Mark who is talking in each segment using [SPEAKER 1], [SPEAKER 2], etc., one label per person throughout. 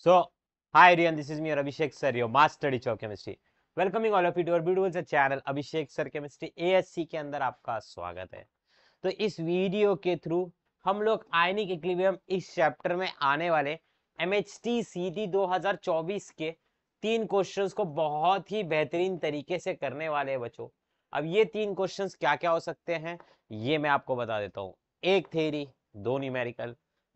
[SPEAKER 1] So, hi everyone, this is me Abhishek Sir, your master teacher of chemistry. Welcoming all of you to our beautiful channel Abhishek Sir Chemistry ASC के अंदर आपका स्वागत है तो इस video के through हम लोग आयनिक इक्विलिब्रियम इस चैप्टर में आने वाले M H T C T के तीन क्वेश्चंस को बहुत ही बेहतरीन तरीके से करने वाले हैं बच्चों अब ये तीन क्वेश्चंस क्या क्या हो सकते हैं ये मैं आपको बता देता हूँ एक थेरी दो न्यूमेरिकल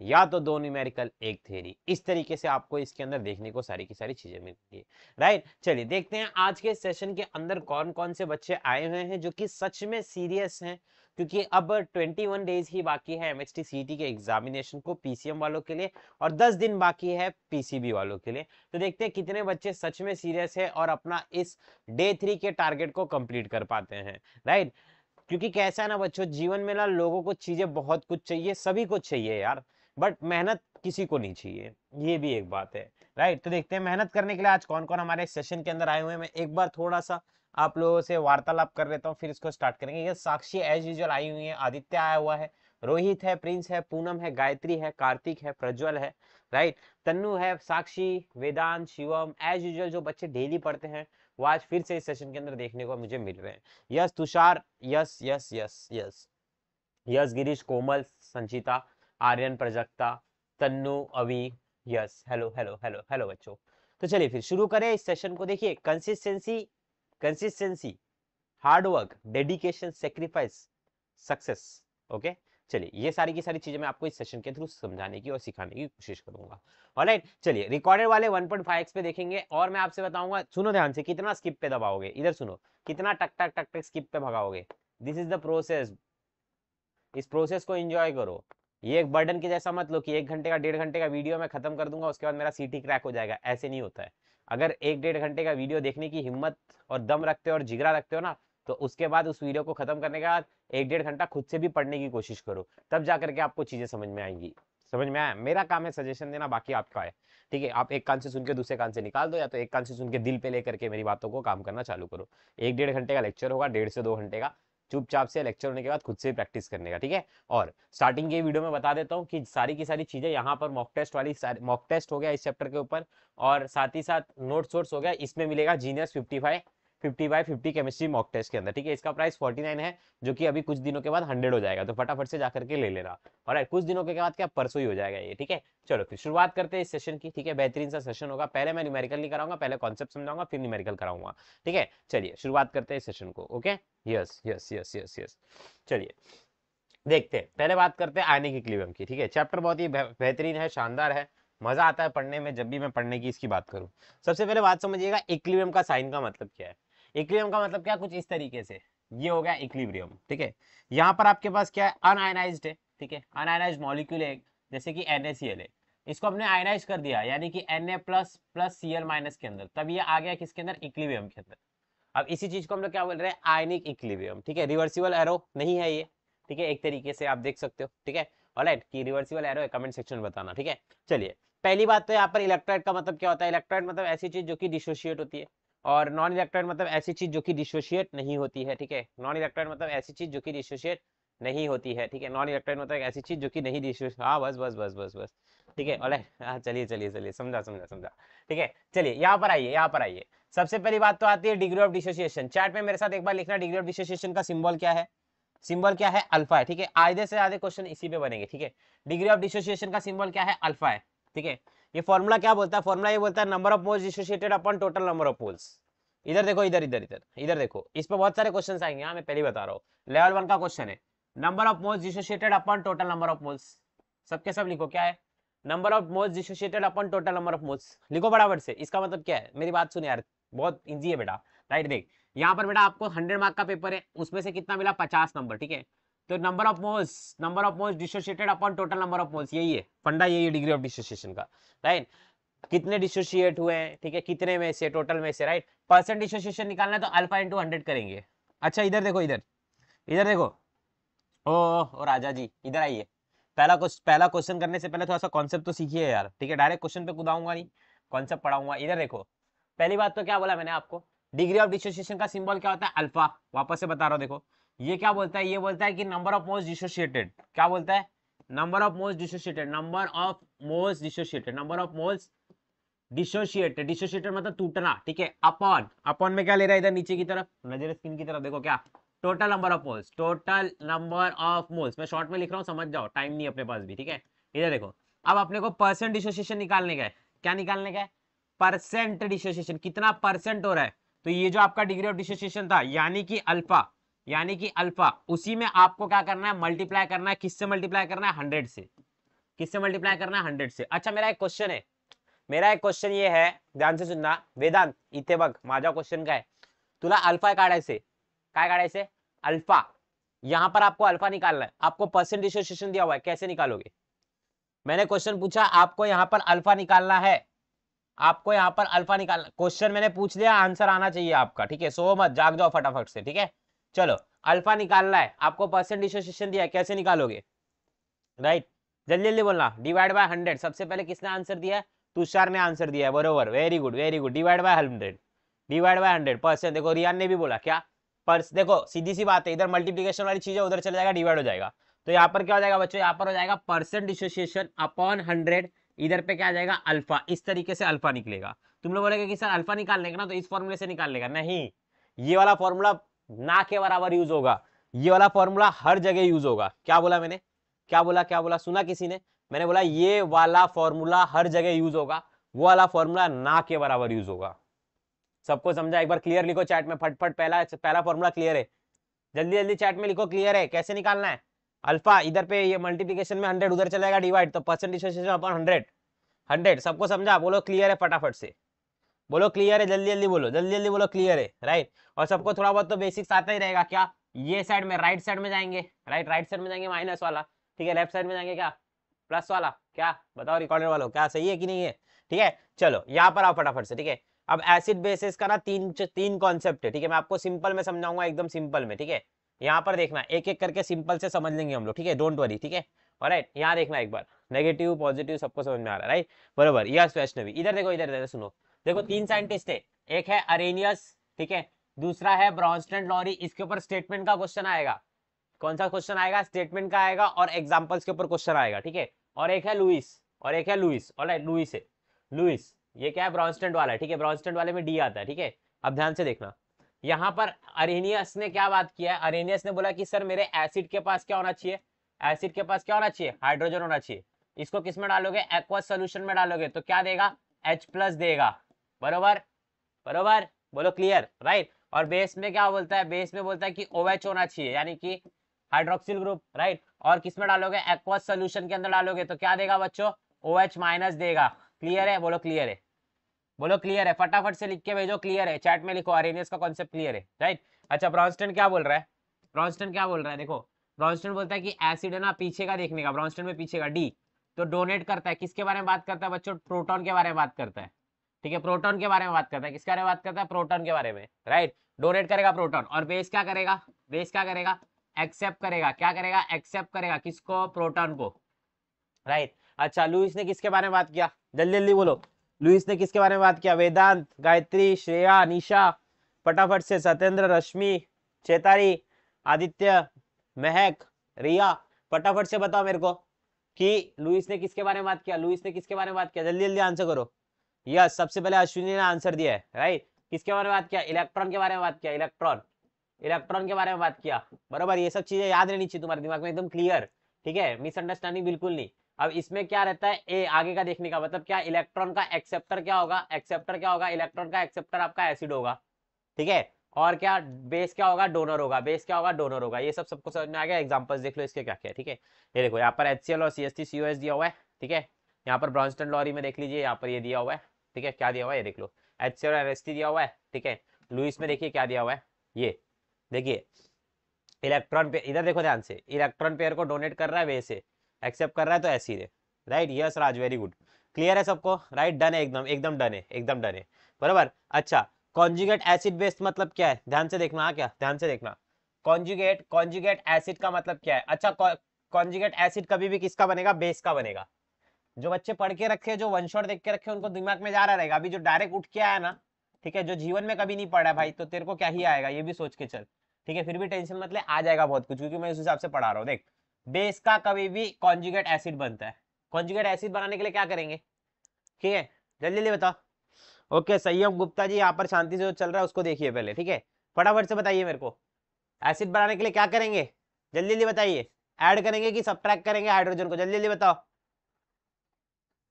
[SPEAKER 1] या तो दो न्यूमेरिकल एक थेरी इस तरीके से आपको इसके अंदर देखने को सारी की सारी चीजें मिलती है राइट चलिए देखते हैं आज के सेशन के अंदर कौन कौन से बच्चे आए हुए हैं जो कि सच में सीरियस हैं क्योंकि अब 21 डेज ही बाकी है एमएचटी सीटी के एग्जामिनेशन को पीसीएम वालों के लिए और 10 दिन बाकी है पीसीबी वालों के लिए तो देखते हैं कितने बच्चे सच में सीरियस है और अपना इस डे थ्री के टारगेट को कंप्लीट कर पाते हैं राइट क्योंकि कैसा है ना बच्चों जीवन में ना लोगों को चीजें बहुत कुछ चाहिए सभी को चाहिए यार बट मेहनत किसी को नहीं चाहिए ये भी एक बात है राइट तो देखते हैं मेहनत करने के लिए आज कौन कौन हमारे सेशन के अंदर आए हुए हैं मैं एक बार थोड़ा सा आप लोगों से वार्तालाप कर लेता हूँ फिर इसको स्टार्ट करेंगे ये साक्षी एज यूजल आई हुई है आदित्य आया हुआ है रोहित है प्रिंस है पूनम है गायत्री है कार्तिक है प्रज्वल है राइट तन्नू है साक्षी वेदांत शिवम एज यूजल जो बच्चे डेली पढ़ते हैं वो आज फिर से इस सेशन के अंदर देखने को मुझे मिल रहे हैं yes Tushar yes yes yes yes yes Girish Komal Sanchita Aryan Prajakta Tannu Avi yes hello hello hello hello बच्चों तो चलिए फिर शुरू करें इस सेशन को देखिए consistency consistency hard work dedication sacrifice success okay चलिए ये सारी की सारी चीजें मैं आपको इस सेशन के थ्रू समझाने की और सिखाने की कोशिश करूंगा ऑलराइट चलिए रिकॉर्डेड वाले 1.5x पे देखेंगे और मैं आपसे बताऊंगा सुनो ध्यान से कितना स्किप पे दबाओगे इधर सुनो कितना टक टक टक टक स्किप पे भगाओगे दिस इज द प्रोसेस इस प्रोसेस को एंजॉय करो ये एक बर्डन के जैसा मत लो कि एक घंटे का डेढ़ घंटे का वीडियो मैं खत्म कर दूंगा उसके बाद मेरा सीटी क्रैक हो जाएगा ऐसे नहीं होता है अगर एक डेढ़ घंटे का वीडियो देखने की हिम्मत और दम रखते हो और जिगरा रखते हो ना तो उसके बाद उस वीडियो को खत्म करने के बाद एक डेढ़ घंटा खुद से भी पढ़ने की कोशिश करो तब जा करके आपको चीजें समझ में आएंगी समझ में आया मेरा काम है सजेशन देना बाकी आपका है ठीक है आप एक कान से सुन के दूसरे कान से निकाल दो या तो एक कान से सुन के दिल पे लेकर के मेरी बातों को काम करना चालू करो एक डेढ़ घंटे का लेक्चर होगा डेढ़ से दो घंटे का चुपचाप से लेक्चर होने के बाद खुद से प्रैक्टिस करने का ठीक है और स्टार्टिंग के वीडियो में बता देता हूँ कि सारी की सारी चीज़ें यहाँ पर मॉक टेस्ट वाली मॉक टेस्ट हो गया इस चैप्टर के ऊपर और साथ ही साथ नोट्स सोर्स हो गया इसमें मिलेगा genius fifty fifty by fifty chemistry mock test के अंदर ठीक है इसका प्राइस फोर्टी नाइन है जो कि अभी कुछ दिनों के बाद हंड्रेड हो जाएगा तो फटाफट से जाकर के ले लेना और कुछ दिनों के बाद क्या परसों ही हो जाएगा ये ठीक है चलो फिर शुरुआत करते हैं इस सेशन की ठीक है बेहतरीन सा सेशन होगा पहले मैं न्यूमेरिकल नहीं कराऊंगा पहले कॉन्सेप्ट समझाऊंगा फिर न्यूमेरिकल कराऊंगा ठीक है चलिए शुरुआत करते हैं इस सेशन को okay yes yes yes yes yes चलिए देखते हैं पहले बात करते हैं आयनिक की की ठीक है चैप्टर बहुत ही बेहतरीन है शानदार है मजा आता है पढ़ने में जब भी मैं पढ़ने की इसकी बात करूं सबसे पहले बात समझिएगा इक्लिवियम का साइन का मतलब क्या है इक्लियम का मतलब क्या कुछ इस तरीके से ये हो गया इक्लिब्रियम ठीक है यहाँ पर आपके पास क्या है अनआयनाइज है ठीक है अनआयनाइज मॉलिक्यूल है जैसे कि एन है इसको हमने आयनाइज कर दिया यानी कि N A plus plus C L minus के अंदर तब ये आ गया किसके अंदर इक्लिवियम के अंदर अब इसी चीज को हम लोग क्या बोल रहे हैं आयनिक इक्लिवियम ठीक है रिवर्सिबल एरो नहीं है ये ठीक है एक तरीके से आप देख सकते हो ठीक है ऑलराइट कि रिवर्सिबल एरो कमेंट सेक्शन में बताना ठीक है चलिए पहली बात तो यहाँ पर इलेक्ट्रॉइड का मतलब क्या होता है इलेक्ट्रॉइड मतलब ऐसी चीज जो कि डिसोशिएट होती है और नॉन इलेक्ट्रॉइड मतलब ऐसी चीज जो कि डिसोशिएट नहीं होती है ठीक है नॉन इलेक्ट्रॉइड मतलब ऐसी चीज जो कि डिसोशिएट नहीं होती है ठीक है नॉन इलेक्ट्रॉइड मतलब ऐसी चीज जो कि नहीं डिसोशिएट हाँ बस बस बस बस बस ठीक है अरे हाँ चलिए चलिए चलिए समझा समझा समझा ठीक है चलिए यहाँ पर आइए यहाँ पर आइए सबसे पहली बात तो आती है डिग्री ऑफ डिसोशिएशन चार्ट में मेरे साथ एक बार लिखना डिग्री ऑफ डिसोशिएशन का सिंबल क्या है सिंबल क्या है अल्फा है ठीक है आधे से आधे क्वेश्चन इसी पे बनेंगे ठीक है डिग्री ऑफ डिसोसिएशन का सिंबल क्या है अल्फा है ठीक है ये फॉर्मूला क्या बोलता है फॉर्मूला ये बोलता है number of moles associated upon total number of poles इधर देखो इधर इधर इधर इधर देखो इस पर बहुत सारे क्वेश्चन आएंगे हाँ मैं पहले बता रहा हूँ लेवल वन का क्वेश्चन है number of moles associated upon total number of moles सबके सब लिखो क्या है number of moles associated upon total number of moles लिखो बराबर से इसका मतलब क्या है मेरी बात सुन यार बहुत इजी है बेटा राइट देख यहाँ पर बेटा आपको हंड्रेड मार्क का पेपर है उसमें से कितना मिला पचास नंबर ठीक है तो number of moles number of moles dissociated upon total number of moles यही है फंडा यही है डिग्री ऑफ डिसोशिएशन का राइट कितने डिसोशिएट हुए हैं ठीक है कितने में से टोटल में से राइट परसेंट डिसोशिएशन निकालना है तो अल्फा इंटू हंड्रेड करेंगे अच्छा इधर देखो इधर इधर देखो ओ, ओ राजा जी इधर आइए पहला पहला क्वेश्चन करने से पहले थोड़ा सा कॉन्सेप्ट तो सीखिए यार ठीक है डायरेक्ट क्वेश्चन पे कूदाऊंगा नहीं कॉन्सेप्ट पढ़ाऊंगा इधर देखो पहली बात तो क्या बोला मैंने आपको डिग्री ऑफ डिसोशिएशन का सिंबल क्या होता है अल्फा वापस से बता रहा हूँ देखो ये क्या बोलता है ये बोलता है कि नंबर ऑफ मोस्ट डिसोसिएटेड क्या बोलता है number of most dissociated number of most dissociated number of most dissociated dissociated मतलब टूटना ठीक है अपॉन अपॉन में क्या ले रहा है इधर नीचे की तरफ नजर स्क्रीन की तरफ देखो क्या total number of moles total number of moles मैं शॉर्ट में लिख रहा हूँ समझ जाओ टाइम नहीं अपने पास भी ठीक है इधर देखो अब अपने को परसेंट डिसोसिएशन निकालने का है क्या निकालने का है परसेंट डिसोसिएशन कितना परसेंट हो रहा है तो ये जो आपका डिग्री ऑफ डिसोसिएशन था यानी कि अल्फा यानी कि अल्फा उसी में आपको क्या करना है मल्टीप्लाई करना है किससे मल्टीप्लाई करना है हंड्रेड से किससे मल्टीप्लाई करना है हंड्रेड से अच्छा मेरा एक क्वेश्चन है मेरा एक क्वेश्चन ये है ध्यान से सुनना वेदांत इतने बग माजा क्वेश्चन है तुला अल्फा का अल्फा यहाँ पर आपको अल्फा निकालना है आपको परसेंट एसोसिएशन दिया हुआ है कैसे निकालोगे मैंने क्वेश्चन पूछा आपको यहाँ पर अल्फा निकालना है आपको यहाँ पर अल्फा निकालना क्वेश्चन मैंने पूछ लिया आंसर आना चाहिए आपका ठीक है सो मत जाग जाओ फटाफट से ठीक है चलो अल्फा निकालना है आपको परसेंट डिसोसिएशन दिया है कैसे निकालोगे राइट जल्दी जल्दी बोलना डिवाइड बाय हंड्रेड सबसे पहले किसने आंसर दिया है तुषार ने आंसर दिया है बरोबर very good very good divide by hundred divide by hundred percent देखो रियान ने भी बोला क्या पर देखो सीधी सी बात है इधर मल्टीप्लीकेशन वाली चीज है उधर चला जाएगा डिवाइड हो जाएगा तो यहाँ पर क्या हो जाएगा बच्चों यहाँ पर हो जाएगा परसेंट डिसोसिएशन अपॉन हंड्रेड इधर पे क्या आ जाएगा अल्फा इस तरीके से अल्फा निकलेगा तुम लोग बोलेगा कि सर अल्फा निकाल लेगा ना तो इस फॉर्मूले से निकाल लेगा नहीं ये वाला फॉर्मूला ना के बराबर यूज होगा ये वाला फॉर्मूला हर जगह यूज होगा क्या बोला मैंने क्या बोला क्या बोला सुना किसी ने मैंने बोला ये वाला फॉर्मूला हर जगह यूज होगा वो वाला फॉर्मूला ना के बराबर यूज होगा सबको समझा एक बार क्लियर लिखो चैट में फटफट -फट पहला पहला फॉर्मूला क्लियर है जल्दी जल्दी चैट में लिखो क्लियर है कैसे निकालना है अल्फा इधर पे ये मल्टीप्लीकेशन में हंड्रेड उधर चलेगा डिवाइड तो परसेंटेज अपन हंड्रेड हंड्रेड सबको समझा बोलो क्लियर है फटाफट से बोलो क्लियर है जल्दी जल्दी बोलो जल्दी जल्दी बोलो क्लियर है राइट और सबको थोड़ा बहुत तो बेसिक्स आता ही रहेगा क्या ये साइड में राइट साइड में जाएंगे राइट राइट साइड में जाएंगे माइनस वाला ठीक है लेफ्ट साइड में जाएंगे क्या प्लस वाला क्या बताओ रिकॉर्डर वालों क्या सही है कि नहीं है ठीक है चलो यहाँ पर आओ फटाफट से ठीक है अब एसिड बेसिस का ना तीन तीन कॉन्सेप्ट है ठीक है मैं आपको सिंपल में समझाऊंगा एकदम सिंपल में ठीक है यहाँ पर देखना एक एक करके सिंपल से समझ लेंगे हम लोग ठीक है डोंट वरी ठीक है और राइट यहाँ देखना एक बार नेगेटिव पॉजिटिव सबको समझ में आ रहा है राइट बरोबर यस वैष्णवी इधर देखो इधर देखो सुनो देखो तीन साइंटिस्ट है एक है अरेनियस ठीक है दूसरा है ब्रॉन्स्टन लॉरी इसके ऊपर स्टेटमेंट का क्वेश्चन आएगा कौन सा क्वेश्चन आएगा स्टेटमेंट का आएगा और एग्जाम्पल्स के ऊपर क्वेश्चन आएगा ठीक है और एक है लुइस और एक है लुइस और लुइस है लुइस ये क्या है ब्रॉन्स्टेंट वाला है ठीक है ब्रॉन्स्टेंट वाले में डी आता है ठीक है अब ध्यान से देखना यहाँ पर अरेनियस ने क्या बात किया है अरेनियस ने बोला कि सर मेरे एसिड के पास क्या होना चाहिए एसिड के पास क्या होना चाहिए हाइड्रोजन होना चाहिए इसको किस में डालोगे एक्वा सोल्यूशन में डालोगे तो क्या देगा एच प्लस देगा बरोबर बरोबर बोलो क्लियर राइट और बेस में क्या बोलता है बेस में बोलता है कि ओएच OH होना चाहिए यानी कि हाइड्रोक्सिल ग्रुप राइट और किसमें डालोगे एक्वस सोल्यूशन के अंदर डालोगे तो क्या देगा बच्चों ओ एच माइनस देगा क्लियर है बोलो क्लियर है बोलो क्लियर है फटाफट से लिख के भेजो क्लियर है चैट में लिखो अरेनियस का कॉन्सेप्ट क्लियर है राइट अच्छा ब्रॉन्स्टन क्या बोल रहा है ब्रॉन्स्टन क्या बोल रहा है देखो ब्रॉन्स्टन बोलता है कि एसिड है ना पीछे का देखने का ब्रॉन्स्टन में पीछे का डी तो डोनेट करता है किसके बारे में बात करता है बच्चों प्रोटॉन के बारे में बात करता है ठीक है प्रोटॉन के बारे में बात करता है किसके बारे में बात करता है प्रोटॉन के बारे में राइट डोनेट करेगा प्रोटॉन और बेस क्या करेगा बेस क्या करेगा एक्सेप्ट करेगा क्या करेगा एक्सेप्ट करेगा किसको प्रोटॉन को राइट अच्छा लुइस ने किसके बारे में बात किया जल्दी जल्दी बोलो लुइस ने किसके बारे में बात किया वेदांत गायत्री श्रेया निशा फटाफट से सत्येंद्र रश्मि चेतारी आदित्य महक रिया फटाफट से बताओ मेरे को कि लुइस ने किसके बारे में बात किया लुइस ने किसके बारे में बात किया जल्दी जल्दी आंसर करो यस सबसे पहले अश्विनी ने आंसर दिया है राइट किसके बारे में बात किया इलेक्ट्रॉन के बारे में बात किया इलेक्ट्रॉन इलेक्ट्रॉन के बारे में बात किया बरोबर ये सब चीजें याद रहनी चाहिए तुम्हारे दिमाग में एकदम क्लियर ठीक है मिसअंडरस्टैंडिंग बिल्कुल नहीं अब इसमें क्या रहता है ए आगे का देखने का मतलब क्या इलेक्ट्रॉन का एक्सेप्टर क्या होगा एक्सेप्टर क्या होगा इलेक्ट्रॉन का एक्सेप्टर आपका एसिड होगा ठीक है और क्या बेस क्या होगा डोनर होगा बेस क्या होगा डोनर होगा ये सब सबको समझ में आ गया एग्जाम्पल देख लो इसके क्या क्या ठीक है ये देखो यहाँ पर एच और सी एस दिया हुआ है ठीक है यहाँ पर ब्रॉन्स्टन लॉरी में देख लीजिए यहाँ पर ये दिया हुआ है ठीक है क्या दिया हुआ है ये देख लो एच सी और एन एस टी दिया हुआ है ठीक है लुइस में देखिए क्या दिया हुआ है ये देखिए इलेक्ट्रॉन पे इधर देखो ध्यान से इलेक्ट्रॉन पेयर को डोनेट कर रहा है वैसे एक्सेप्ट कर रहा है तो ऐसी रे right yes Raj very good clear है सबको राइट डन है एकदम एकदम डन है एकदम डन है बराबर अच्छा कॉन्जुगेट एसिड बेस्ड मतलब क्या है ध्यान से देखना हाँ क्या ध्यान से देखना कॉन्जुगेट कॉन्जुगेट एसिड का मतलब क्या है अच्छा कॉन्जुगेट एसिड कभी भी किसका बनेगा बेस का बनेगा जो बच्चे पढ़ के रखे जो वन शॉट देख के रखे उनको दिमाग में जा रहा रहेगा अभी जो डायरेक्ट उठ के आया ना ठीक है जो जीवन में कभी नहीं पढ़ा भाई तो तेरे को क्या ही आएगा ये भी सोच के चल ठीक है फिर भी टेंशन मतलब आ जाएगा बहुत कुछ क्योंकि मैं उस हिसाब से पढ़ा रहा हूँ देख बेस का कभी भी कॉन्जुगेट एसिड बनता है कॉन्जुगेट एसिड बनाने के लिए क्या करेंगे ठीक है जल्दी जल्दी बताओ ओके संयम गुप्ता जी यहाँ पर शांति से जो चल रहा है उसको देखिए पहले ठीक है फटाफट से बताइए मेरे को एसिड बनाने के लिए क्या करेंगे जल्दी जल्दी बताइए ऐड करेंगे कि सब करेंगे हाइड्रोजन को जल्दी जल्दी बताओ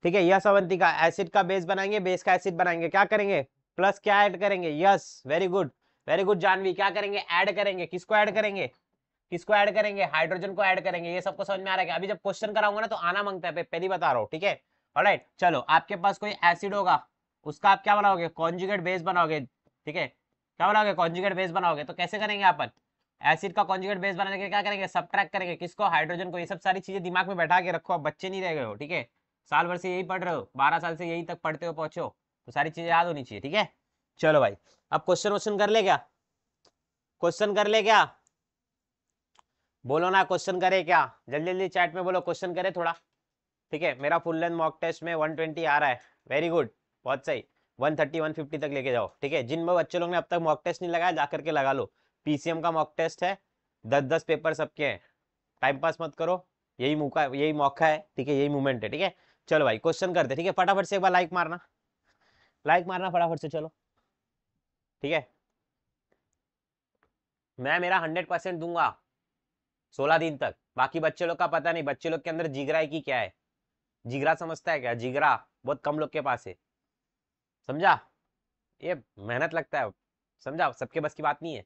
[SPEAKER 1] ठीक है यस अवंतिका एसिड का बेस बनाएंगे बेस का एसिड बनाएंगे क्या करेंगे प्लस क्या ऐड करेंगे yes very good very good Janhvi क्या करेंगे ऐड करेंगे किसको ऐड करेंगे किसको ऐड करेंगे हाइड्रोजन को ऐड करेंगे ये सबको समझ में आ रहा है अभी जब क्वेश्चन कराऊंगा ना तो आना मांगता है पहली बता रहा हूँ ठीक है ऑलराइट चलो आपके पास कोई एसिड होगा उसका आप क्या बनाओगे कॉन्जुगेट बेस बनाओगे ठीक है क्या बनाओगे कॉन्जुगेट बेस बनाओगे तो कैसे करेंगे अपन एसिड का कॉन्जुगेट बेस बनाने के क्या करेंगे सब करेंगे किसको हाइड्रोजन को ये सब सारी चीजें दिमाग में बैठा के रखो आप बच्चे नहीं रह गए हो ठीक है साल भर से यही पढ़ रहे हो बारह साल से यही तक पढ़ते हो पहुंचो तो सारी चीजें याद होनी चाहिए ठीक है चलो भाई अब क्वेश्चन वोश्चन कर ले क्या क्वेश्चन कर ले क्या बोलो ना क्वेश्चन करे क्या जल्दी जल्दी चैट में बोलो क्वेश्चन करे थोड़ा ठीक है मेरा फुल लेंथ मॉक टेस्ट में 120 आ रहा है वेरी गुड बहुत सही 130 150 तक लेके जाओ ठीक है जिन बच्चे लोग ने अब तक मॉक टेस्ट नहीं लगाया जा करके लगा लो पीसीएम का मॉक टेस्ट है दस दस पेपर सबके हैं टाइम पास मत करो यही मौका यही मौका है ठीक है यही मूवमेंट है ठीक है चलो भाई क्वेश्चन करते ठीक है फटाफट से एक बार लाइक मारना लाइक मारना फटाफट से चलो ठीक है मैं मेरा हंड्रेड परसेंट दूंगा सोलह दिन तक बाकी बच्चे लोग का पता नहीं बच्चे लोग के अंदर जिगरा की क्या है जिगरा समझता है क्या जिगरा बहुत कम लोग के पास है समझा ये मेहनत लगता है समझा सबके बस की बात नहीं है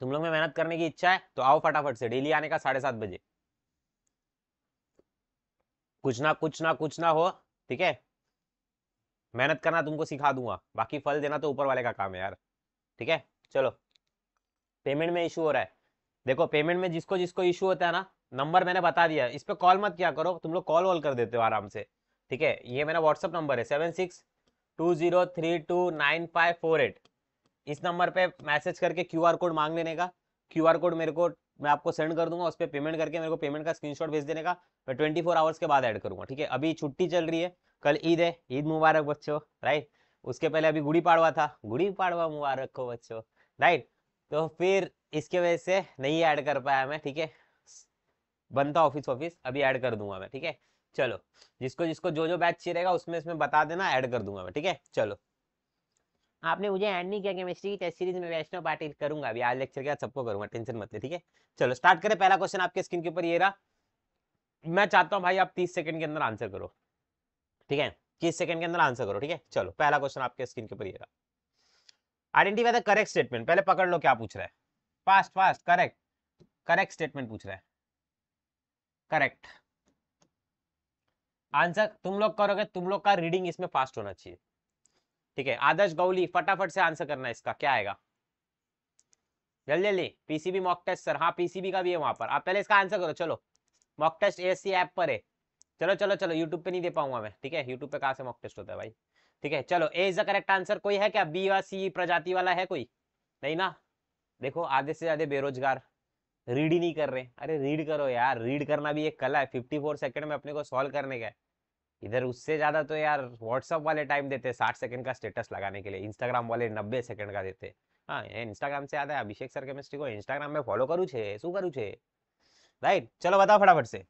[SPEAKER 1] तुम लोग में मेहनत करने की इच्छा है तो आओ फटाफट से डेली आने का साढ़े सात बजे कुछ ना कुछ ना कुछ ना हो ठीक है मेहनत करना तुमको सिखा दूंगा बाकी फल देना तो ऊपर वाले का काम है यार ठीक है चलो पेमेंट में इशू हो रहा है देखो पेमेंट में जिसको जिसको इशू होता है ना नंबर मैंने बता दिया इस पर कॉल मत क्या करो तुम लोग कॉल वॉल कर देते हो आराम से ठीक है ये मेरा व्हाट्सअप नंबर है seven six two zero three two nine five four eight इस नंबर पे मैसेज करके क्यूआर कोड मांग लेने का क्यू कोड मेरे को मैं आपको सेंड कर दूंगा उस पर पे पेमेंट करके मेरे को पेमेंट का स्क्रीनशॉट भेज देने का मैं ट्वेंटी फोर आवर्स के बाद ऐड करूंगा ठीक है अभी छुट्टी चल रही है कल ईद है ईद मुबारक बच्चों राइट उसके पहले अभी गुड़ी पाड़वा था गुड़ी पाड़वा मुबारक हो बच्चों राइट तो फिर इसके वजह से नहीं ऐड कर पाया मैं ठीक है बनता ऑफिस ऑफिस अभी ऐड कर दूंगा मैं ठीक है चलो जिसको जिसको जो जो बैच चाहिएगा उसमें इसमें बता देना ऐड कर दूंगा मैं ठीक है चलो आपने मुझे एंड नहीं किया केमिस्ट्री की टेस्ट सीरीज में वैष्णव पाटिल करूंगा अभी आज लेक्चर के बाद सबको करूंगा टेंशन मत ले ठीक है चलो स्टार्ट करें पहला क्वेश्चन आपके स्क्रीन के ऊपर ये रहा मैं चाहता हूं भाई आप तीस सेकंड के अंदर आंसर करो ठीक है तीस सेकंड के अंदर आंसर करो ठीक है चलो पहला क्वेश्चन आपके स्क्रीन के ऊपर ये रहा आइडेंटिफाई द करेक्ट स्टेटमेंट पहले पकड़ लो क्या पूछ रहा है fast fast correct correct statement पूछ रहा है करेक्ट आंसर तुम लोग करोगे तुम लोग का रीडिंग इसमें फास्ट होना चाहिए ठीक है आदर्श गौली फटाफट से आंसर करना इसका क्या आएगा जल्दी जल्दी पीसीबी मॉक टेस्ट सर हाँ पीसीबी का भी है वहां पर आप पहले इसका आंसर करो चलो मॉक टेस्ट एएससी ऐप पर है चलो चलो चलो यूट्यूब पे नहीं दे पाऊंगा मैं ठीक है यूट्यूब पे कहा से मॉक टेस्ट होता है भाई ठीक है चलो A is the correct answer कोई है क्या बी या सी प्रजाति वाला है कोई नहीं ना देखो आधे से ज्यादा बेरोजगार रीड ही नहीं कर रहे अरे रीड करो यार रीड करना भी एक कला है फिफ्टी फोर सेकेंड में अपने को सॉल्व करने का है इधर उससे ज़्यादा तो यार व्हाट्सअप वाले टाइम देते हैं साठ सेकंड का स्टेटस लगाने के लिए इंस्टाग्राम वाले नब्बे सेकंड का देते હા हाँ, इंस्टाग्राम से याद है अभिषेक सर केमिस्ट्री को इंस्टाग्राम में फॉलो करूँ छे शू કરું छे राइट चलो बताओ फटाफट से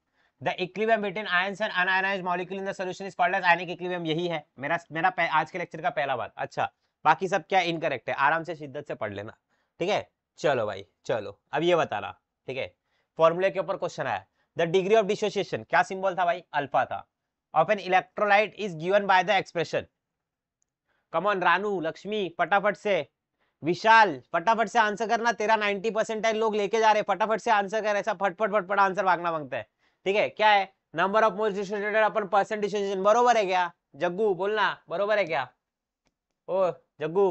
[SPEAKER 1] the equilibrium between ions and unionized molecule in the solution is called as ionic equilibrium यही है मेरा मेरा आज के लेक्चर का पहला बात अच्छा बाकी सब क्या इनकरेक्ट है आराम से शिद्दत से पढ़ लेना ठीक है चलो भाई चलो अब ये बता रहा ठीक है फॉर्मूले के ऊपर क्वेश्चन आया द डिग्री ऑफ डिसोसिएशन क्या सिंबल था भाई अल्फा था of an electrolyte is given by the expression come on ranu lakshmi फटाफट से विशाल फटाफट से आंसर करना तेरा 90 है लोग लेके जा रहे फटाफट से आंसर कर ऐसा फटफट फटफट आंसर मांगना मांगता है ठीक है क्या है नंबर ऑफ मोल्स डिस्ट्रीब्यूटेड अपन परसेंट डिस्ट्रीब्यूशन बरोबर है क्या जग्गू बोलना बरोबर है क्या ओ जग्गू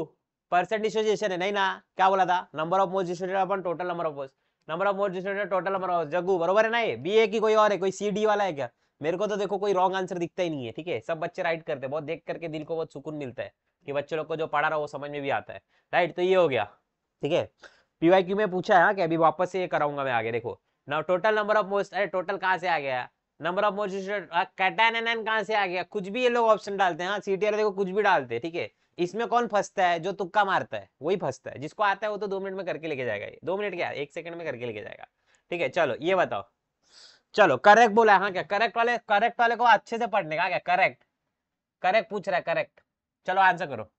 [SPEAKER 1] परसेंट डिस्ट्रीब्यूशन है नहीं ना क्या बोला था नंबर ऑफ मोस्ट डिस्ट्रीब्यूटेड अपन total number of most number of most distributed total number of Jaggu बरोबर है ना ये बी ए की कोई और है कोई सी डी वाला है क्या मेरे को तो देखो कोई रॉन्ग आंसर दिखता ही नहीं है ठीक है सब बच्चे राइट करते हैं बहुत देख करके दिल को बहुत सुकून मिलता है कि बच्चे लोग को जो पढ़ा रहा वो समझ में भी आता है राइट तो ये हो गया ठीक है क्यू में पूछा है हाँ, कि अभी वापस से ये कराऊंगा मैं आगे देखो ना टोटल नंबर ऑफ मोस्ट अरे टोटल कहाँ से आ गया नंबर ऑफ मोस्ट एन कहाँ से आ गया कुछ भी ये लोग ऑप्शन डालते हैं आर हाँ, देखो कुछ भी डालते हैं ठीक है इसमें कौन फंसता है जो तुक्का मारता है वही फंसता है जिसको आता है वो तो दो मिनट में करके लेके जाएगा दो मिनट क्या एक सेकंड में करके लेके जाएगा ठीक है चलो ये बताओ चलो करेक्ट बोला है हाँ क्या करेक्ट वाले करेक्ट वाले को अच्छे से पढ़ने का क्या करेक्ट करेक्ट पूछ रहा है करेक्ट चलो आंसर करो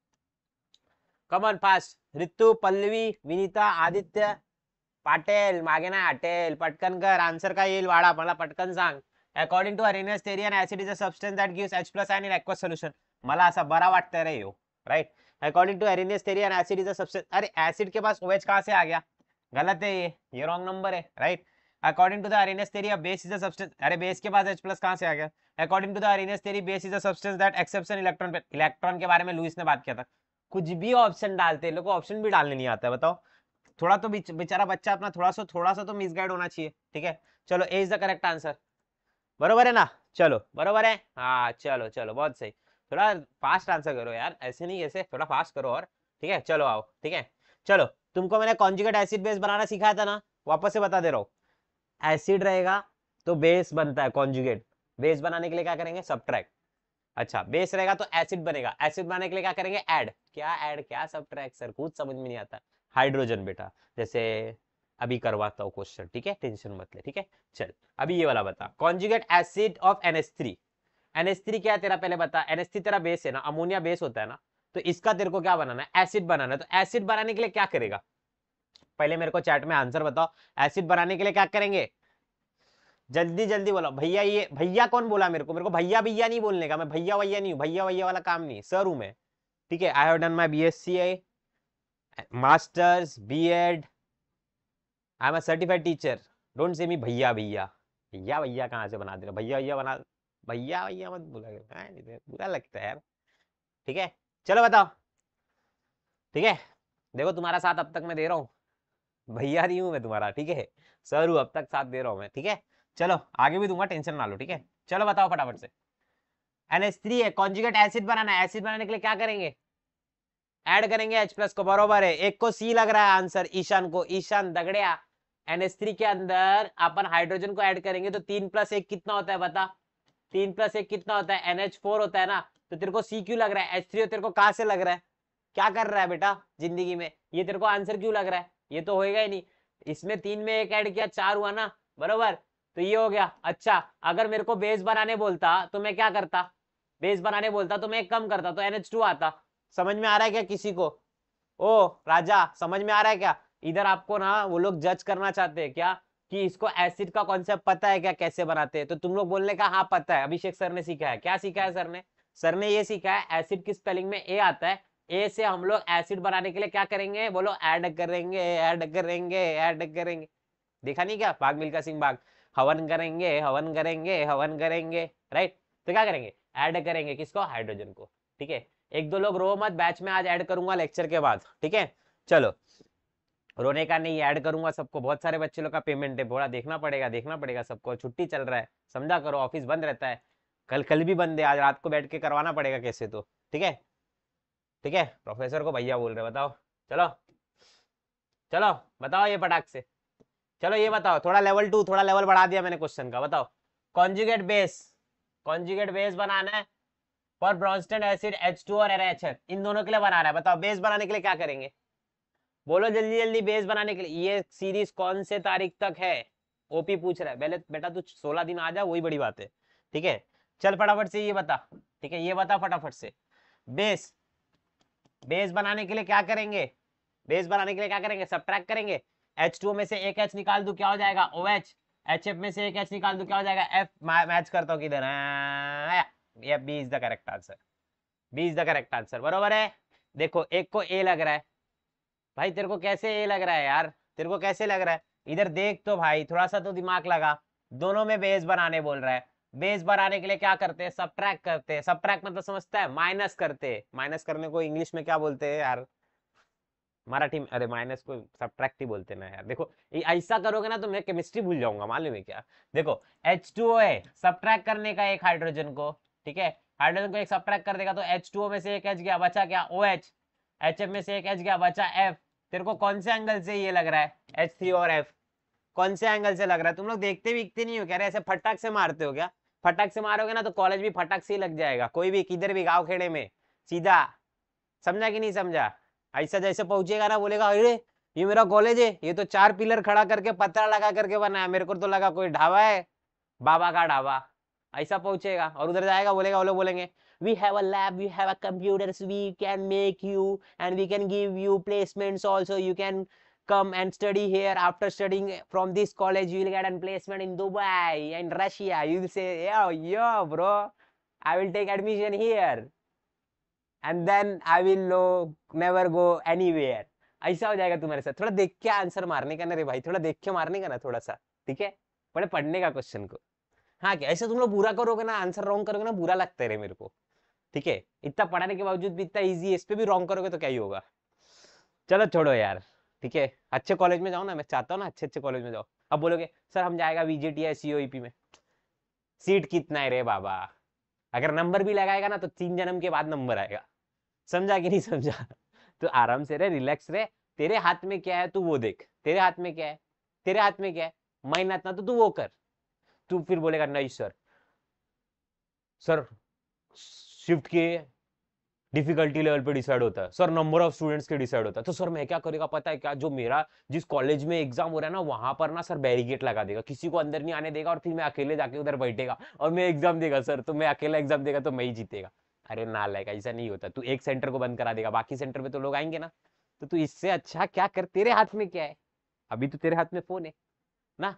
[SPEAKER 1] कमन फास्ट रितु पल्लवी विनीता आदित्य पाटेल मागेना अटेल हटेल पटकन कर आन्सर काय येईल वाडा मला पटकन सांग according to Arrhenius theory and acid is a substance that gives H plus and in aqueous solution मला असा बरा वाटते रे यो right according to Arrhenius theory and acid is a substance अरे एसिड के पास ओएच कहां से आ गया गलत है ये ये रॉन्ग नंबर है right right? According to the Arrhenius theory base is a substance अरे बेस के पास H+ कहां से आ गया according to the theory base is a substance that electron पे इलेक्ट्रॉन के बारे में लुइस ने बात किया था कुछ भी ऑप्शन डालते हैं लोगों ऑप्शन भी डालने नहीं आता बताओ थोड़ा तो बेचारा बच्चा अपना थोड़ा सा थोड़ा सा तो मिसगाइड होना चाहिए ठीक है चलो A is the correct answer बरोबर है ना चलो बरोबर है हाँ चलो चलो बहुत सही थोड़ा फास्ट आंसर करो यार ऐसे नहीं ऐसे थोड़ा फास्ट करो और ठीक है चलो आओ ठीक है चलो तुमको मैंने कॉन्जुगेट एसिड बेस बनाना सिखाया था ना वापस से बता दे रहा हूँ एसिड रहेगा तो बेस बनता है कॉन्जुगेट बेस बनाने के लिए क्या करेंगे सब अच्छा बेस रहेगा तो एसिड बनेगा एसिड बनाने के लिए क्या करेंगे एड क्या एड क्या सब सर कुछ समझ में नहीं आता हाइड्रोजन बेटा जैसे अभी करवाता हूँ क्वेश्चन ठीक है टेंशन मत ले ठीक है चल अभी ये वाला बता conjugate acid of NH3 NH3 क्या है तेरा पहले बता NH3 तेरा बेस है ना अमोनिया बेस होता है ना तो इसका तेरे को क्या बनाना है एसिड बनाना है तो एसिड बनाने के लिए क्या करेगा पहले मेरे को चैट में आंसर बताओ एसिड बनाने के लिए क्या करेंगे जल्दी जल्दी बोलो भैया ये भैया कौन बोला मेरे को मेरे को भैया भैया नहीं बोलने का मैं भैया भैया नहीं हूँ भैया भैया वाला काम नहीं सर हूँ मैं ठीक है I have done my B S C I masters B Ed I am a certified teacher don't say me भैया भैया भैया भैया कहाँ से बना दे रहे भैया भैया बना भैया भैया मत बोला बुरा लगता है यार ठीक है चलो बताओ ठीक है देखो तुम्हारा साथ अब तक मैं दे रहा हूँ भैया नहीं हूँ मैं तुम्हारा ठीक है सर हूँ अब तक साथ दे रहा हूँ मैं ठीक है चलो आगे भी दूंगा टेंशन ना लो ठीक है चलो बताओ फटाफट से थ्री है कॉन्जुगेट एसिड बनाना है एसिड बनाने के लिए क्या करेंगे ऐड करेंगे H प्लस को बराबर है एक को C लग रहा है आंसर ईशान को ईशान दगड़िया थ्री के अंदर अपन हाइड्रोजन को ऐड करेंगे तो तीन प्लस एक कितना होता है बता तीन प्लस एक कितना होता है एन एच फोर होता है ना तो तेरे को सी क्यू लग रहा है एच थ्री तेरे को कहा से लग रहा है क्या कर रहा है बेटा जिंदगी में ये तेरे को आंसर क्यों लग रहा है ये तो होएगा ही नहीं इसमें तीन में एक ऐड किया चार हुआ ना बरोबर तो ये हो गया अच्छा अगर मेरे को बेस बनाने बोलता तो मैं क्या करता बेस बनाने बोलता तो मैं कम करता तो एन आता समझ में आ रहा है क्या किसी को ओ राजा समझ में आ रहा है क्या इधर आपको ना वो लोग जज करना चाहते हैं क्या कि इसको एसिड का कॉन्सेप्ट पता है क्या कैसे बनाते हैं तो तुम लोग बोलने का हाँ पता है अभिषेक सर ने सीखा है क्या सीखा है सर ने सर ने ये सीखा है एसिड की स्पेलिंग में ए आता है ए से हम लोग एसिड बनाने के लिए क्या करेंगे बोलो ऐड करेंगे ऐड करेंगे ऐड करेंगे देखा नहीं क्या बाघ मिल्खा सिंह बाघ हवन करेंगे हवन करेंगे हवन करेंगे राइट तो क्या करेंगे ऐड करेंगे किसको हाइड्रोजन को ठीक है एक दो लोग रो मत बैच में आज ऐड करूंगा लेक्चर के बाद ठीक है चलो रोने का नहीं ऐड करूंगा सबको बहुत सारे बच्चे लोग का पेमेंट है बोला देखना पड़ेगा देखना पड़ेगा सबको छुट्टी चल रहा है समझा करो ऑफिस बंद रहता है कल कल भी बंद है आज रात को बैठ के करवाना पड़ेगा कैसे तो ठीक है ठीक है प्रोफेसर को भैया बोल रहे बताओ चलो चलो बताओ ये पटाख से चलो ये बताओ थोड़ा लेवल टू थोड़ा लेवल बढ़ा दिया मैंने क्वेश्चन का बताओ कॉन्जुगेट बेस कॉन्जुगेट बेस बनाना है for Bronsted acid H two और एनएचएन इन दोनों के लिए बना रहा है बताओ बेस बनाने के लिए क्या करेंगे बोलो जल्दी जल्दी बेस बनाने के लिए ये सीरीज कौन से तारीख तक है ओपी पूछ रहा है पहले बेटा तू सोलह दिन आ जा वही बड़ी बात है ठीक है चल फटाफट से ये बता ठीक है ये बता फटाफट से बेस बेस बनाने के लिए क्या करेंगे बेस बनाने के लिए क्या करेंगे सब करेंगे एच में से एक एच निकाल दू क्या हो जाएगा ओ एच एच एफ में से एक एच निकाल दू क्या हो जाएगा एफ मैच करता हूँ किधर ये B is the correct answer B is the correct answer बरोबर है देखो एक को ए लग रहा है भाई तेरे को कैसे ए लग रहा है यार तेरे को कैसे लग रहा है इधर देख तो भाई थोड़ा सा तो दिमाग लगा दोनों में बेस बनाने बोल रहा है बेस बनाने के लिए क्या करते हैं सब ट्रैक करते हैं सब ट्रैक मतलब समझता है माइनस करते हैं माइनस करने को इंग्लिश में क्या बोलते हैं यार मराठी में अरे माइनस को सब ट्रैक्ट ही बोलते ना यार देखो ऐसा करोगे ना तो मैं केमिस्ट्री भूल जाऊंगा मालूम है क्या देखो एच टू ओ है ट्रैक करने का एक हाइड्रोजन को ठीक है हाइड्रोजन को एक ट्रैक कर देगा तो एच टू ओ में से एक एच गया बचा क्या ओ एच एच एफ में से एक एच गया बचा एफ तेरे को कौन से एंगल से ये लग रहा है एच थ्री और एफ कौन से एंगल से लग रहा है तुम लोग देखते भी नहीं हो क्या ऐसे फटाक से मारते हो क्या फटक से मारोगे ना तो कॉलेज भी फटक से ही लग जाएगा कोई भी किधर भी गाँव खेड़े में सीधा समझा कि नहीं समझा ऐसा जैसे पहुंचेगा ना बोलेगा अरे ये मेरा कॉलेज है ये तो चार पिलर खड़ा करके पत्थरा लगा करके बनाया मेरे को तो लगा कोई ढाबा है बाबा का ढाबा ऐसा पहुंचेगा और उधर जाएगा बोलेगा वो लोग बोलेंगे we have a lab we have a computers we can make you and we can give you placements also you कैन come and study here. After studying from this college, you will get an placement in Dubai and Russia. You will say, yo, yo, bro, I will take admission here. And then I will no, never go anywhere. ऐसा हो जाएगा तुम्हारे साथ थोड़ा देख के answer मारने का ना रे भाई थोड़ा देख के मारने का ना थोड़ा सा ठीक है बड़े पढ़ने का क्वेश्चन को हाँ क्या ऐसे तुम लोग बुरा करोगे ना आंसर रॉन्ग करोगे ना बुरा लगता है मेरे को ठीक है इतना पढ़ाने के बावजूद भी इतना इजी इस पे भी रॉन्ग करोगे तो क्या ही होगा चलो छोड़ो यार ठीक है अच्छे कॉलेज में जाओ ना मैं चाहता हूँ ना अच्छे अच्छे कॉलेज में जाओ अब बोलोगे सर हम जाएगा वीजेटी या सीओईपी e में सीट कितना है रे बाबा अगर नंबर भी लगाएगा ना तो तीन जन्म के बाद नंबर आएगा समझा कि नहीं समझा तो आराम से रहे रिलैक्स रहे तेरे हाथ में क्या है तू वो देख तेरे हाथ में क्या है तेरे हाथ में क्या है महीना इतना तो तू वो कर तू फिर बोलेगा नहीं सर सर शिफ्ट के डिफिकल्टी लेवल पे डिसाइड होता है सर नंबर ऑफ स्टूडेंट्स के डिसाइड होता है तो सर मैं क्या करेगा पता है क्या जो मेरा जिस कॉलेज में एग्जाम हो रहा है ना वहां पर ना सर बैरिकेड लगा देगा किसी को अंदर नहीं आने देगा और फिर मैं अकेले जाके उधर बैठेगा और मैं एग्जाम देगा सर तो मैं अकेला एग्जाम देगा तो मैं ही जीतेगा अरे ना लाएगा ऐसा नहीं होता तू एक सेंटर को बंद करा देगा बाकी सेंटर में तो लोग आएंगे ना तो तू इससे अच्छा क्या कर तेरे हाथ में क्या है अभी तो तेरे हाथ में फोन है ना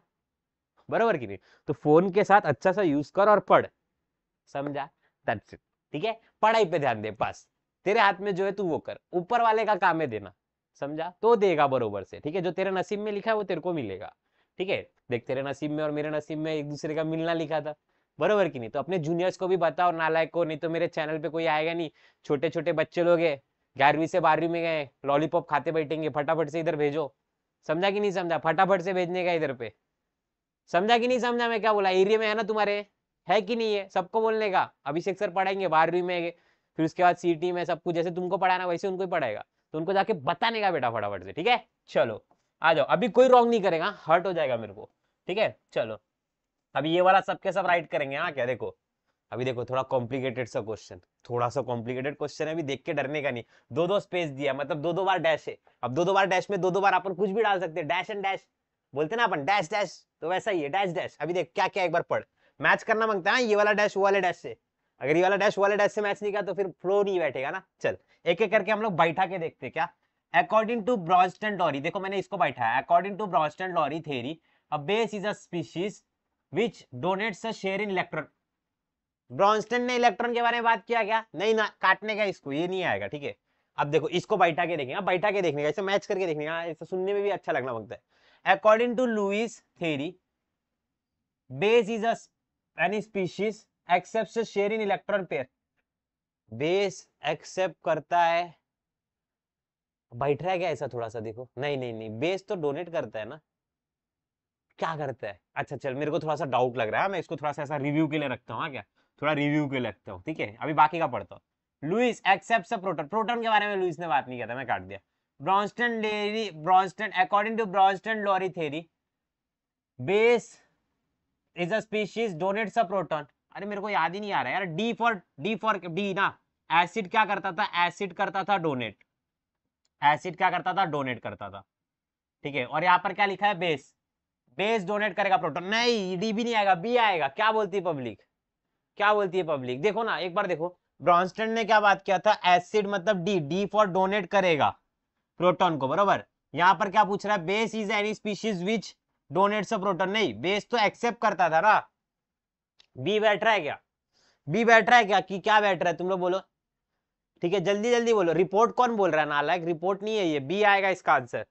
[SPEAKER 1] बराबर की नहीं तो फोन के साथ अच्छा सा यूज कर और पढ़ समझा दैट्स इट ठीक है पढ़ाई पे ध्यान दे बस तेरे हाथ में जो है तू वो कर ऊपर वाले का काम है देना समझा तो देगा बरोबर से ठीक है जो तेरे नसीब में लिखा है वो तेरे को मिलेगा ठीक है देख तेरे नसीब में और मेरे नसीब में एक दूसरे का मिलना लिखा था बरोबर की नहीं तो अपने जूनियर्स को भी बताओ नालायक को नहीं तो मेरे चैनल पे कोई आएगा नहीं छोटे छोटे बच्चे लोग है ग्यारहवीं से बारहवीं में गए लॉलीपॉप खाते बैठेंगे फटाफट से इधर भेजो समझा कि नहीं समझा फटाफट से भेजने का इधर पे समझा कि नहीं समझा मैं क्या बोला एरिया में है ना तुम्हारे है कि नहीं है सबको बोलने का अभिषेक सर पढ़ाएंगे बारहवीं में फिर उसके बाद सीटी में सब कुछ जैसे तुमको पढ़ाना वैसे उनको ही पढ़ाएगा तो उनको जाके बताने का बेटा फटाफट से ठीक है चलो आ जाओ अभी कोई रॉन्ग नहीं करेगा हर्ट हो जाएगा मेरे को ठीक है चलो अभी ये वाला सबके सब राइट करेंगे हाँ क्या देखो अभी देखो थोड़ा कॉम्प्लिकेटेड सा क्वेश्चन थोड़ा सा कॉम्प्लिकेटेड क्वेश्चन है अभी देख के डरने का नहीं दो दो स्पेस दिया मतलब दो दो बार डैश है अब दो दो बार डैश में दो दो बार अपन कुछ भी डाल सकते हैं डैश एंड डैश बोलते ना अपन डैश डैश तो वैसा ही है डैश डैश अभी देख क्या क्या एक बार पढ़ मैच करना मांगता है हाँ, ये वाला डैश वाले डैश से अगर ये वाला डैश वाले डैश से मैच नहीं किया तो फिर फ्लो नहीं बैठेगा ना चल एक एक करके हम लोग बैठा के देखते क्या अकॉर्डिंग टू ब्रॉन्स्टन लॉरी देखो मैंने इसको बैठाया according to Bronsted Lowry theory base is as which donates a share in electron Bronsted ने इलेक्ट्रॉन के बारे में बात किया क्या नहीं ना काटने का इसको ये नहीं आएगा ठीक है अब देखो इसको बैठा के देखेंगे बैठा के देखने का इसे मैच करके देखने का इसे सुनने में भी अच्छा लगना पड़ता है according to Lewis theory base is a any species accept share in electron pair base accept करता है बैठ रहा है क्या ऐसा थोड़ा सा देखो नहीं नहीं नहीं बेस तो डोनेट करता है ना क्या करता है अच्छा चल मेरे को थोड़ा सा डाउट लग रहा है हाँ, मैं इसको थोड़ा सा ऐसा रिव्यू के लिए रखता हूँ हाँ, क्या थोड़ा रिव्यू के लिए रखता हूँ ठीक है अभी बाकी का पढ़ता हूँ लुइस एक्सेप्ट प्रोटोन प्रोटोन के बारे में लुइस ने बात नहीं किया था मैं काट दिया ब्रॉन्स्टन डेरी Bronsted according to Bronsted Lowry theory base is a species donates a proton अरे मेरे को याद ही नहीं आ रहा यार D for D for D ना एसिड क्या करता था एसिड करता था डोनेट एसिड क्या करता था डोनेट करता था ठीक है और यहाँ पर क्या लिखा है बेस बेस डोनेट करेगा प्रोटोन नहीं डी भी नहीं आएगा बी आएगा क्या बोलती है पब्लिक क्या बोलती है पब्लिक देखो ना एक बार देखो ब्रॉन्स्टन ने क्या बात किया था एसिड मतलब डी डी फॉर डोनेट करेगा प्रोटॉन को बरोबर यहाँ पर क्या पूछ रहा है base is any species which donate से प्रोटोन नहीं बेस तो एक्सेप्ट करता था ना बी बैठ रहा है क्या बी बैठ रहा है क्या कि क्या बैठ रहा है तुम लोग बोलो ठीक है जल्दी जल्दी बोलो रिपोर्ट कौन बोल रहा है ना लाइक रिपोर्ट नहीं है ये बी आएगा इसका आंसर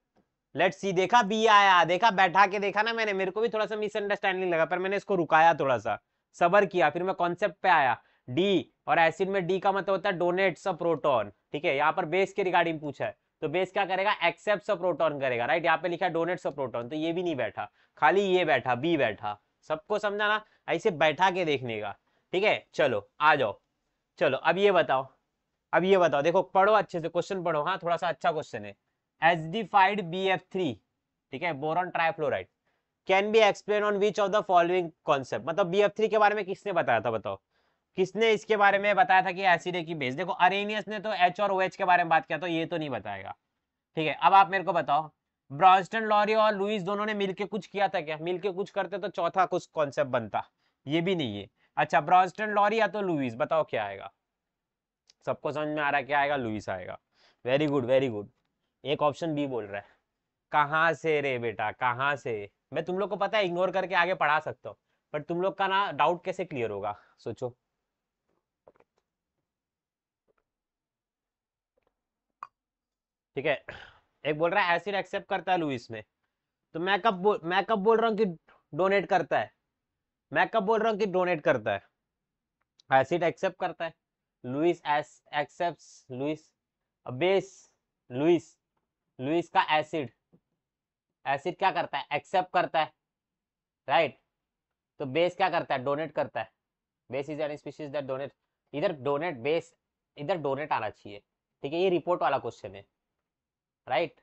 [SPEAKER 1] लेट सी देखा बी आया देखा बैठा के देखा ना मैंने मेरे को भी थोड़ा सा मिसअंडरस्टैंडिंग लगा पर मैंने इसको रुकाया थोड़ा सा सबर किया फिर मैं कॉन्सेप्ट पे आया डी और एसिड में डी का मतलब होता है डोनेट्स अ प्रोटोन ठीक है यहाँ पर बेस के रिगार्डिंग पूछा है तो बेस क्या करेगा एक्सेप्ट सब प्रोटॉन करेगा राइट यहाँ पे लिखा डोनेट सब प्रोटॉन तो ये भी नहीं बैठा खाली ये बैठा बी बैठा सबको समझाना ऐसे बैठा के देखने का ठीक है चलो आ जाओ चलो अब ये बताओ अब ये बताओ देखो पढ़ो अच्छे से क्वेश्चन पढ़ो हाँ थोड़ा सा अच्छा क्वेश्चन है एच डी फाइड बी एफ थ्री ठीक है boron trifluoride can be explain on which of the following concept मतलब बी एफ थ्री के बारे में किसने बताया था बताओ किसने इसके बारे में बताया था कि एसिड की बेस देखो अरेनियस ने तो एच और ओ OH के बारे में बात किया तो ये तो नहीं बताएगा ठीक है अब आप मेरे को बताओ ब्रॉन्स्टन लॉरी और लुइस दोनों ने मिलके कुछ किया था क्या मिलके कुछ करते तो चौथा कुछ कॉन्सेप्ट बनता ये भी नहीं है अच्छा ब्रॉन्स्टन लॉरी या तो लुइस बताओ क्या आएगा सबको समझ में आ रहा है क्या आएगा लुइस आएगा वेरी गुड वेरी गुड एक ऑप्शन बी बोल रहा है कहाँ से रे बेटा कहाँ से मैं तुम लोग को पता है इग्नोर करके आगे पढ़ा सकता हूँ पर तुम लोग का ना डाउट कैसे क्लियर होगा सोचो ठीक है एक बोल रहा है एसिड एक्सेप्ट करता है लुइस में तो मैं कब मैं कब बोल रहा हूँ कि डोनेट करता है मैं कब बोल रहा हूँ कि डोनेट करता है एसिड एक्सेप्ट करता है लुइस एस accept Lewis base Lewis Lewis का एसिड एसिड क्या करता है एक्सेप्ट करता है राइट right? तो बेस क्या करता है डोनेट करता है base is an species that donate इधर डोनेट बेस इधर डोनेट आना चाहिए ठीक है ये रिपोर्ट वाला क्वेश्चन है right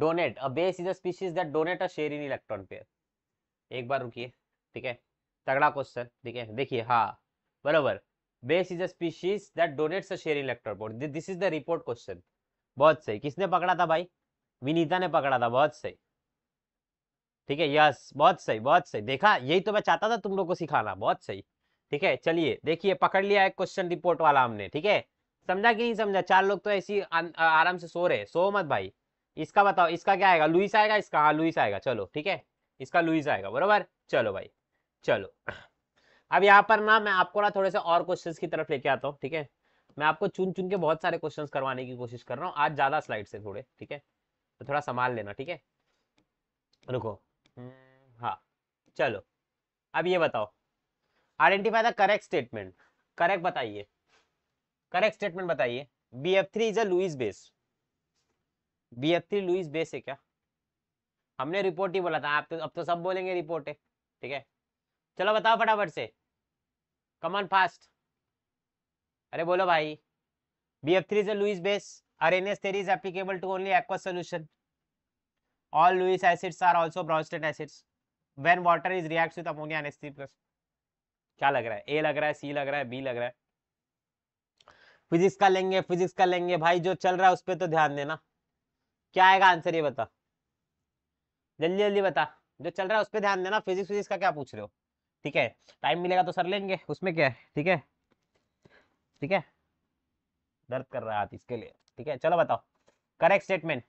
[SPEAKER 1] donate a base is a species that donate a share in electron pair एक बार रुकिए ठीक है तगड़ा क्वेश्चन ठीक है देखिए हाँ बराबर base is a species that donates a share in electron board this is the report question बहुत सही किसने पकड़ा था भाई विनीता ने पकड़ा था बहुत सही ठीक है यस बहुत सही बहुत सही देखा यही तो मैं चाहता था तुम लोग को सिखाना बहुत सही ठीक है चलिए देखिए पकड़ लिया है क्वेश्चन रिपोर्ट वाला हमने ठीक है समझा कि नहीं समझा चार लोग तो ऐसी आराम से सो रहे सो मत भाई इसका बताओ इसका क्या आएगा लुइस आएगा इसका हाँ लुइस आएगा चलो ठीक है इसका लुइस आएगा बरोबर चलो भाई चलो अब यहाँ पर ना मैं आपको ना थोड़े से और क्वेश्चन की तरफ लेके आता हूँ ठीक है मैं आपको चुन चुन के बहुत सारे क्वेश्चन करवाने की कोशिश कर रहा हूँ आज ज्यादा स्लाइड से थोड़े ठीक है तो थोड़ा संभाल लेना ठीक है रुको हम्म, हाँ चलो अब ये बताओ identify the correct statement correct बताइए करेक्ट स्टेटमेंट बताइए B F three is a Lewis base B F three Lewis base है क्या हमने रिपोर्ट ही बोला था आप तो अब तो सब बोलेंगे रिपोर्ट है ठीक है चलो बताओ फटाफट से कमन फास्ट अरे बोलो भाई B F three is a Lewis base R N S theory is applicable to only to solution all Lewis acids are also Bronsted acids when water is water is ammonia N S three H3+. क्या लग रहा है ए लग रहा है सी लग रहा है बी लग रहा है फिजिक्स का लेंगे फिजिक्स का लेंगे भाई जो चल रहा है उस पर तो ध्यान देना क्या आएगा आंसर ये बता जल्दी जल्दी बता जो चल रहा है उस पर ध्यान देना फिजिक्स फिजिक्स का क्या पूछ रहे हो ठीक है टाइम मिलेगा तो सर लेंगे उसमें क्या है ठीक है ठीक है दर्द कर रहा है इसके लिए ठीक है चलो बताओ correct statement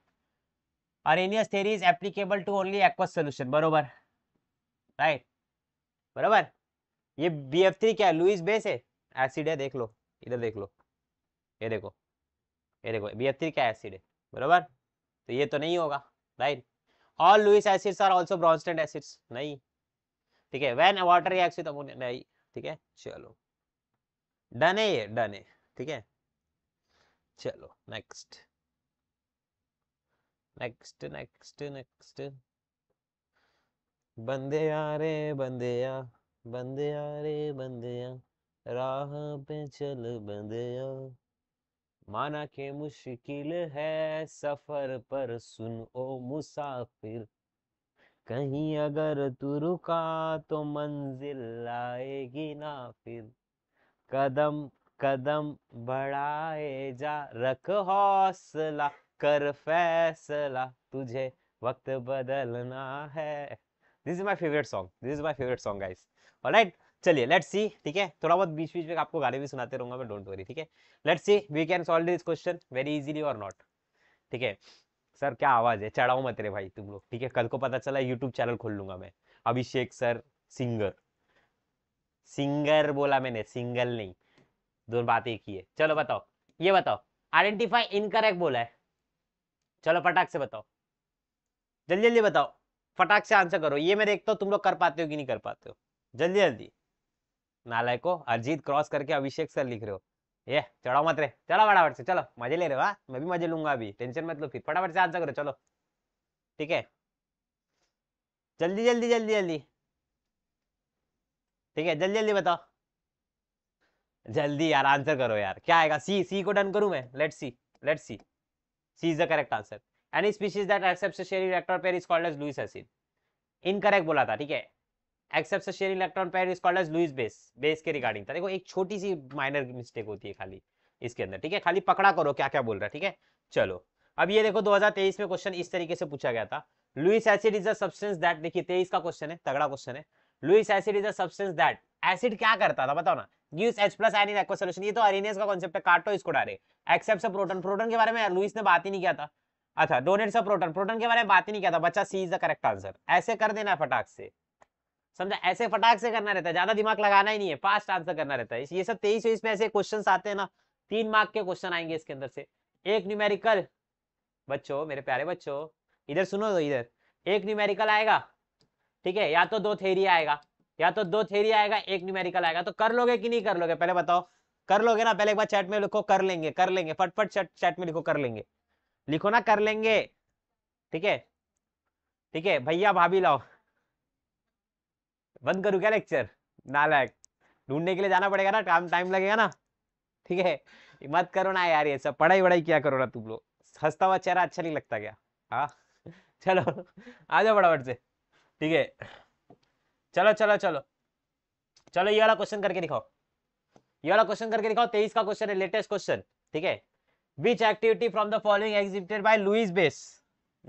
[SPEAKER 1] Arrhenius theory is applicable to only aqueous solution बरोबर राइट बरोबर ये बी एफ थ्री क्या है लुइस बेस है एसिड है देख लो इधर देख लो ये देखो ये देखो बिहत्तर क्या एसिड है बराबर तो ये तो नहीं होगा right all Lewis acids are also Bronsted acids नहीं ठीक है when water react with ammonia नहीं ठीक है चलो डन है ये डन है ठीक है चलो नेक्स्ट नेक्स्ट नेक्स्ट नेक्स्ट बंदे आ रे बंदे आ बंदे आ रे बंदे आ राह पे चल बंदे आ माना के मुश्किल है सफर पर सुन ओ मुसाफिर कहीं अगर तू रुका तो मंजिल लाएगी ना फिर कदम कदम बढ़ाए जा रख हौसला कर फैसला तुझे वक्त बदलना है this is my favourite song this is my favourite song guys alright चलिए लेट सी ठीक है थोड़ा बहुत बीच बीच में आपको गाने भी सुनाते रहूंगा मैं डोंट वरी ठीक है let see we can solve this question very easily और नॉट ठीक है सर क्या आवाज़ है चढ़ाओ मत रे भाई तुम लोग ठीक है कल को पता चला यूट्यूब चैनल खोल लूंगा मैं अभिषेक सर सिंगर सिंगर बोला मैंने सिंगल नहीं दोनों बात एक ही है चलो बताओ ये बताओ आइडेंटिफाई इनकरेक्ट बोला है चलो फटाक से बताओ जल्दी जल्दी बताओ फटाक से आंसर करो ये मैं देखता हूँ तुम लोग कर पाते हो कि नहीं कर पाते हो जल्दी जल्दी नालय को अरजीत क्रॉस करके अभिषेक सर लिख रहे हो ये चढ़ाओ मत रे चलो फटाफट से चलो मजे ले रहे हो हाँ? मैं भी मजे लूंगा अभी टेंशन मत लो फिर फटाफट से आंसर करो चलो ठीक है जल्दी जल्दी जल्दी जल्दी ठीक है जल्दी जल्दी बताओ जल्दी यार आंसर करो यार क्या आएगा सी सी को डन करूं मैं let see let see C is the correct answer any species that accepts sharing rector pair is called as Lewis acid incorrect बोला था ठीक है accept share electron pair is called as Lewis base base के regarding था देखो एक छोटी सी minor mistake होती है खाली इसके अंदर ठीक है खाली पकड़ा करो क्या क्या बोल रहा है ठीक है चलो अब ये देखो 2023 में क्वेश्चन इस तरीके से पूछा गया था लुइस एसिड इज दैट देखिए तेईस का क्वेश्चन है तगड़ा क्वेश्चन है Lewis acid is that acid क्या करता था बताओ ना ये तो का है काटो इसको डायरेक्ट एक्सेप्ट के बारे में लुइस ने बात ही नहीं किया था अच्छा डोनेट्स के बारे में बात ही नहीं किया था बच्चा C is the correct answer ऐसे कर देना फटाक से समझा ऐसे फटाक से करना रहता है ज्यादा दिमाग लगाना ही नहीं है फास्ट आंसर करना रहता है ये सब तेईस चौबीस में ऐसे क्वेश्चन आते हैं ना तीन मार्क के क्वेश्चन आएंगे इसके अंदर से एक न्यूमेरिकल बच्चों मेरे प्यारे बच्चों इधर सुनो तो इधर एक न्यूमेरिकल आएगा ठीक है या तो दो थेरी आएगा या तो दो थेरी आएगा एक न्यूमेरिकल आएगा तो कर लोगे कि नहीं कर लोगे पहले बताओ कर लोगे ना पहले एक बार चैट में लिखो कर लेंगे कर लेंगे फटफट चैट चैट में लिखो कर लेंगे लिखो ना कर लेंगे ठीक है ठीक है भैया भाभी लाओ बंद करूँ क्या लेक्चर नालायक ढूंढने के लिए जाना पड़ेगा ना टाइम टाइम लगेगा ना ठीक है मत करो ना यार ये सब पढ़ाई वढ़ाई क्या करो ना तुम लोग हंसता हुआ चेहरा अच्छा नहीं लगता क्या हाँ चलो आ जाओ फटाफट से ठीक है चलो चलो चलो चलो ये वाला क्वेश्चन करके दिखाओ ये वाला क्वेश्चन करके दिखाओ तेईस का क्वेश्चन है लेटेस्ट क्वेश्चन ठीक है which activity from the following exhibited by Lewis base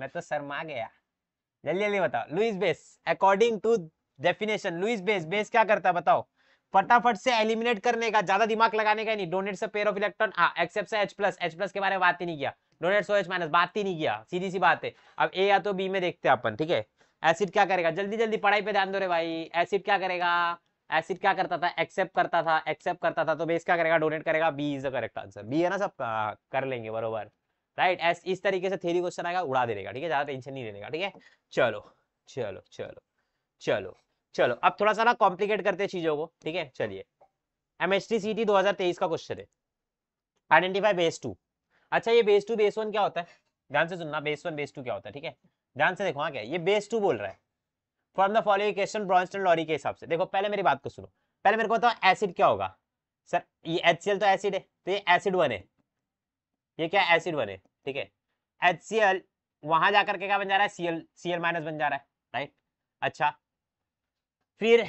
[SPEAKER 1] मैं तो शर्मा गया जल्दी जल्दी बताओ Lewis base according to definition Lewis base base क्या करता है बताओ फटाफट से एलिमिनेट करने का ज्यादा दिमाग लगाने का नहीं डोनेट से पेयर ऑफ इलेक्ट्रॉन हाँ accept H plus H plus के बारे में बात ही नहीं किया डोनेट सो एच माइनस बात ही नहीं किया सीधी सी बात है अब ए या तो बी में देखते हैं अपन ठीक है एसिड क्या करेगा जल्दी जल्दी पढ़ाई पे ध्यान दो रहे भाई एसिड क्या करेगा एसिड क्या करता था एक्सेप्ट करता था एक्सेप्ट करता था तो बेस क्या करेगा डोनेट करेगा B is the correct answer B है ना सब हाँ, कर लेंगे बरोबर राइट एस इस तरीके से थेरी क्वेश्चन आएगा उड़ा देगा ठीक है ज्यादा टेंशन नहीं देगा ठीक है चलो चलो चलो चलो चलो अब थोड़ा सा ना कॉम्प्लिकेट करते हैं चीजों को ठीक है चलिए M S T C T दो हजार तेईस का क्वेश्चन है आइडेंटिफाई बेस टू अच्छा ये बेस टू बेस वन क्या होता है ध्यान से सुनना बेस वन बेस टू क्या होता है ठीक है ध्यान से देखो हाँ क्या ये बेस टू बोल रहा है from the following question Bronsted Lowry के हिसाब से देखो पहले मेरी बात को सुनो पहले मेरे को बताओ एसिड क्या होगा सर ये एच तो एसिड है तो ये एसिड वन है ये क्या एसिड वन है ठीक है एच सी एल वहां जाकर के क्या बन जा रहा है C L C L minus बन जा रहा है राइट अच्छा फिर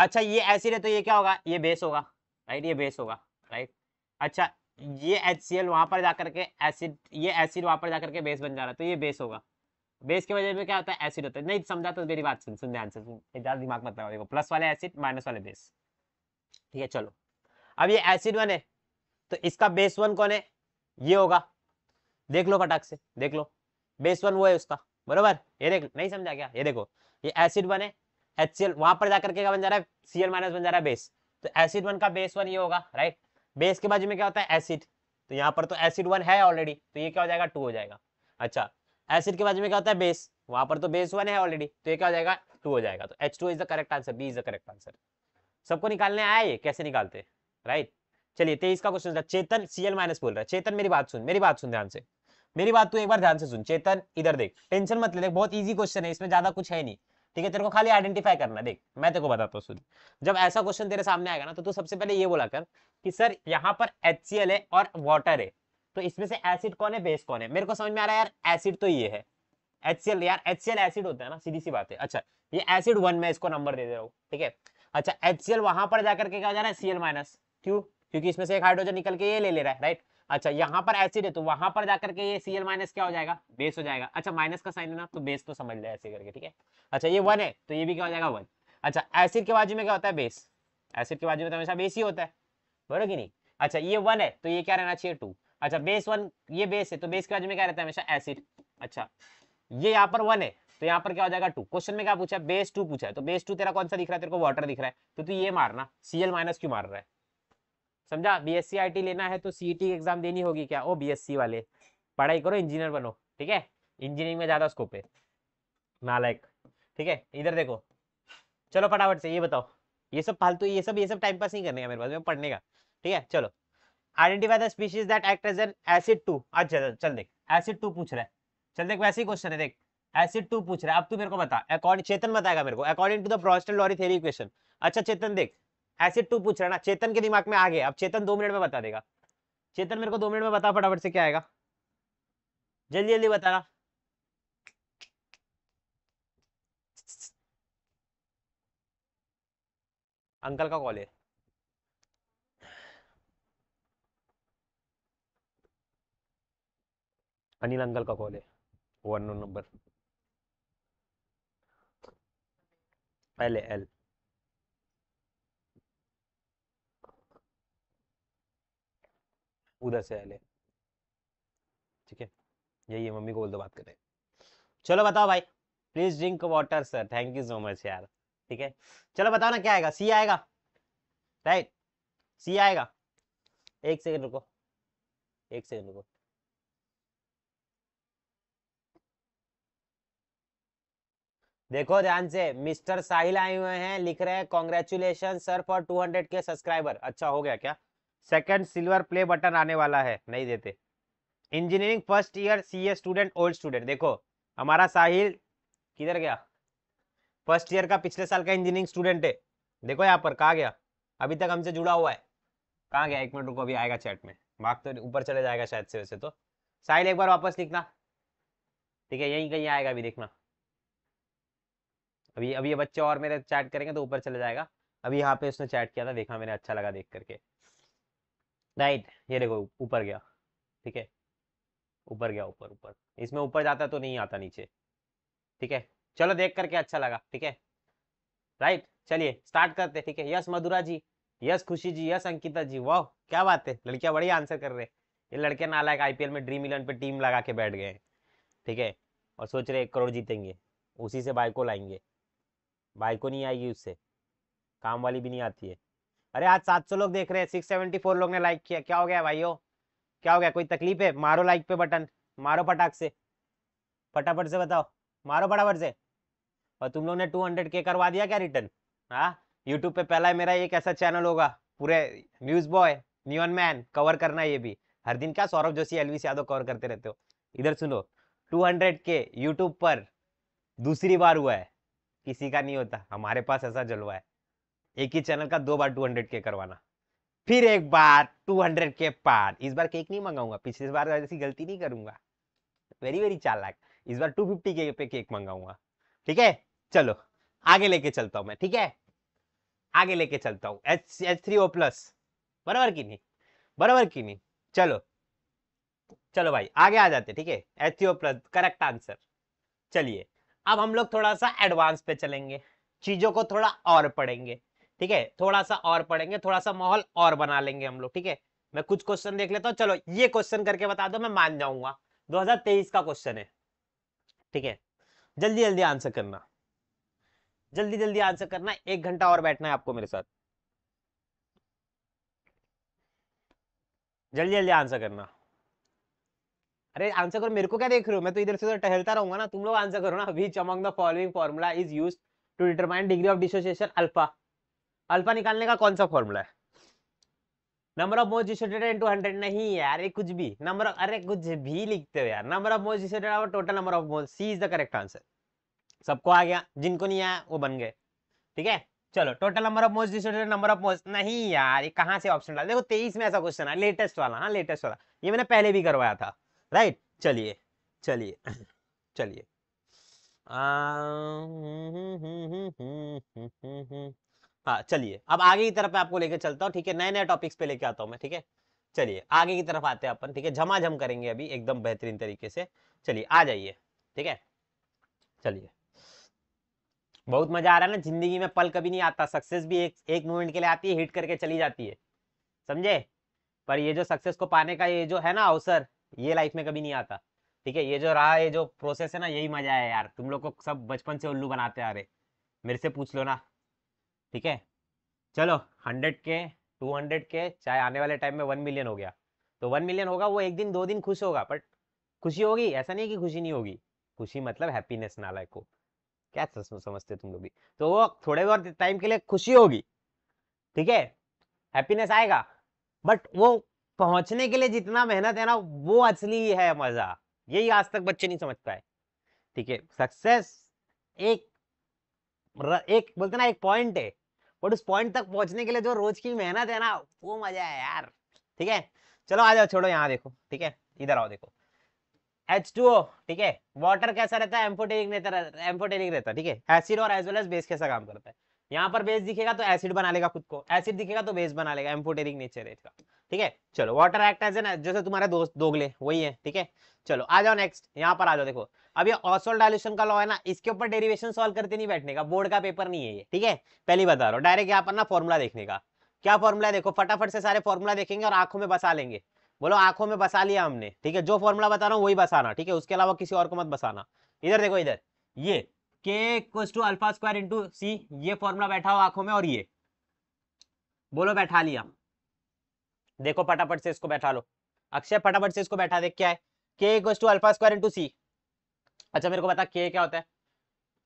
[SPEAKER 1] अच्छा ये एसिड है तो ये क्या होगा ये बेस होगा राइट ये बेस होगा राइट अच्छा ये एच सी एल वहाँ पर जा करके एसिड ये एसिड वहाँ पर जा करके बेस बन जा रहा है तो ये बेस होगा बेस की वजह से क्या होता है एसिड होता है नहीं समझा तो मेरी बात सुन सुन ध्यान से सुन ज़्यादा दिमाग मत लगाओ देखो प्लस वाले एसिड माइनस वाले बेस ठीक है चलो अब ये एसिड वन है तो इसका बेस वन कौन है ये होगा देख लो फटाक से देख लो बेस वन वो है उसका बरोबर ये देख नहीं समझा क्या ये देखो ये एसिड वन है एच वहां पर जाकर के क्या बन जा रहा है सी माइनस बन जा रहा है बेस तो एसिड वन का बेस वन ये होगा राइट बेस के बाजू में क्या होता है एसिड तो यहाँ पर तो एसिड वन है ऑलरेडी तो ये क्या हो जाएगा टू हो जाएगा अच्छा एसिड के बाजू में क्या होता है बेस वहां पर तो बेस वन है ऑलरेडी तो ये क्या हो जाएगा टू हो जाएगा तो H two is the correct answer B is the correct answer सबको निकालने आया ये कैसे निकालते राइट चलिए तेईस का question Chetan C L minus बोल रहा है चेतन मेरी बात सुन मेरी बात सुन ध्यान से मेरी बात तू एक बार ध्यान से सुन चेतन इधर देख टेंशन मत ले देख बहुत इजी क्वेश्चन है इसमें ज्यादा कुछ है नहीं ठीक है तेरे को खाली आइडेंटिफाई करना देख मैं तेरे को बताता हूँ सुन जब ऐसा क्वेश्चन तेरे सामने आएगा ना तो तू सबसे पहले ये बोला कर कि सर यहाँ पर एच है और वाटर है तो इसमें से एसिड कौन है बेस कौन है मेरे को समझ में आ रहा है यार एसिड तो ये है एच यार एच एसिड होता है ना सीधी सी बात है अच्छा ये एसिड वन में इसको नंबर दे दे रहा हूँ ठीक है अच्छा एच वहां पर जाकर के क्या हो जा रहा है सी माइनस क्यों क्योंकि इसमें से एक हाइड्रोजन निकल के ये ले ले रहा है राइट अच्छा यहाँ पर एसिड है तो वहां पर जाकर के ये सीएल माइनस क्या हो जाएगा बेस हो जाएगा अच्छा माइनस का साइन है ना तो बेस तो समझ लिया ऐसे करके ठीक है अच्छा ये वन है तो ये भी क्या हो जाएगा वन अच्छा एसिड के बाजू में क्या होता है बेस एसिड के बाजू में तो हमेशा बेस ही होता है बोलो कि नहीं अच्छा ये वन है तो ये क्या रहना चाहिए टू अच्छा बेस वन ये बेस है तो बेस के बाजू में क्या रहता है हमेशा एसिड अच्छा ये यहाँ पर वन है तो यहाँ पर क्या हो जाएगा टू क्वेश्चन में क्या पूछा है बेस टू पूछा है तो बेस टू तेरा कौन सा दिख रहा है तेरे को वाटर दिख रहा है तो तू ये मारना सीएल माइनस क्यों मार रहा है समझा बी एस लेना है तो सी टी एग्जाम देनी होगी क्या ओ बी वाले पढ़ाई करो इंजीनियर बनो ठीक है इंजीनियरिंग में ज्यादा स्कोप है नालायक ठीक है इधर देखो चलो फटाफट से ये बताओ ये सब फालतू ये सब ये सब टाइम पास नहीं करने का मेरे पास मैं पढ़ने का ठीक है चलो identify the species that act as an acid too अच्छा चल देख एसिड टू पूछ रहा है चल देख वैसे ही क्वेश्चन है देख एसिड टू पूछ रहा है अब तू मेरे को बता अकॉर्डिंग चेतन बताएगा मेरे को according to the Bronsted Lowry theory अच्छा चेतन देख एसिड टू पूछ रहा ना चेतन के दिमाग में आ गया अब चेतन दो मिनट में बता देगा चेतन मेरे को दो मिनट में बता फटाफट से क्या आएगा जल्दी जल्दी बता रहा अंकल का कॉल है अनिल अंकल का कॉल है वन नंबर एल एल उधर से ले ठीक है यही है मम्मी को बोल दो बात करें चलो बताओ भाई please drink water sir thank you so much यार ठीक है चलो बताओ ना क्या आएगा सी आएगा राइट सी आएगा एक सेकंड रुको एक सेकंड रुको देखो ध्यान से मिस्टर साहिल आए हुए हैं लिख रहे हैं कॉन्ग्रेचुलेशन सर फॉर 200 के सब्सक्राइबर अच्छा हो गया क्या सेकंड सिल्वर प्ले बटन आने वाला है नहीं देते engineering first year C student old student देखो हमारा साहिल किधर गया फर्स्ट ईयर का पिछले साल का इंजीनियरिंग स्टूडेंट है देखो यहाँ पर कहा गया अभी तक हमसे जुड़ा हुआ है कहाँ गया एक मिनट रुको अभी आएगा चैट में मार्क तो ऊपर चले जाएगा शायद से वैसे तो साहिल एक बार वापस लिखना ठीक है यहीं कहीं आएगा अभी देखना अभी अभी ये बच्चे और मेरे चैट करेंगे तो ऊपर चले जाएगा अभी यहाँ पे उसने चैट किया था देखा मैंने अच्छा लगा देख करके राइट ये देखो ऊपर गया ठीक है ऊपर गया ऊपर ऊपर इसमें ऊपर जाता तो नहीं आता नीचे ठीक है चलो देख करके अच्छा लगा ठीक है राइट चलिए स्टार्ट करते ठीक है यस मधुरा जी यस खुशी जी यस अंकिता जी वाह क्या बात है लड़कियां बढ़िया आंसर कर रहे ये लड़के नालायक आईपीएल में ड्रीम इलेवन पे टीम लगा के बैठ गए ठीक है और सोच रहे एक करोड़ जीतेंगे उसी से बाइको लाएंगे बाइको नहीं आएगी उससे काम वाली भी नहीं आती है अरे आज 700 लोग देख रहे हैं 674 लोग ने लाइक किया क्या हो गया भाइयों क्या हो गया कोई तकलीफ है मारो लाइक पे बटन मारो पटाख से फटाफट से बताओ मारो फटाफट से और तुम लोग ने टू हंड्रेड के करवा दिया क्या रिटर्न हाँ यूट्यूब पे पहला मेरा एक ऐसा चैनल होगा पूरे news boy new man cover करना ये भी हर दिन क्या सौरभ जोशी एलविस यादव कवर करते रहते हो इधर सुनो हंड्रेड के यूट्यूब पर दूसरी बार हुआ है किसी का नहीं होता हमारे पास ऐसा जलवा है एक ही चैनल का दो बार टू हंड्रेड के करवाना फिर एक बार टू हंड्रेड के पार इस बार केक नहीं मंगाऊंगा पिछले बार ऐसी गलती नहीं करूंगा वेरी वेरी चालाक इस बार टू फिफ्टी के पे केक मंगाऊंगा ठीक है चलो आगे लेके चलता हूं मैं ठीक है आगे लेके चलता हूं H H three O plus बराबर की नहीं बराबर की नहीं चलो चलो भाई आगे आ जाते ठीक है H three O plus correct answer चलिए अब हम लोग थोड़ा सा एडवांस पे चलेंगे चीजों को थोड़ा और पढ़ेंगे ठीक है थोड़ा सा और पढ़ेंगे थोड़ा सा माहौल और बना लेंगे हम लोग ठीक है मैं कुछ क्वेश्चन देख लेता हूँ चलो ये क्वेश्चन करके बता दो मैं मान जाऊंगा 2023 का क्वेश्चन है ठीक है जल्दी जल्दी आंसर करना जल्दी जल्दी आंसर करना एक घंटा और बैठना है आपको मेरे साथ जल्दी जल्दी आंसर करना अरे आंसर करो मेरे को क्या देख रहे हो मैं तो इधर से उधर टहलता रहूंगा ना तुम लोग आंसर करो ना which among the following formula is use to determine degree of dissociation alpha alpha निकालने का कौन सा फॉर्मूला है number of most distributed into 100 नहीं यार ये कुछ भी नंबर अरे कुछ भी लिखते हो यार नंबर ऑफ मोस्ट डिस्ट्रीब्यूटेड और total number of most C is the correct answer सबको आ गया जिनको नहीं आया वो बन गए ठीक है चलो total number of most distributed number of most नहीं यार ये कहां से ऑप्शन डाल देखो तेईस में ऐसा क्वेश्चन है लेटेस्ट वाला हाँ लेटेस्ट वाला ये मैंने पहले भी करवाया था राइट चलिए चलिए चलिए हाँ चलिए अब आगे की तरफ आपको लेकर चलता हूँ ठीक है नए नए टॉपिक्स पे लेके आता हूँ मैं ठीक है चलिए आगे की तरफ आते हैं अपन ठीक है झमाझम करेंगे अभी एकदम बेहतरीन तरीके से चलिए आ जाइए ठीक है चलिए बहुत मजा आ रहा है ना जिंदगी में पल कभी नहीं आता सक्सेस भी एक एक मोमेंट के लिए आती है हिट करके चली जाती है समझे पर ये जो सक्सेस को पाने का ये जो है ना अवसर ये लाइफ में कभी नहीं आता ठीक है ये जो रहा ये जो प्रोसेस है ना यही मजा है यार तुम लोग को सब बचपन से उल्लू बनाते आ रहे मेरे से पूछ लो ना ठीक है चलो हंड्रेड के टू हंड्रेड के चाहे आने वाले टाइम में वन मिलियन हो गया तो वन मिलियन होगा वो एक दिन दो दिन खुश होगा बट खुशी होगी ऐसा नहीं है कि खुशी नहीं होगी खुशी मतलब हैप्पीनेस नाला को क्या समझते तुम लोग भी तो वो थोड़े बहुत टाइम के लिए खुशी होगी ठीक है हैप्पीनेस आएगा बट वो पहुंचने के लिए जितना मेहनत है ना वो असली है मजा यही आज तक बच्चे नहीं समझ पाए ठीक है सक्सेस एक एक बोलते ना एक पॉइंट है बट उस पॉइंट तक पहुंचने के लिए जो रोज की मेहनत है ना वो मजा है यार ठीक है चलो आ जाओ छोड़ो यहाँ देखो ठीक है इधर आओ देखो एच टू ओ ठीक है वाटर कैसा रहता है एम्फोटेरिक रहता एम्फोटेरिक रहता है ठीक है एसिड और एज वेल एज बेस कैसा काम करता है यहाँ पर बेस दिखेगा तो एसिड बना लेगा खुद को एसिड दिखेगा तो बेस बना लेगा एम्फोटेरिक नेचर है इसका ठीक है चलो वाटर एक्ट एज एन जैसे तुम्हारे दोस्त दोगले वही है ठीक है चलो आ जाओ नेक्स्ट यहाँ पर आ जाओ देखो अब ये ऑसोल डायल्यूशन का लॉ है ना इसके ऊपर डेरिवेशन सॉल्व करते नहीं बैठने का बोर्ड का पेपर नहीं है ये ठीक है पहली बता रहा हूँ डायरेक्ट यहाँ पर ना फॉर्मूला देखने का क्या फॉर्मूला देखो फटाफट से सारे फॉर्मूला देखेंगे और आंखों में बसा लेंगे बोलो आंखों में बसा लिया हमने ठीक है जो फॉर्मूला बता रहा हूँ वही बसाना ठीक है उसके अलावा किसी और को मत बसाना इधर देखो इधर ये K to alpha square into C ये फॉर्मूला बैठा हो आंखों में और ये बोलो बैठा लिया देखो फटाफट से इसको बैठा लो अक्षय फटाफट से इसको बैठा दे क्या है K equals to alpha square into C अच्छा मेरे को बता के क्या होता है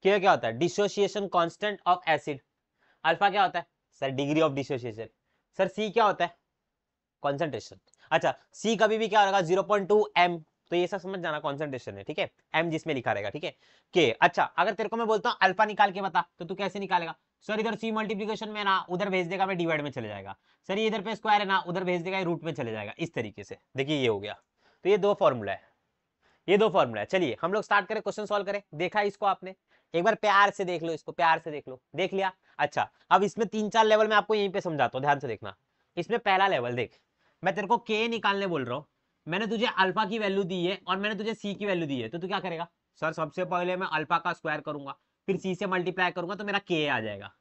[SPEAKER 1] के क्या होता है dissociation constant of acid alpha क्या होता है sir degree of dissociation sir C क्या होता है कॉन्सेंट्रेशन अच्छा सी कभी भी क्या होगा जीरो पॉइंट टू एम तो ये सब समझ जाना कॉन्सेंट्रेशन है ठीक है एम जिसमें लिखा रहेगा ठीक है के अच्छा अगर तेरे को मैं बोलता हूँ अल्फा निकाल के बता तो तू कैसे निकालेगा सर इधर सी मल्टीप्लीकेशन में ना उधर भेज देगा मैं डिवाइड में चले जाएगा सर ये इधर पे स्क्वायर है ना उधर भेज देगा रूट में चले जाएगा इस तरीके से देखिए ये हो गया तो ये दो फॉर्मूला है ये दो फॉर्मूला है चलिए हम लोग स्टार्ट करें क्वेश्चन सोल्व करें देखा इसको आपने एक बार प्यार से देख लो इसको प्यार से देख लो देख लिया अच्छा अब इसमें तीन चार लेवल में आपको यहीं पे समझाता हूँ ध्यान से देखना इसमें पहला लेवल देख मैं तेरे को के निकालने बोल रहा हूँ मैंने तुझे अल्फा की वैल्यू दी है और मैंने तुझे सी की वैल्यू दी है तो तू क्या करेगा सर सबसे पहले मैं अल्फा का स्क्वायर करूंगा फिर सी से मल्टीप्लाई करूंगा तो मेरा के आ जाएगा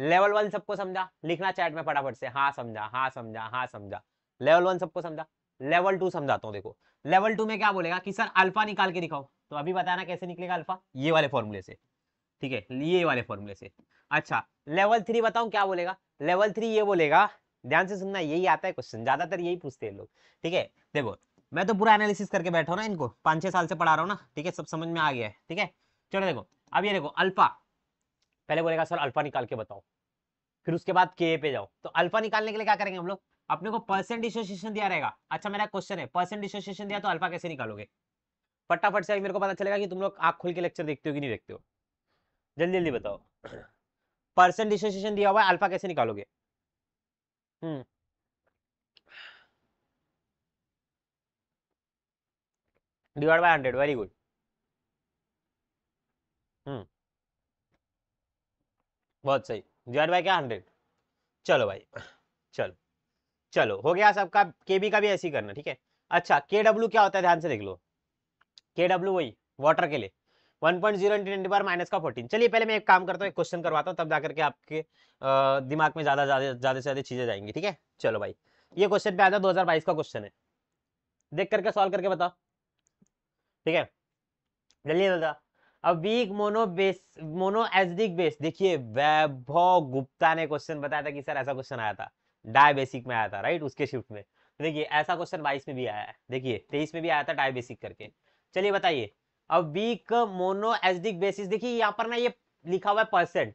[SPEAKER 1] लेवल वन सबको समझा लिखना चैट में फटाफट से हाँ समझा हाँ समझा हाँ समझा लेवल वन सबको समझा लेवल टू समझाता हूँ देखो लेवल टू में क्या बोलेगा कि सर अल्फा निकाल के दिखाओ तो अभी बताना कैसे निकलेगा अल्फा ये वाले फॉर्मूले से ठीक है ये वाले फॉर्मूले से अच्छा लेवल थ्री बताऊँ क्या बोलेगा लेवल थ्री ये बोलेगा ध्यान से सुनना यही आता है क्वेश्चन ज्यादातर यही पूछते हैं लोग ठीक है देखो मैं तो पूरा एनालिसिस करके बैठा हूँ ना इनको पांच छह साल से पढ़ा रहा हूँ ना ठीक है सब समझ में आ गया है ठीक है चलो देखो अब ये देखो अल्फा पहले बोलेगा सर अल्फा निकाल के बताओ फिर उसके बाद के पे जाओ तो अल्फा निकालने के लिए क्या करेंगे हम लोग अपने को परसेंट डिसोसिएशन दिया रहेगा अच्छा मेरा क्वेश्चन है परसेंट डिसोसिएशन दिया तो अल्फा कैसे निकालोगे फटाफट से मेरे को पता चलेगा कि तुम लोग आग खोल के लेक्चर देखते हो कि नहीं देखते हो जल्दी जल्दी बताओ परसेंट डिसोसिएशन दिया हुआ है अल्फा कैसे निकालोगे hmm divide by hundred very good बहुत सही डिवाइड बाई क्या हंड्रेड चलो भाई चलो चलो हो गया सबका के बी का भी ऐसे ही करना ठीक है अच्छा के डब्ल्यू क्या होता है ध्यान से देख लो के डब्ल्यू वही वाटर के लिए one point zero into power minus का फोर्टीन चलिए पहले मैं एक काम करता हूँ एक क्वेश्चन करवाता हूँ तब जाकर के आपके दिमाग में ज्यादा ज्यादा से ज्यादा चीजें जाएंगी ठीक है चलो भाई ये क्वेश्चन पे आता है दो का क्वेश्चन है देख करके सॉल्व करके बताओ ठीक है जल्दी जल्दा weak mono base mono acidic base देखिए वैभव गुप्ता ने क्वेश्चन बताया था कि सर ऐसा क्वेश्चन आया था डायबेसिक में आया था राइट उसके शिफ्ट में देखिए ऐसा क्वेश्चन बाईस में भी आया है देखिए तेईस में भी आया था डायबेसिक करके चलिए बताइए अब वीक मोनो एसिडिक बेसिस देखिए यहाँ पर ना ये लिखा हुआ है परसेंट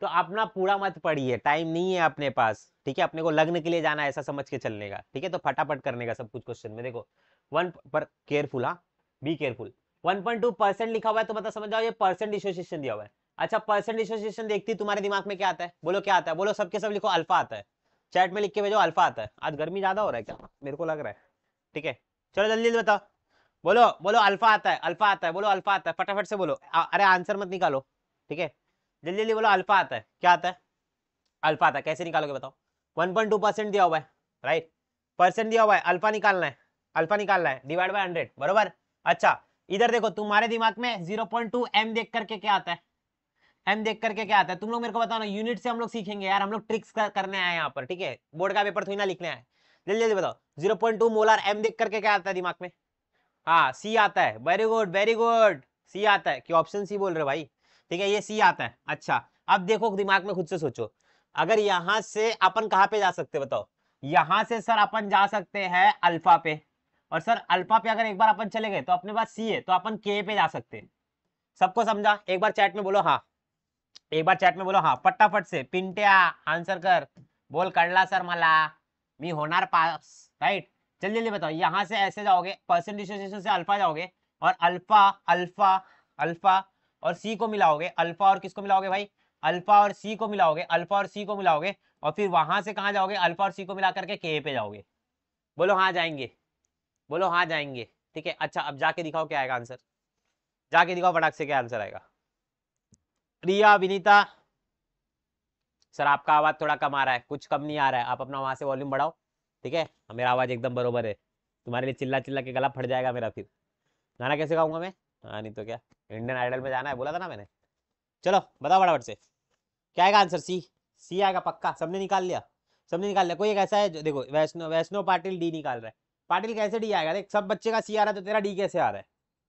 [SPEAKER 1] तो अपना पूरा मत पढ़िए टाइम नहीं है अपने पास ठीक है अपने को लग्न के लिए जाना ऐसा समझ के चलने का ठीक है तो फटाफट करने का सब कुछ क्वेश्चन में देखो वन पर केयरफुल हाँ बी केयरफुल 1.2 परसेंट लिखा हुआ है तो मतलब समझ जाओ ये परसेंट डिसोसिएशन दिया हुआ है अच्छा परसेंट डिसोसिएशन देखती तुम्हारे दिमाग में क्या आता है बोलो क्या आता है बोलो सबके सब लिखो अल्फा आता है चैट में लिख के भेजो अल्फा आता है आज गर्मी ज्यादा हो रहा है क्या मेरे को लग रहा है ठीक है चलो जल्दी जल्दी बताओ बोलो बोलो अल्फा आता है अल्फा आता है बोलो अल्फा आता है फटाफट से बोलो अरे आंसर मत निकालो ठीक है जल्दी जल्दी बोलो अल्फा आता है क्या आता है अल्फा आता है कैसे निकालोगे बताओ टू परसेंट दिया हुआ है राइट परसेंट दिया हुआ है अल्फा निकालना है अल्फा निकालना है डिवाइड बाय हंड्रेड बरबर अच्छा इधर देखो तुम्हारे दिमाग में जीरो पॉइंट टू एम देख करके क्या आता है एम देख करके क्या आता है तुम लोग मेरे को बताओ ना यूनिट से हम लोग सीखेंगे यार हम लोग ट्रिक्स करने आए यहाँ पर ठीक है बोर्ड का पेपर थोड़ी ना लिखने आए जल्दी जल्दी बताओ zero point two molar M देख करके क्या आता है दिमाग में हाँ सी आता है very good very good C आता है कि ऑप्शन सी बोल रहे भाई ठीक है ये सी आता है अच्छा अब देखो दिमाग में खुद से सोचो अगर यहाँ से अपन कहाँ पे जा सकते बताओ यहाँ से सर अपन जा सकते हैं अल्फा पे और सर अल्फा पे अगर एक बार अपन चले गए तो अपने पास सी है तो अपन के पे जा सकते हैं सबको समझा एक बार चैट में बोलो हाँ एक बार चैट में बोलो हाँ फटाफट से पिंटे आंसर कर बोल कड़ला सर माला मी होनार पास राइट जल्दी जल्दी बताओ यहाँ से ऐसे जाओगे परसेंटेज से अल्फा जाओगे और अल्फा अल्फा अल्फा और सी को मिलाओगे अल्फा और किसको मिलाओगे भाई अल्फा और सी को मिलाओगे अल्फा और सी को मिलाओगे और फिर वहां से कहा जाओगे अल्फा और सी को मिला करके के पे जाओगे बोलो हाँ जाएंगे बोलो हाँ जाएंगे ठीक है अच्छा अब जाके दिखाओ क्या आएगा आंसर जाके दिखाओ फटाक से क्या आंसर आएगा प्रिया विनीता सर आपका आवाज थोड़ा कम आ रहा है कुछ कम नहीं आ रहा है आप अपना वहां से वॉल्यूम बढ़ाओ ठीक है हाँ, मेरा आवाज एकदम बरोबर है तुम्हारे लिए चिल्ला चिल्ला के गला फट जाएगा मेरा फिर गाना कैसे गाऊंगा मैं हाँ नहीं तो क्या इंडियन आइडल में जाना है बोला था ना मैंने चलो बताओ फटाफट से क्या आएगा आंसर सी सी आएगा पक्का सबने निकाल लिया सबने निकाल लिया कोई एक ऐसा है जो देखो वैष्णो वैष्णो पाटिल डी निकाल रहा है पाटिल कैसे डी आएगा देख सब बच्चे का सी आ रहा है तो तेरा डी कैसे आ रहा है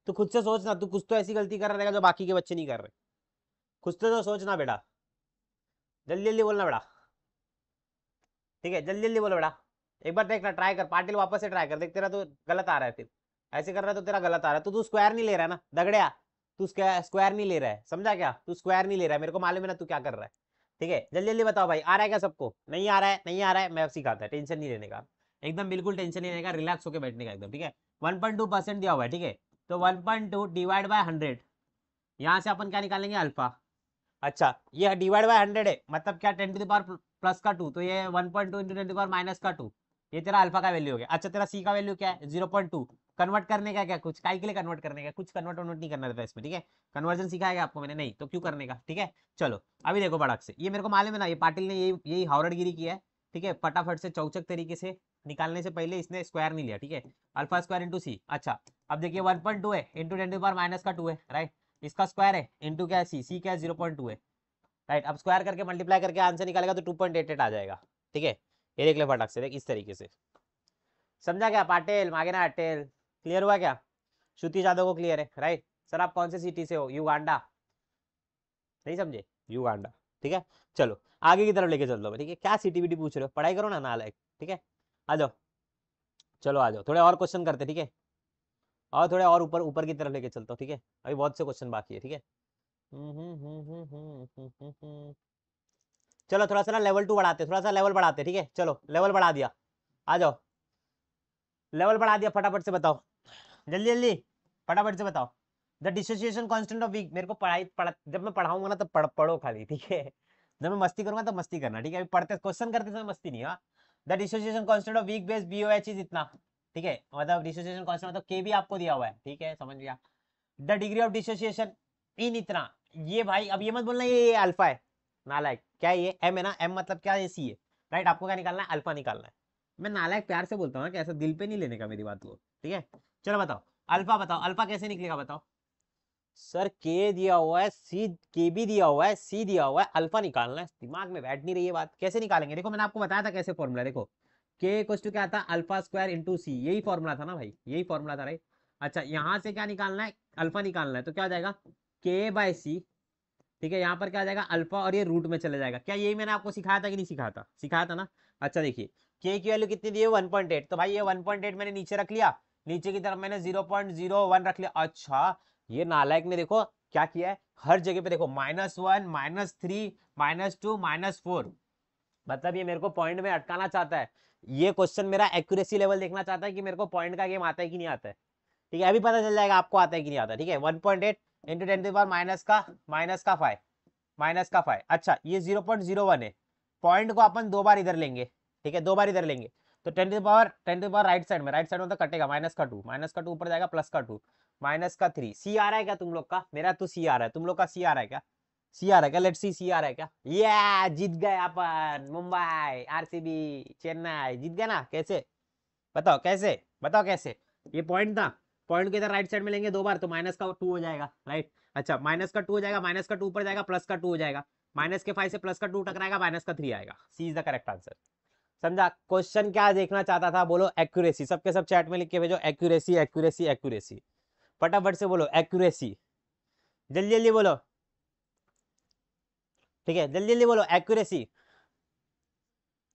[SPEAKER 1] तो खुद से सोचना तू कुछ तो ऐसी गलती कर रहेगा जो बाकी के बच्चे नहीं कर रहे कुछ तो, तो सोचना बेटा जल्दी जल्दी बोलना बेटा ठीक है जल्दी जल्दी बोलो बेटा एक बार देखना ट्राई कर पाटिल वापस से ट्राई कर देख तेरा तो गलत आ रहा है फिर ऐसे कर रहा है तो तेरा गलत आ रहा है तो तू स्क्वायर नहीं ले रहा है ना दगड़िया तू स्क्वायर नहीं ले रहा है समझा क्या तू स्क्वायर नहीं ले रहा है मेरे को मालूम है ना तू क्या कर रहा है ठीक है जल्दी जल्दी बताओ भाई आ रहा है क्या सबको नहीं आ रहा है नहीं आ रहा है मैं सिखाता है टेंशन नहीं लेने का एकदम बिल्कुल टेंशन नहीं रहेगा रिलैक्स होकर बैठने का एकदम ठीक है वन पॉइंट टू परसेंट दिया हुआ है ठीक है तो one point two divide by hundred यहाँ से अपन क्या निकालेंगे अल्फा अच्छा ये डिवाइड बाय हंड्रेड है मतलब क्या टेन टू दावर प्लस का टू तो ये one point two into ten power minus का टू ये तेरा अल्फा का वैल्यू हो गया अच्छा तेरा सी का वैल्यू क्या है जीरो पॉइंट टू कन्वर्ट करने का क्या कुछ काई के लिए कन्वर्ट करने का कुछ कन्वर्ट वनवर्ट नहीं करना रहता इसमें ठीक है कन्वर्जन सिखाया आपको मैंने नहीं तो क्यों करने का ठीक है चलो अभी देखो बड़क से ये मेरे को मालूम है ना ये पाटिल ने यही यही हावरगिरी की है ठीक है फटाफट से चौचक तरीके से निकालने से पहले इसने स्क्वायर नहीं लिया ठीक है अल्फा स्क्वायर इंटू सी अच्छा अब देखिए वन पॉइंट टू है इंटू टेन पावर माइनस का टू है राइट इसका स्क्वायर है इंटू क्या है सी सी क्या है जीरो पॉइंट टू है राइट अब स्क्वायर करके मल्टीप्लाई करके आंसर निकालेगा तो टू पॉइंट एट एट आ जाएगा ठीक है ये देख ले फटाक से देख इस तरीके से समझा क्या पाटेल मागेना अटेल क्लियर हुआ क्या श्रुति यादव को क्लियर है राइट सर आप कौन से सिटी से हो युगांडा नहीं समझे युगांडा ठीक है चलो आगे की तरफ लेके चल दो ठीक है क्या सिटी बिटी पूछ रहे हो पढ़ाई करो ना नालायक ठीक है आ जाओ चलो आ जाओ थोड़े और क्वेश्चन करते ठीक है और थोड़े और ऊपर ऊपर की तरफ लेके चलता हूँ ठीक है अभी बहुत से क्वेश्चन बाकी है ठीक है हम्म, हम्म, हम्म, चलो थोड़ा सा ना लेवल टू बढ़ाते थोड़ा सा लेवल बढ़ाते ठीक है चलो लेवल बढ़ा दिया आ जाओ लेवल बढ़ा दिया फटाफट से बताओ जल्दी जल्दी फटाफट से बताओ the dissociation constant of weak मेरे को पढ़ाई पढ़ा जब मैं पढ़ाऊंगा ना तो पढ़ो खाली ठीक है जब मैं मस्ती करूंगा तो मस्ती करना ठीक है अभी पढ़ते क्वेश्चन करते समय मस्ती नहीं हाँ the dissociation constant of weak base BOH is इतना ठीक है मतलब डिसोसिएशन कांस्टेंट मतलब के भी आपको दिया हुआ है ठीक है समझ गया the degree of dissociation in इतना ये भाई अब ये मत बोलना ये ये अल्फा है नालायक क्या ये एम है ना एम मतलब क्या ये सी है राइट आपको क्या निकालना है अल्फा निकालना है मैं नालायक प्यार से बोलता हूँ हाँ, ऐसा दिल पे नहीं लेने का मेरी बात को ठीक है चलो बताओ अल्फा बताओ अल्फा कैसे निकलेगा बताओ सर के दिया हुआ है सी के भी दिया हुआ है सी दिया हुआ है अल्फा निकालना है दिमाग में बैठ नहीं रही है बात कैसे निकालेंगे देखो मैंने आपको बताया था कैसे फॉर्मूला देखो के क्वेश्चन क्या था अल्फा स्क्वायर इंटू सी यही फॉर्मूला था ना भाई यही फॉर्मूला था भाई अच्छा यहाँ से क्या निकालना है अल्फा निकालना है तो क्या हो जाएगा के बाय सी ठीक है यहाँ पर क्या जाएगा अल्फा और ये रूट में चले जाएगा क्या यही मैंने आपको सिखाया था कि नहीं सिखाया था सिखाया था ना अच्छा देखिए के की वैल्यू कितनी दी है तो भाई ये 1.8 मैंने नीचे रख लिया नीचे की तरफ मैंने जीरो रख लिया अच्छा ये नालायक ने देखो क्या किया है हर जगह पे देखो minus one minus three minus two minus four मतलब ये मेरे को पॉइंट में अटकाना चाहता है ये क्वेश्चन मेरा एक्यूरेसी लेवल देखना चाहता है कि मेरे को पॉइंट का गेम आता है कि नहीं आता है ठीक है अभी पता चल जाएगा आपको आता है कि नहीं आता ठीक है one point eight into ten power minus का माइनस का फाइव माइनस का फाइव अच्छा ये जीरो पॉइंट जीरो वन है पॉइंट को अपन दो बार इधर लेंगे ठीक है दो बार इधर लेंगे तो ten power ten power right side में राइट साइड में तो कटेगा माइनस का टू माइनस का टू ऊपर जाएगा प्लस का टू माइनस का थ्री सी आ रहा है क्या तुम लोग का मेरा तो सी आ रहा है तुम लोग का सी आ रहा है क्या सी आ रहा है क्या लेट सी सी आ रहा है क्या ये जीत गए अपन मुंबई आरसीबी चेन्नई जीत गए ना कैसे बताओ कैसे बताओ कैसे ये पॉइंट था पॉइंट के इधर राइट साइड में लेंगे दो बार तो माइनस का टू हो जाएगा राइट अच्छा माइनस का टू हो जाएगा माइनस का टू ऊपर जाएगा प्लस का टू हो जाएगा माइनस के फाइव से प्लस का टू टकराएगा माइनस का थ्री आएगा C is the correct answer समझा क्वेश्चन क्या देखना चाहता था बोलो एक्यूरेसी सबके सब चैट में लिख के भेजो एक्यूरेसी एक्यूरेसी एक्यूरेसी फटाफट से बोलो एक्यूरेसी जल्दी जल्दी बोलो ठीक है जल्दी जल्दी बोलो एक्यूरेसी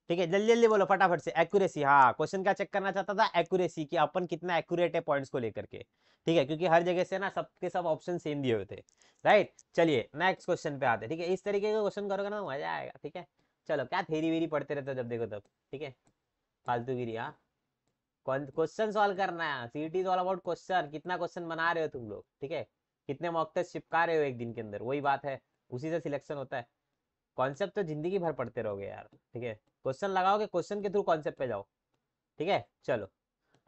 [SPEAKER 1] ठीक है जल्दी जल्दी बोलो फटाफट से एक्यूरेसी हाँ क्वेश्चन क्या चेक करना चाहता था एक्यूरेसी कि अपन कितना एक्यूरेट है पॉइंट्स को लेकर के ठीक है क्योंकि हर जगह से ना सबके सब ऑप्शन सेम दिए हुए थे राइट चलिए नेक्स्ट क्वेश्चन पे आते ठीक है इस तरीके का क्वेश्चन करोगे ना तो मजा आएगा ठीक है चलो क्या थेरी वेरी पढ़ते रहते जब देखो तब ठीक है फालतूगिरी हाँ क्वेश्चन सॉल्व करना है seat is all about question कितना क्वेश्चन बना रहे हो तुम लोग ठीक है कितने मॉक टेस्ट चिपका रहे हो एक दिन के अंदर वही बात है उसी से सिलेक्शन होता है कॉन्सेप्ट तो जिंदगी भर पढ़ते रहोगे यार ठीक है क्वेश्चन लगाओगे क्वेश्चन के थ्रू कॉन्सेप्ट पे जाओ ठीक है चलो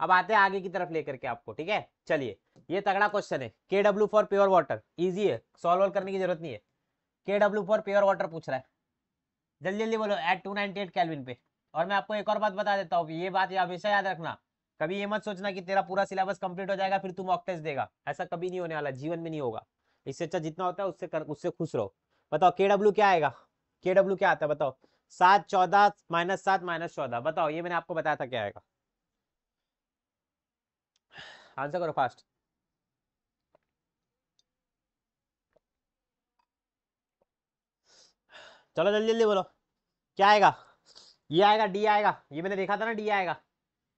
[SPEAKER 1] अब आते हैं आगे की तरफ लेकर के आपको ठीक है चलिए ये तगड़ा क्वेश्चन है K W for pure water easy है सॉल्व करने की जरूरत नहीं है K W for pure water पूछ रहा है जल्दी जल्दी बोलो at two ninety eight kelvin पे और मैं आपको एक और बात बता देता हूँ ये बात हमेशा याद रखना कभी ये मत सोचना कि तेरा पूरा सिलेबस कंप्लीट हो जाएगा फिर तू मॉक टेस्ट देगा ऐसा कभी नहीं होने वाला जीवन में नहीं होगा इससे अच्छा जितना होता है उससे कर, उससे खुश रहो बताओ के डब्ल्यू क्या आएगा के डब्ल्यू क्या आता है बताओ सात चौदह माइनस सात माइनस चौदह बताओ ये मैंने आपको बताया था क्या आएगा आंसर करो फास्ट चलो जल्दी जल्दी बोलो क्या आएगा ये आएगा डी आएगा ये मैंने देखा था ना डी आएगा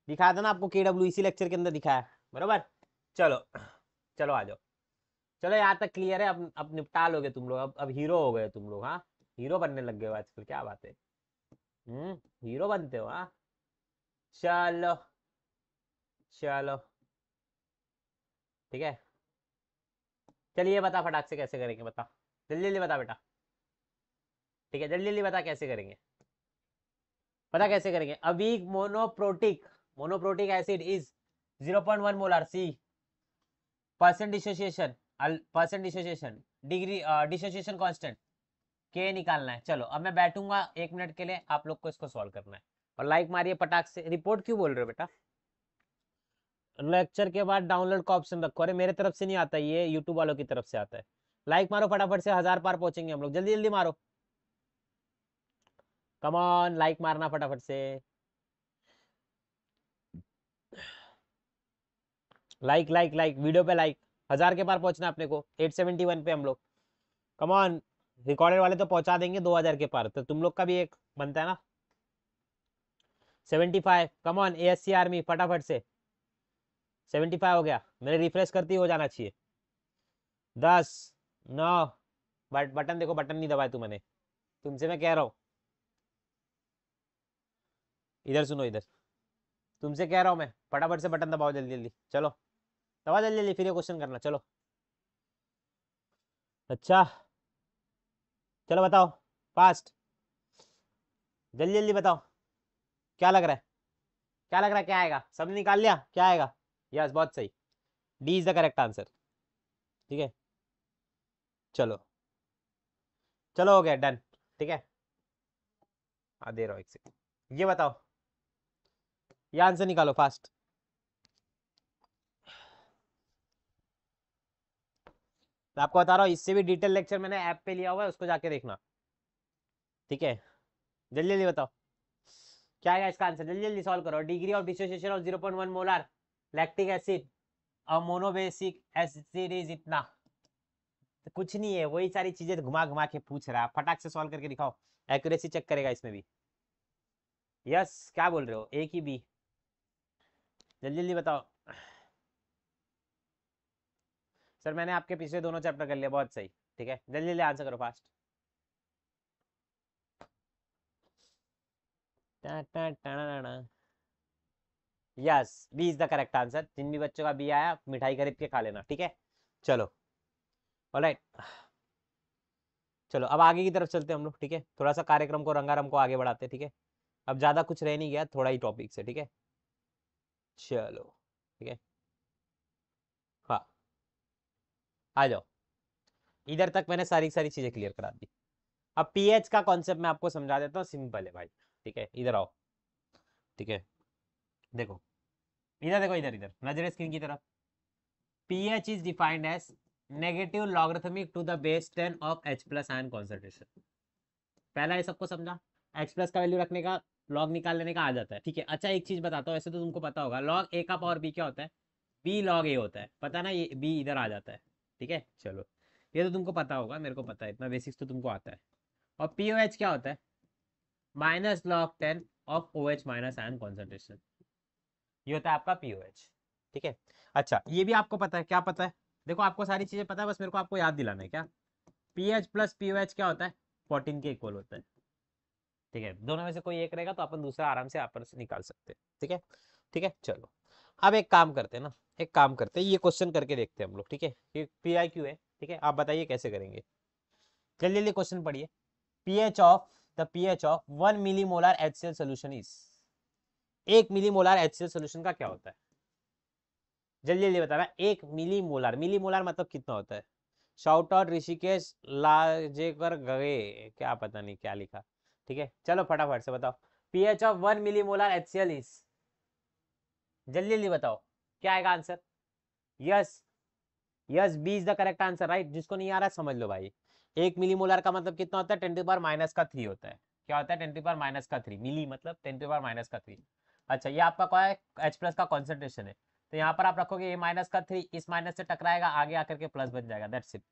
[SPEAKER 1] दिखाया था ना आपको के डब्ल्यू इसी लेक्चर के अंदर दिखाया बराबर चलो चलो आ जाओ चलो यहाँ तक क्लियर है अब अब निपटा लोगे तुम लोग अब अब हीरो हो गए तुम लोग हाँ हीरो बनने लग गए हो आजकल क्या बात है हम्म हीरो बनते हो हाँ चलो चलो ठीक है चलिए बता फटाक से कैसे करेंगे बता जल्दी जल्दी बता बेटा ठीक है जल्दी जल्दी बता कैसे करेंगे पता कैसे करेंगे a monoprotic monoprotic acid is 0.1 molar C percent dissociation percent dissociation degree dissociation constant के निकालना है चलो अब मैं बैठूंगा एक मिनट के लिए आप लोग को इसको सॉल्व करना है और लाइक मारिए पटाख से रिपोर्ट क्यों बोल रहे हो बेटा लेक्चर के बाद डाउनलोड का ऑप्शन रखो अरे मेरे तरफ से नहीं आता ये यूट्यूब वालों की तरफ से आता है लाइक मारो फटाफट से हजार पार पहुंचेंगे हम लोग जल्दी जल्दी मारो कम ऑन लाइक मारना फटाफट से लाइक लाइक लाइक वीडियो पे लाइक हजार के पार पहुंचना अपने को 871 पे हम लोग कम ऑन रिकॉर्डेड वाले तो पहुंचा देंगे 2000 के पार तो तुम लोग का भी एक बनता है ना 75 कम ऑन सी आर्मी फटाफट से 75 हो गया मेरे रिफ्रेश करती हो जाना चाहिए दस नौ बट बटन देखो बटन नहीं दबाया तू मैंने तुमसे मैं कह रहा हूँ इधर सुनो इधर तुमसे कह रहा हूं मैं फटाफट से बटन दबाओ जल्दी जल्दी चलो दबा जल्दी जल्दी फिर ये क्वेश्चन करना चलो अच्छा चलो बताओ फास्ट जल्दी जल्दी बताओ क्या लग रहा है क्या लग रहा है क्या आएगा सब निकाल लिया क्या आएगा यस बहुत सही D is the correct answer ठीक है चलो चलो हो गया डन ठीक है आ दे रहा हूँ एक सेकेंड ये बताओ ये आंसर निकालो फास्ट मैं आपको बता रहा हूँ इससे भी डिटेल लेक्चर मैंने ऐप पे लिया हुआ है उसको जाके देखना ठीक है जल्दी जल्दी बताओ क्या है इसका आंसर जल्दी जल्दी सॉल्व करो degree of dissociation of zero point one molar lactic acid और मोनोबेसिक एसिड इज इतना तो कुछ नहीं है वही सारी चीजें घुमा घुमा के पूछ रहा है फटाक से सॉल्व करके दिखाओ एक्यूरेसी चेक करेगा इसमें भी यस क्या बोल रहे हो ए की बी जल्दी जल्दी बताओ सर मैंने आपके पिछले दोनों चैप्टर कर लिए बहुत सही ठीक है जल्दी जल्दी आंसर करो fast yes B is the correct answer जिन भी बच्चों का बी आया मिठाई खरीद के खा लेना ठीक है चलो ऑलराइट चलो अब आगे की तरफ चलते हैं हम लोग ठीक है थोड़ा सा कार्यक्रम को रंगारम को आगे बढ़ाते हैं ठीक है अब ज़्यादा कुछ रह नहीं गया थोड़ा ही टॉपिक से ठीक है चलो ठीक है हाँ आ जाओ इधर तक मैंने सारी सारी चीजें क्लियर करा दी अब पीएच का कॉन्सेप्ट मैं आपको समझा देता हूँ सिंपल है भाई ठीक है इधर आओ ठीक है देखो इधर देखो इधर इधर नजर स्क्रीन की तरफ pH is defined as negative logarithmic to the base ten of H plus ion concentration पहला ये सबको समझा एच प्लस का वैल्यू रखने का लॉग निकाल लेने का आ जाता है ठीक है अच्छा एक चीज़ बताता हूँ ऐसे तो तुमको पता होगा लॉग ए का पावर बी क्या होता है बी लॉग ए होता है पता ना ये बी इधर आ जाता है ठीक है चलो ये तो तुमको पता होगा मेरे को पता है इतना बेसिक्स तो तुमको आता है और पी ओ एच क्या होता है minus log ten of O H minus ion concentration ये होता है आपका पी ओ एच ठीक है अच्छा ये भी आपको पता है क्या पता है देखो आपको सारी चीज़ें पता है बस मेरे को आपको याद दिलाना है क्या P H plus P O H क्या होता है फोर्टीन के इक्वल होता है ठीक है दोनों में से कोई एक रहेगा तो अपन दूसरा आराम से आप निकाल सकते हैं ठीक है ठीक है चलो अब एक काम करते हैं ना एक काम करते हैं ये क्वेश्चन करके देखते हैं हम लोग ठीक है ये पी आई क्यू है ठीक है आप बताइए कैसे करेंगे जल्दी जल्दी क्वेश्चन पढ़िए P H of the P H of one milli molar H C L solution is एक milli molar H C L solution का क्या होता है जल्दी जल्दी बताना एक मिली मोलर मिली मोलर मतलब कितना होता है शाउट आउट ऋषिकेश लाजेकर गए क्या पता नहीं क्या लिखा ठीक है चलो फटाफट से बताओ pH of one millimolar H C L is जल्दी जल्दी बताओ क्या आएगा answer yes yes B is the correct answer right जिसको नहीं आ रहा समझ लो भाई एक मिलीमोलर का मतलब कितना होता है टेन टू पावर माइनस का थ्री होता है क्या होता है टेन टू पावर माइनस का थ्री मिली मतलब टेन टू पावर माइनस का थ्री अच्छा ये आपका क्या है एच प्लस का कॉन्सेंट्रेशन है तो यहाँ पर आप रखोगे ए माइनस का थ्री इस माइनस से टकराएगा आगे आकर के प्लस बन जाएगा दैट्स इट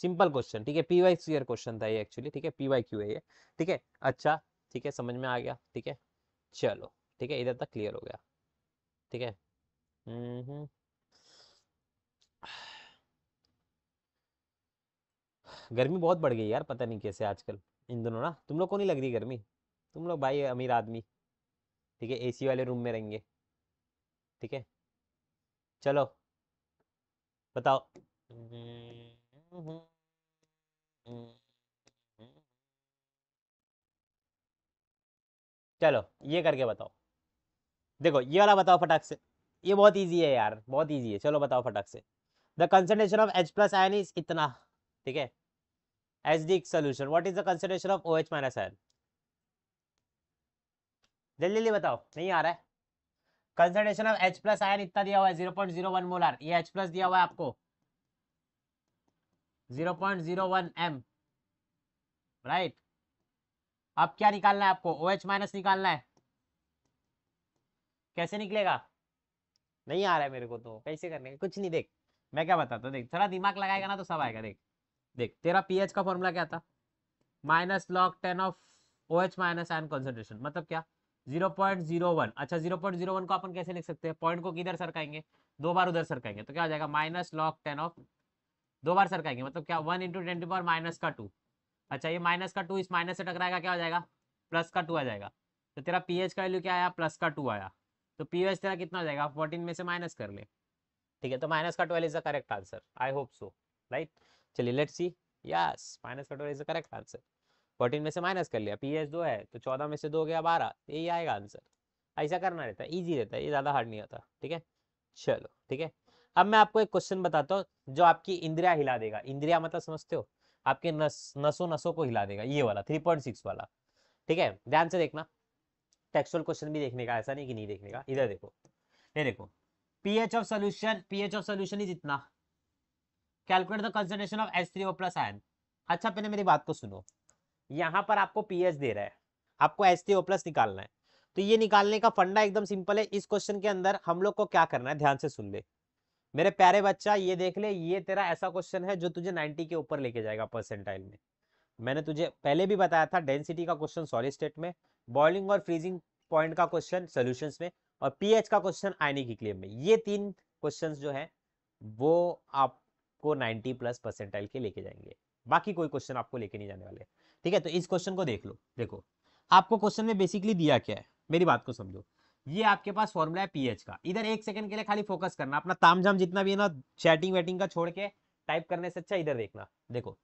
[SPEAKER 1] सिंपल क्वेश्चन ठीक है पीवाई क्यू क्वेश्चन था ये एक्चुअली ठीक है पीवाई क्यू है ये ठीक है अच्छा ठीक है समझ में आ गया ठीक है चलो ठीक है इधर तक क्लियर हो गया ठीक है हम्म, हम्म। गर्मी बहुत बढ़ गई यार पता नहीं कैसे आजकल इन दोनों ना तुम लोग को नहीं लग रही गर्मी तुम लोग भाई अमीर आदमी ठीक है एसी वाले रूम में रहेंगे ठीक है चलो बताओ चलो ये करके बताओ देखो ये वाला बताओ फटाक से ये बहुत इजी है यार बहुत इजी है चलो बताओ फटाक से the concentration of H plus ion is इतना ठीक है H D solution what is the concentration of O H minus ion जल्दी जल्दी बताओ नहीं आ रहा है concentration of H plus ion इतना दिया हुआ है zero point zero one molar ये एच प्लस दिया हुआ है आपको 0.01 m राइट अब क्या निकालना है आपको ओ एच माइनस निकालना है कैसे निकलेगा नहीं आ रहा है मेरे को तो कैसे करने का कुछ नहीं देख मैं क्या बताता हूँ देख थोड़ा दिमाग लगाएगा ना तो सब आएगा देख देख तेरा पीएच का फॉर्मूला क्या था minus log ten of O H minus ion concentration मतलब क्या 0.01 अच्छा 0.01 को अपन कैसे लिख सकते हैं पॉइंट को किधर सरकाएंगे दो बार उधर सरकाएंगे तो क्या हो जाएगा माइनस लॉग टेन ऑफ दो बार सर कहेंगे मतलब क्या one into ten to power minus का टू अच्छा ये माइनस का टू इस माइनस से टकराएगा क्या हो जाएगा प्लस का टू आ जाएगा तो तेरा पी एच का वैल्यू क्या आया प्लस का टू आया तो पी एच तेरा कितना हो जाएगा फोर्टीन में से माइनस कर ले ठीक है तो माइनस का twelve is the correct answer I hope so right चलिए लेट सी यस माइनस का twelve is the correct answer fourteen में से माइनस कर लिया पी एच दो है तो चौदह में से दो गया बारह तो यही आएगा आंसर ऐसा करना रहता है ईजी रहता है ये ज़्यादा हार्ड नहीं होता ठीक है चलो ठीक है अब मैं आपको एक क्वेश्चन बताता हूँ जो आपकी इंद्रिया हिला देगा इंद्रिया मतलब समझते हो आपके नस नसों नसों को हिला देगा ये वाला 3.6 वाला ठीक है ध्यान से देखना टेक्सुअल क्वेश्चन भी देखने का ऐसा नहीं कि नहीं देखने का इधर देखो ये देखो pH of solution pH of solution ही जितना calculate the concentration of S three O plus ion अच्छा पहले मेरी बात को सुनो यहाँ पर आपको पीएच दे रहा है आपको एस थ्री ओ प्लस निकालना है तो ये निकालने का फंडा एकदम सिंपल है इस क्वेश्चन के अंदर हम लोग को क्या करना है ध्यान से सुन ले मेरे प्यारे बच्चा ये देख ले ये तेरा ऐसा क्वेश्चन है जो तुझे 90 के ऊपर लेके जाएगा परसेंटाइल में मैंने तुझे पहले भी बताया था डेंसिटी का क्वेश्चन सॉलिड स्टेट में बॉइलिंग और फ्रीजिंग पॉइंट का क्वेश्चन सोल्यूशन में और पीएच का क्वेश्चन आयनिक इक्लियम में ये तीन क्वेश्चन जो है वो आपको नाइनटी प्लस परसेंटाइल के लेके जाएंगे बाकी कोई क्वेश्चन आपको लेके नहीं जाने वाले ठीक है तो इस क्वेश्चन को देख लो देखो आपको क्वेश्चन में बेसिकली दिया क्या है मेरी बात को समझो ये आपके पास फॉर्मूला है पीएच का इधर एक सेकंड के लिए खाली फोकस करना अपना तामझाम जितना भी है ना चैटिंग वेटिंग का छोड़ के टाइप करने से अच्छा इधर देखना देखो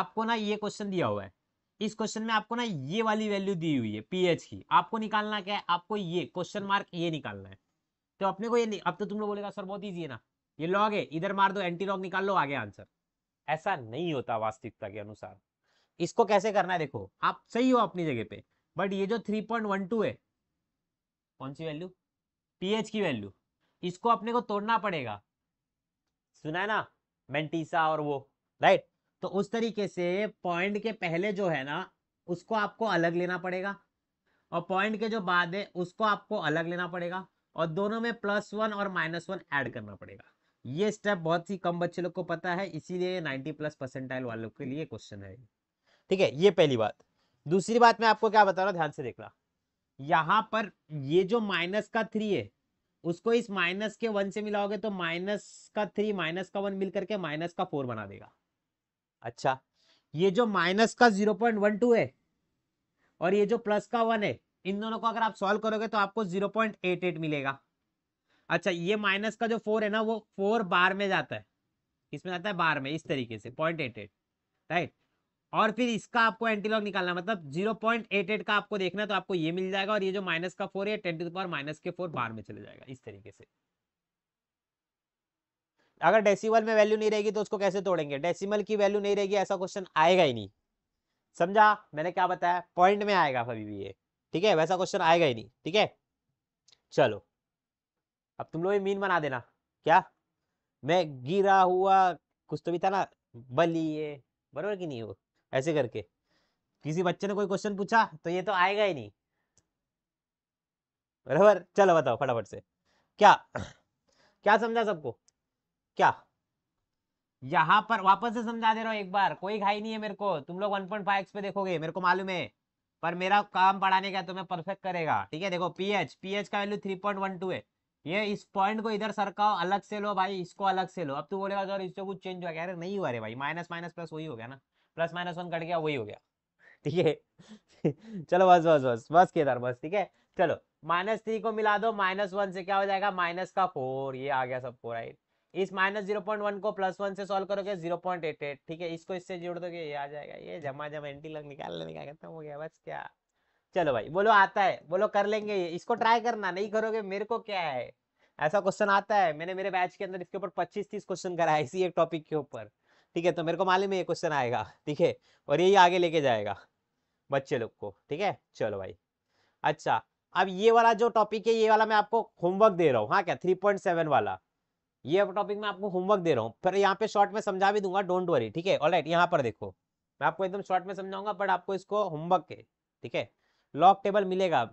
[SPEAKER 1] आपको ना ये क्वेश्चन दिया हुआ है इस क्वेश्चन में आपको ना ये वाली वैल्यू दी हुई है पीएच की आपको निकालना क्या है आपको ये क्वेश्चन मार्क ये निकालना है तो अपने को ये अब तो तुम लोग बोलेगा सर बहुत ईजी है ना ये लॉग है इधर मार दो एंटी लॉग निकाल लो आगे आंसर ऐसा नहीं होता वास्तविकता के अनुसार इसको कैसे करना है देखो आप सही हो अपनी जगह पे बट ये जो 3.12 है कौन सी वैल्यू पीएच की वैल्यू इसको अपने को तोड़ना पड़ेगा सुना है ना मेंटीसा और वो राइट तो उस तरीके से पॉइंट के पहले जो है ना उसको आपको अलग लेना पड़ेगा और पॉइंट के जो बाद है उसको आपको अलग लेना पड़ेगा और दोनों में प्लस वन और माइनस वन ऐड करना पड़ेगा ये स्टेप बहुत ही कम बच्चे लोग को पता है इसीलिए नाइनटी प्लस परसेंटाइल वालों के लिए क्वेश्चन है ठीक है ये पहली बात दूसरी बात मैं आपको क्या बता रहा हूँ ध्यान से देखना यहां पर ये जो माइनस का थ्री है उसको इस माइनस के वन से मिलाओगे तो माइनस का थ्री माइनस का वन मिल करके माइनस का फोर बना देगा अच्छा ये जो माइनस का जीरो पॉइंट वन टू है और ये जो प्लस का वन है इन दोनों को अगर आप सॉल्व करोगे तो आपको जीरो पॉइंट एट एट मिलेगा अच्छा ये माइनस का जो फोर है ना वो फोर बार में जाता है किसमें जाता है बार में इस तरीके से पॉइंट एट एट राइट और फिर इसका आपको एंटीलॉग निकालना मतलब 0.88 का आपको देखना है तो आपको ये मिल जाएगा और ये जो माइनस का फोर है टेन टू पावर माइनस के फोर बार में चले जाएगा इस तरीके से अगर डेसिमल में वैल्यू नहीं रहेगी तो उसको कैसे तोड़ेंगे डेसिमल की वैल्यू नहीं रहेगी ऐसा क्वेश्चन आएगा ही नहीं समझा मैंने क्या बताया पॉइंट में आएगा कभी भी ये ठीक है वैसा क्वेश्चन आएगा ही नहीं ठीक है चलो अब तुम लोग ये मीन बना देना क्या मैं गिरा हुआ कुछ तो भी था ना बलिए बरबर की नहीं हो ऐसे करके किसी बच्चे ने कोई क्वेश्चन पूछा तो ये तो आएगा ही नहीं बराबर चलो बताओ फटाफट से क्या क्या समझा सबको क्या यहां पर वापस से समझा दे रहा हूं एक बार कोई घाई नहीं है मेरे को तुम लोग 1.5x पे देखोगे मेरे को मालूम है पर मेरा काम पढ़ाने का तुम्हें तो परफेक्ट करेगा ठीक है देखो पीएच पीएच का वैल्यू 3.12 है ये इस पॉइंट को इधर सरकाओ अलग से लो भाई इसको अलग से लो अब तू बोलेगा इससे कुछ चेंज हो गया अरे नहीं हुआ रे भाई माइनस माइनस प्लस वही हो गया ना प्लस माइनस वन कट गया वही हो गया ठीक है चलो बस बस बस बस केदार बस ठीक है चलो माइनस थ्री को मिला दो माइनस वन से क्या हो जाएगा माइनस का फोर ये आ गया सबको राइट इस माइनस जीरो पॉइंट वन को प्लस वन से सॉल्व करोगे जीरो पॉइंट एट एट ठीक है इसको इससे जोड़ दोगे ये आ जाएगा ये जमा जमा एंटी लग निकाल लेने का खत्म हो गया बस क्या चलो भाई बोलो आता है बोलो कर लेंगे ये इसको ट्राई करना नहीं करोगे मेरे को क्या है ऐसा क्वेश्चन आता है मैंने मेरे बैच के अंदर इसके ऊपर पच्चीस तीस क्वेश्चन कराया इसी एक टॉपिक के ऊपर ठीक है तो मेरे को मालूम है ये क्वेश्चन आएगा ठीक है और यही आगे लेके जाएगा बच्चे लोग को ठीक है चलो भाई अच्छा अब ये वाला जो टॉपिक है ये वाला मैं आपको होमवर्क दे रहा हूँ हाँ क्या थ्री पॉइंट सेवन वाला ये टॉपिक मैं आपको होमवर्क दे रहा हूँ पर यहाँ पे शॉर्ट में समझा भी दूंगा डोंट वरी ठीक है ऑल राइट यहाँ पर देखो मैं आपको एकदम शॉर्ट में समझाऊंगा बट आपको इसको होमवर्क है ठीक है लॉक टेबल मिलेगा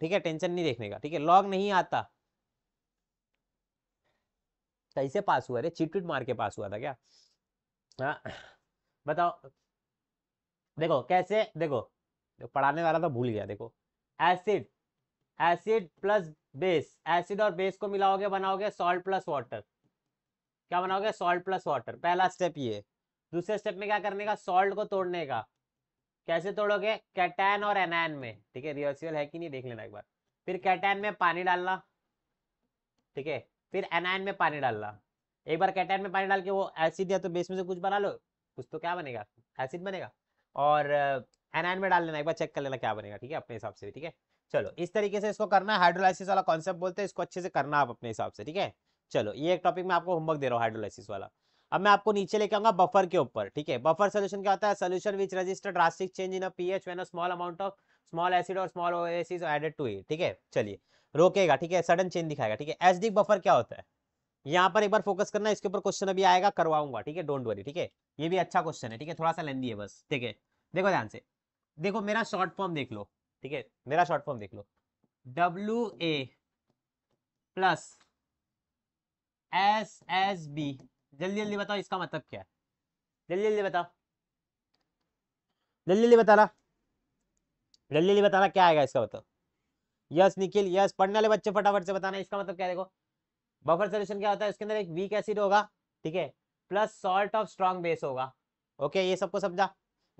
[SPEAKER 1] ठीक है टेंशन नहीं देखने का ठीक है लॉग नहीं आता कैसे पास हुआ रे चिटविट मार के पास हुआ था क्या हाँ, बताओ देखो कैसे देखो पढ़ाने वाला तो भूल गया देखो acid acid plus base acid और बेस को मिलाओगे बनाओगे सॉल्ट प्लस वाटर क्या बनाओगे सॉल्ट प्लस वाटर पहला स्टेप ये दूसरे स्टेप में क्या करने का सॉल्ट को तोड़ने का कैसे तोड़ोगे कैटैन और एनायन में ठीक है रिवर्सिबल है कि नहीं देख लेना एक बार फिर कैटैन में पानी डालना ठीक है फिर एनायन में पानी डालना एक बार कैटाइन में पानी डाल के वो एसिड या तो बेस में से कुछ बना लो कुछ तो क्या बनेगा एसिड बनेगा और एनआन uh, में डाल लेना एक बार चेक कर लेना क्या बनेगा ठीक है अपने हिसाब से ठीक है चलो इस तरीके से इसको करना हाइड्रोलाइसिस वाला कॉन्सेप्ट बोलते हैं इसको अच्छे से करना आप अपने हिसाब से ठीक है चलो ये एक टॉपिक में आपको होमवर्क दे रहा हूँ हाइड्रोलाइसिस वाला अब मैं आपको नीचे लेके आऊंगा बफर के ऊपर ठीक है बफर सोल्यूशन क्या होता है solution which register drastic change in pH H a small amount of small acid और स्मॉल ओएसिस एडेड टू ठीक है चलिए रोकेगा ठीक है सडन चेंज दिखाएगा ठीक है एसडी बफर क्या होता है यहाँ पर एक बार फोकस करना इसके ऊपर क्वेश्चन अभी आएगा करवाऊंगा ठीक है डोंट वरी ठीक है ये भी अच्छा क्वेश्चन है ठीक है थोड़ा सा लेंदी है बस ठीक है देखो ध्यान से देखो मेरा शॉर्ट फॉर्म देख लो ठीक है मेरा शॉर्ट फॉर्म देख लो W A plus S S B जल्दी जल्दी बताओ इसका मतलब क्या है जल्दी जल्दी बताओ जल्दी जल्दी बताना जल्दी जल्दी बताना क्या आएगा इसका बताओ यस निखिल यस पढ़ने वाले बच्चे फटाफट से बताना इसका मतलब क्या देखो बफर सोल्यूशन क्या होता है उसके अंदर एक वीक एसिड होगा ठीक है plus salt of strong base होगा ओके ये सबको समझा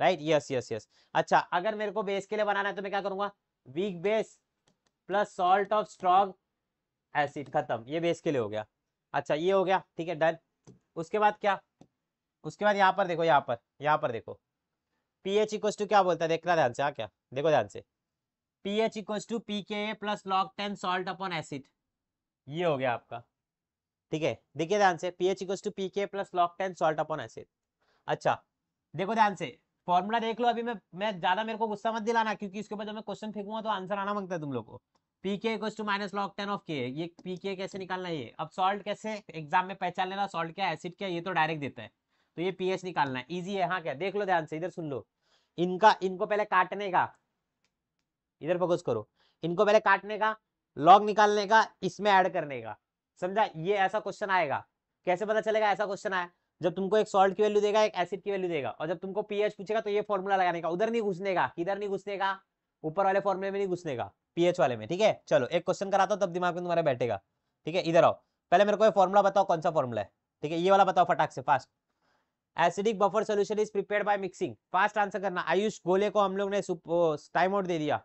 [SPEAKER 1] राइट यस यस यस अच्छा अगर मेरे को बेस के लिए बनाना है तो मैं क्या करूंगा weak base plus salt of strong acid खत्म ये बेस के लिए हो गया अच्छा ये हो गया ठीक है डन उसके बाद क्या उसके बाद यहाँ पर देखो यहाँ पर यहाँ पर देखो पी एच इक्वस टू क्या बोलता है देखना ध्यान से हाँ क्या देखो ध्यान से P H equals to P K A plus log ten salt upon acid ये हो गया आपका ठीक है देखिए ध्यान से pH equal to P K plus log ten salt upon acid अच्छा देखो ध्यान से फॉर्मूला देख लो अभी मैं मैं ज्यादा मेरे को गुस्सा मत दिलाना क्योंकि इसके ऊपर जब मैं क्वेश्चन फेंकूंगा तो आंसर आना मांगता है तुम लोग को पीके के to minus log ten of K ये पीके कैसे निकालना है अब सॉल्ट कैसे एग्जाम में पहचान लेना सॉल्ट क्या एसिड क्या ये तो डायरेक्ट देता है तो ये पीएच निकालना है इजी है हाँ क्या देख लो ध्यान से इधर सुन लो इनका इनको पहले काटने का इधर फोकस करो इनको पहले काटने का लॉग निकालने का इसमें ऐड करने का समझा ये ऐसा क्वेश्चन आएगा कैसे पता चलेगा ऐसा क्वेश्चन आया जब तुमको एक सॉल्ट की वैल्यू देगा एक एसिड की वैल्यू देगा और जब तुमको पीएच पूछेगा तो ये फॉर्मूला लगाने का उधर नहीं घुसने का किधर नहीं घुसने का ऊपर वाले फॉर्मूले में नहीं घुसने का पीएच वाले में ठीक है चलो एक क्वेश्चन कराता हूँ तब दिमाग में तुम्हारा बैठेगा ठीक है इधर आओ पहले मेरे को ये फॉर्मूला बताओ कौन सा फॉर्मूला है ठीक है ये वाला बताओ फटाक से fast acidic buffer solution is prepare by mixing fast answer करना आयुष गोले को हम लोग ने टाइम आउट दे दिया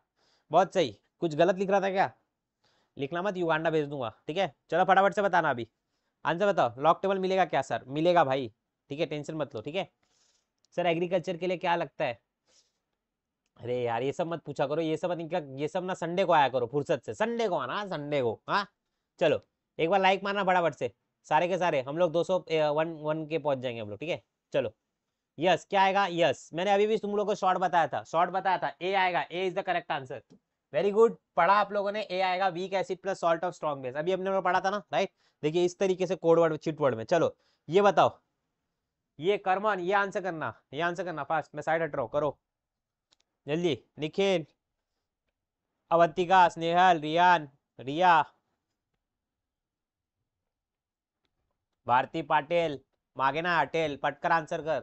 [SPEAKER 1] बहुत सही कुछ गलत लिख रहा था क्या लिखना मत युगांडा भेज दूंगा ठीक है चलो फटाफट से बताना अभी आंसर बताओ लॉक टेबल मिलेगा क्या सर मिलेगा भाई ठीक है टेंशन मत लो ठीक है सर एग्रीकल्चर के लिए क्या लगता है अरे यार ये सब मत पूछा करो ये सब इनका ये सब ना संडे को आया करो फुर्सत से संडे को आना संडे को हाँ चलो एक बार लाइक मारना फटाफट से सारे के सारे हम लोग दो सौ वन वन के पहुंच जाएंगे हम लोग ठीक है चलो यस क्या आएगा यस मैंने अभी भी तुम लोग को शॉर्ट बताया था शॉर्ट बताया था ए आएगा A is the correct answer very good पढ़ा आप लोगों ने ए आएगा weak acid plus salt of strong base अभी हमने पढ़ा था ना राइट देखिए इस तरीके से कोडवर्ड चिटवर्ड में चलो ये बताओ ये करमन ये आंसर करना ये आंसर करना फास्ट मैं साइड हट रहा हूँ करो जल्दी निखिल अवंतिका स्नेहल रियान रिया भारती पाटिल मागेना अटेल पटकर आंसर कर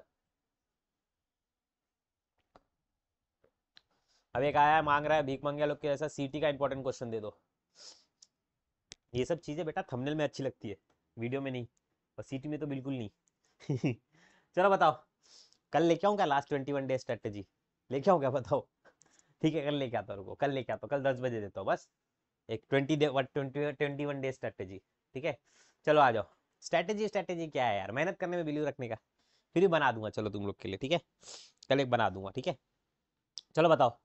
[SPEAKER 1] अब एक आया मांग रहा है भीख गया लोग ऐसा सीटी का इंपॉर्टेंट क्वेश्चन दे दो ये सब चीजें बेटा थंबनेल में अच्छी लगती है वीडियो में नहीं और सीटी में तो बिल्कुल नहीं चलो बताओ कल लेके आऊँ क्या last twenty one day strategy लेके आऊँ क्या बताओ ठीक है कल लेके आता हूँ कल लेके आता हूँ कल दस बजे देता हूँ बस एक twenty twenty twenty one day strategy ठीक है चलो आ जाओ स्ट्रेटेजी स्ट्रेटेजी क्या है यार मेहनत करने में बिलीव रखने का फिर भी बना दूंगा चलो तुम लोग के लिए ठीक है कल एक बना दूंगा ठीक है चलो बताओ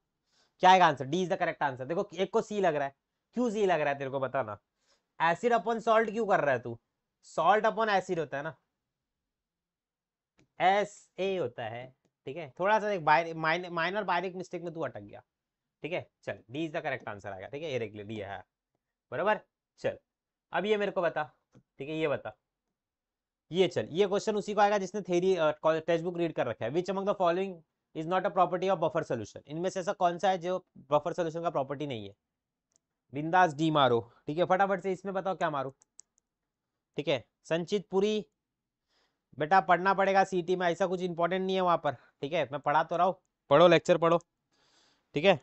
[SPEAKER 1] क्या आएगा answer D is the correct answer देखो एक को सी लग रहा है क्यों सी लग रहा है तेरे को बताना एसिड अपॉन सॉल्ट क्यों कर रहा है तू सॉल्ट अपॉन एसिड होता है ना एस ए होता है ठीक है थोड़ा सा एक माइनर बायरिक मिस्टेक में तू अटक गया ठीक है चल D is the correct answer आएगा ठीक है ये देख डी है हाँ। बराबर चल अब ये मेरे को बता ठीक है ये बता ये चल ये क्वेश्चन उसी को आएगा जिसने थेरी टेक्स्ट बुक रीड कर रखा है which among the following is not a property of buffer solution इनमें से ऐसा कौन सा है जो बफर सोल्यूशन का प्रॉपर्टी नहीं है बिंदास डी मारो ठीक है फटाफट से इसमें बताओ क्या मारो ठीक है संचित पुरी बेटा पढ़ना पड़ेगा सीटी में ऐसा कुछ इंपॉर्टेंट नहीं है वहां पर ठीक है मैं पढ़ा तो रहा हूँ पढ़ो लेक्चर पढ़ो ठीक है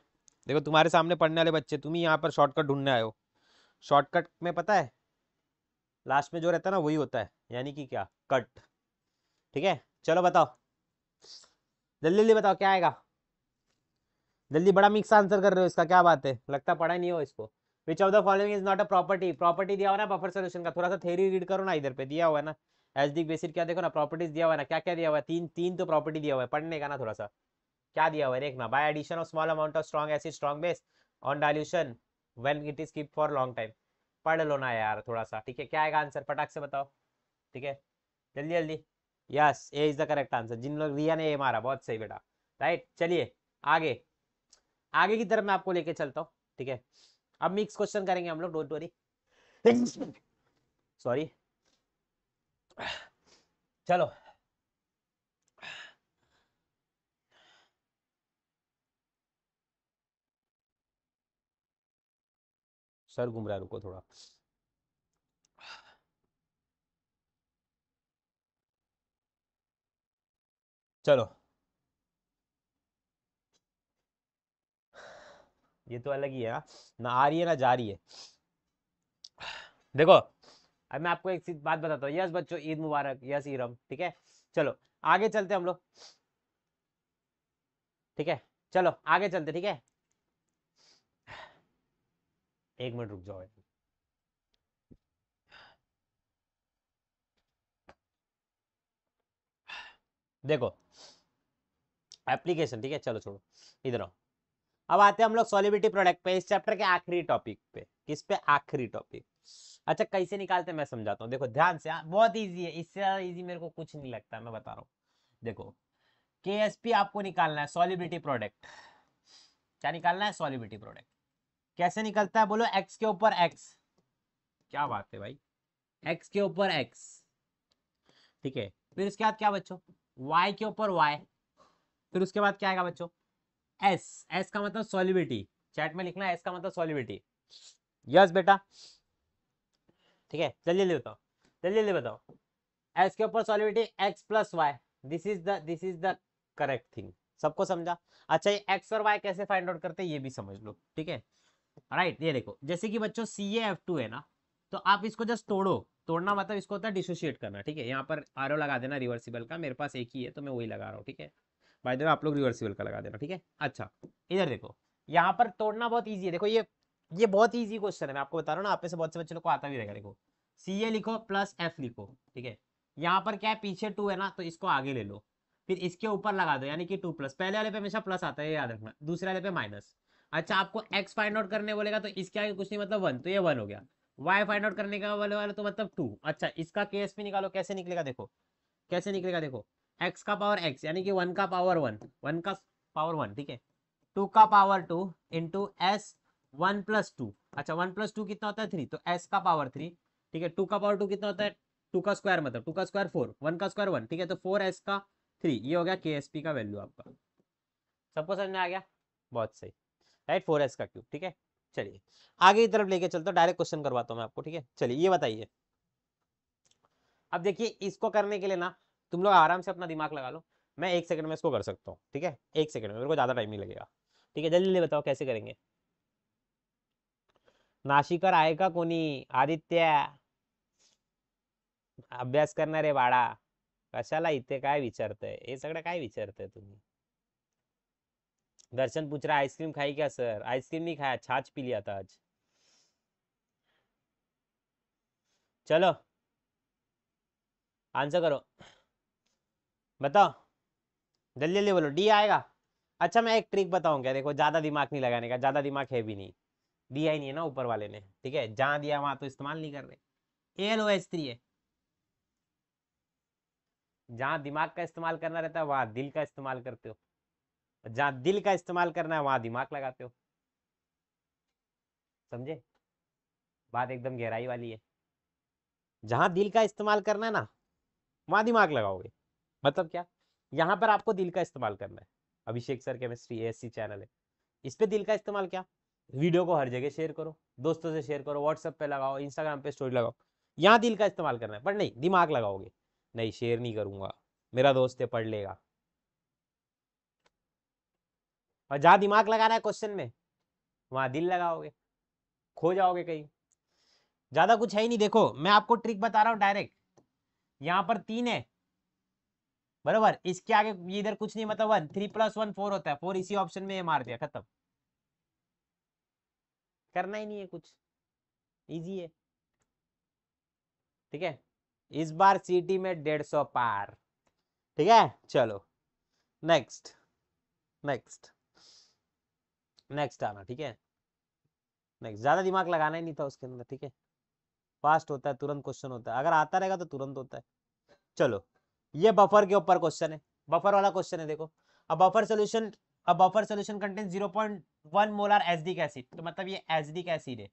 [SPEAKER 1] देखो तुम्हारे सामने पढ़ने वाले बच्चे तुम ही यहाँ पर शॉर्टकट ढूंढने आए हो शॉर्टकट में पता है लास्ट में जो रहता है ना वही होता है यानी कि क्या कट ठीक है चलो बताओ जल्दी जल्दी बताओ क्या आएगा जल्दी बड़ा मिक्स आंसर कर रहे हो इसका क्या बात है लगता पढ़ा नहीं हो इसको which of the following is not a property property दिया हुआ ना बफर सोल्यूशन का थोड़ा सा थेरी रीड करो ना इधर पे दिया हुआ है ना डी बेसिक क्या देखो ना प्रॉपर्टीज दिया हुआ है ना क्या क्या दिया हुआ है तीन तीन तो प्रॉपर्टी दिया हुआ है पढ़ने का ना थोड़ा सा क्या दिया हुआ है देखना by addition of small amount of strong acid strong base on dilution when it is keep for long time पढ़ लो ना यार थोड़ा सा ठीक है क्या आएगा आंसर पटाख से बताओ ठीक है जल्दी जल्दी yes A is the correct answer जिन लोग रिया ने ए मारा बहुत सही बेटा राइट चलिए आगे आगे की तरफ मैं आपको लेके चलता हूँ ठीक है अब मिक्स क्वेश्चन करेंगे हम लोग डोंट वरी सॉरी चलो सर घुम रुको थोड़ा चलो ये तो अलग ही है ना ना आ रही है ना जा रही है देखो अब मैं आपको एक चीज बात बताता हूँ यस बच्चों ईद मुबारक यस इरम ठीक है चलो आगे चलते हम लोग ठीक है चलो आगे चलते ठीक है एक मिनट रुक जाओ देखो एप्लीकेशन ठीक है चलो छोड़ो इधर आओ अब आते हैं हम लोग सॉलिबिलिटी प्रोडक्ट पे इस चैप्टर के आखिरी टॉपिक पे किस पे आखिरी टॉपिक अच्छा कैसे निकालते हैं मैं समझाता हूँ देखो ध्यान से हाँ, बहुत ईजी है इससे ज्यादा ईजी मेरे को कुछ नहीं लगता मैं बता रहा हूँ देखो के आपको निकालना है सॉलिबिलिटी प्रोडक्ट क्या निकालना है सॉलिबिलिटी प्रोडक्ट कैसे निकलता है बोलो एक्स के ऊपर एक्स क्या बात है भाई एक्स के ऊपर एक्स ठीक है फिर उसके बाद क्या बच्चों वाई के ऊपर वाई फिर उसके बाद क्या आएगा बच्चों एस एस का मतलब सॉलिबिलिटी चैट में लिखना एस का मतलब सॉलिबिलिटी यस बेटा ठीक है जल्दी जल्दी बताओ जल्दी जल्दी बताओ एस के ऊपर solubility X plus Y this is the this is the correct thing सबको समझा अच्छा ये एक्स और वाई कैसे फाइंड आउट करते हैं ये भी समझ लो ठीक है राइट ये देखो जैसे कि बच्चों सी एफ टू है ना तो आप इसको जस्ट तोड़ो तोड़ना मतलब इसको होता है डिसोशिएट करना ठीक है यहाँ पर आर लगा देना रिवर्सिबल का मेरे पास एक ही है तो मैं वही लगा रहा हूँ ठीक है बाय द वे आप लोग रिवर्सिबल का लगा देना ठीक है अच्छा इधर देखो यहाँ पर तोड़ना बहुत ईजी है देखो ये ये बहुत ईजी क्वेश्चन है मैं आपको बता रहा हूँ ना आप में से बहुत से बच्चे लोग को आता भी रहेगा देखो सी ए लिखो प्लस एफ लिखो ठीक है यहाँ पर क्या है पीछे टू है ना तो इसको आगे ले लो फिर इसके ऊपर लगा दो यानी कि टू प्लस पहले वाले पे हमेशा प्लस आता है याद रखना दूसरे वाले पे माइनस अच्छा आपको एक्स फाइंड आउट करने बोलेगा तो इसके आगे कुछ नहीं मतलब वन तो ये वन हो गया वाई फाइंड आउट करने का वाले वाले तो मतलब टू अच्छा इसका केस भी निकालो कैसे निकलेगा देखो कैसे निकलेगा देखो एक्स का पावर एक्स यानी कि वन का पावर वन वन का पावर वन ठीक है टू का power two into S one plus two अच्छा वन प्लस टू कितना होता है थ्री तो एस का पावर थ्री ठीक है टू का पावर टू कितना होता है टू का स्क्वायर मतलब टू का स्क्वायर फोर वन का स्क्वायर वन ठीक है तो फोर एस का थ्री ये हो गया के एस पी का वैल्यू आपका सबको समझ में आ गया बहुत सही राइट फोर एस का क्यूब ठीक है चलिए आगे की तरफ लेके चलता हूँ डायरेक्ट क्वेश्चन करवाता हूँ मैं आपको ठीक है चलिए ये बताइए अब देखिए इसको करने के लिए ना तुम लोग आराम से अपना दिमाग लगा लो मैं एक सेकंड में इसको कर सकता हूँ ठीक है एक सेकंड में मेरे को ज़्यादा टाइम नहीं लगेगा ठीक है जल्दी जल्दी बताओ कैसे करेंगे नाशिकर आएगा का आदित्य अभ्यास करना रे बाड़ा कशाला इथे काय विचारतंय हे सगळं काय विचारतंय तुम्हें दर्शन पूछ रहा आइसक्रीम खाई क्या सर आइसक्रीम नहीं खाया छाछ पी लिया था आज चलो आंसर करो बताओ जल्दी जल्दी बोलो डी आएगा अच्छा मैं एक ट्रिक बताऊंगा देखो ज़्यादा दिमाग नहीं लगाने का ज़्यादा दिमाग है भी नहीं दिया ही नहीं है ना ऊपर वाले ने ठीक है जहां दिया वहां तो इस्तेमाल नहीं कर रहे एल ओ एच थ्री है जहां दिमाग का इस्तेमाल करना रहता है वहां दिल का इस्तेमाल करते हो जहां दिल का इस्तेमाल करना है वहां दिमाग लगाते हो समझे बात एकदम गहराई वाली है जहां दिल का इस्तेमाल करना है ना वहां दिमाग लगाओगे मतलब क्या यहाँ पर आपको दिल का इस्तेमाल करना है Abhishek sir chemistry ASC channel है इस पर दिल का इस्तेमाल क्या वीडियो को हर जगह शेयर करो दोस्तों से शेयर करो व्हाट्सएप पे लगाओ इंस्टाग्राम पे स्टोरी लगाओ यहाँ दिल का इस्तेमाल करना है पर नहीं दिमाग लगाओगे नहीं शेयर नहीं करूंगा मेरा दोस्त है पढ़ लेगा और जहाँ दिमाग लगाना है क्वेश्चन में वहां दिल लगाओगे खो जाओगे कहीं ज़्यादा कुछ है ही नहीं देखो मैं आपको ट्रिक बता रहा हूँ डायरेक्ट यहाँ पर तीन है बराबर इसके आगे इधर कुछ नहीं मतलब one three plus one four होता है फोर इसी ऑप्शन में मार दिया खत्म करना ही नहीं है कुछ इजी है ठीक है इस बार सीटी में डेढ़ सौ पार ठीक है चलो नेक्स्ट नेक्स्ट नेक्स्ट आना ठीक है नेक्स्ट ज्यादा दिमाग लगाना ही नहीं था उसके अंदर ठीक है फास्ट होता है तुरंत क्वेश्चन होता है अगर आता रहेगा तो तुरंत होता है चलो ये बफर के ऊपर क्वेश्चन है बफर वाला क्वेश्चन है देखो अब बफर सोल्यूशन अब buffer solution contain zero point one molar acidic acid तो मतलब ये एसिडिक एसिड है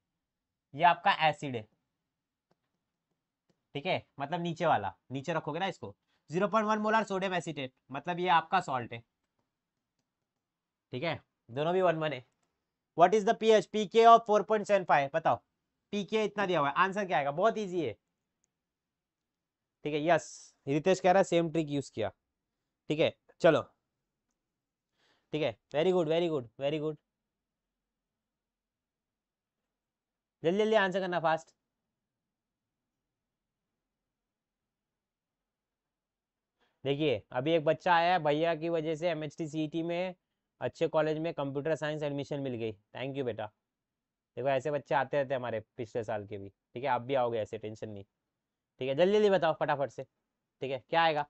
[SPEAKER 1] ये आपका एसिड है ठीक है मतलब नीचे वाला नीचे रखोगे ना इसको zero point one molar sodium acetate मतलब ये आपका सॉल्ट है ठीक है दोनों भी वन वन है what is the P K of four point seven five बताओ पीके इतना दिया हुआ है आंसर क्या आएगा बहुत ईजी है ठीक है यस रितेश कह रहा है सेम ट्रिक यूज किया ठीक है चलो ठीक है very good very good very good जल्दी जल्दी आंसर करना फास्ट देखिए अभी एक बच्चा आया है भैया की वजह से एम एच टी में अच्छे कॉलेज में कंप्यूटर साइंस एडमिशन मिल गई थैंक यू बेटा देखो ऐसे बच्चे आते रहते हमारे पिछले साल के भी ठीक है आप भी आओगे ऐसे टेंशन नहीं ठीक है जल्दी जल्दी बताओ फटाफट से ठीक है क्या आएगा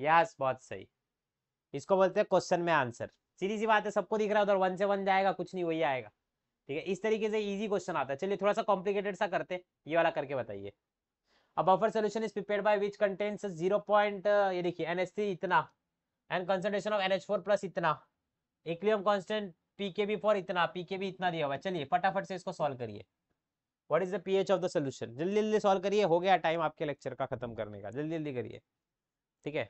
[SPEAKER 1] यस बहुत सही इसको बोलते हैं क्वेश्चन में आंसर सीधी सी बात है सबको दिख रहा है उधर वन से वन जाएगा कुछ नहीं वही आएगा ठीक है इस तरीके से इजी क्वेश्चन आता है चलिए थोड़ा सा कॉम्प्लिकेटेड सा करते हैं ये वाला करके बताइए अब buffer solution is prepare by which contains zero point ये देखिए एन इतना and concentration of N H four plus इतना equilibrium constant P K B for इतना पी के बी इतना दिया हुआ है चलिए फटाफट से इसको सॉल्व करिए what is the pH of the solution जल्दी जल्दी सॉल्व करिए हो गया टाइम आपके लेक्चर का खत्म करने का जल्दी जल्दी करिए ठीक है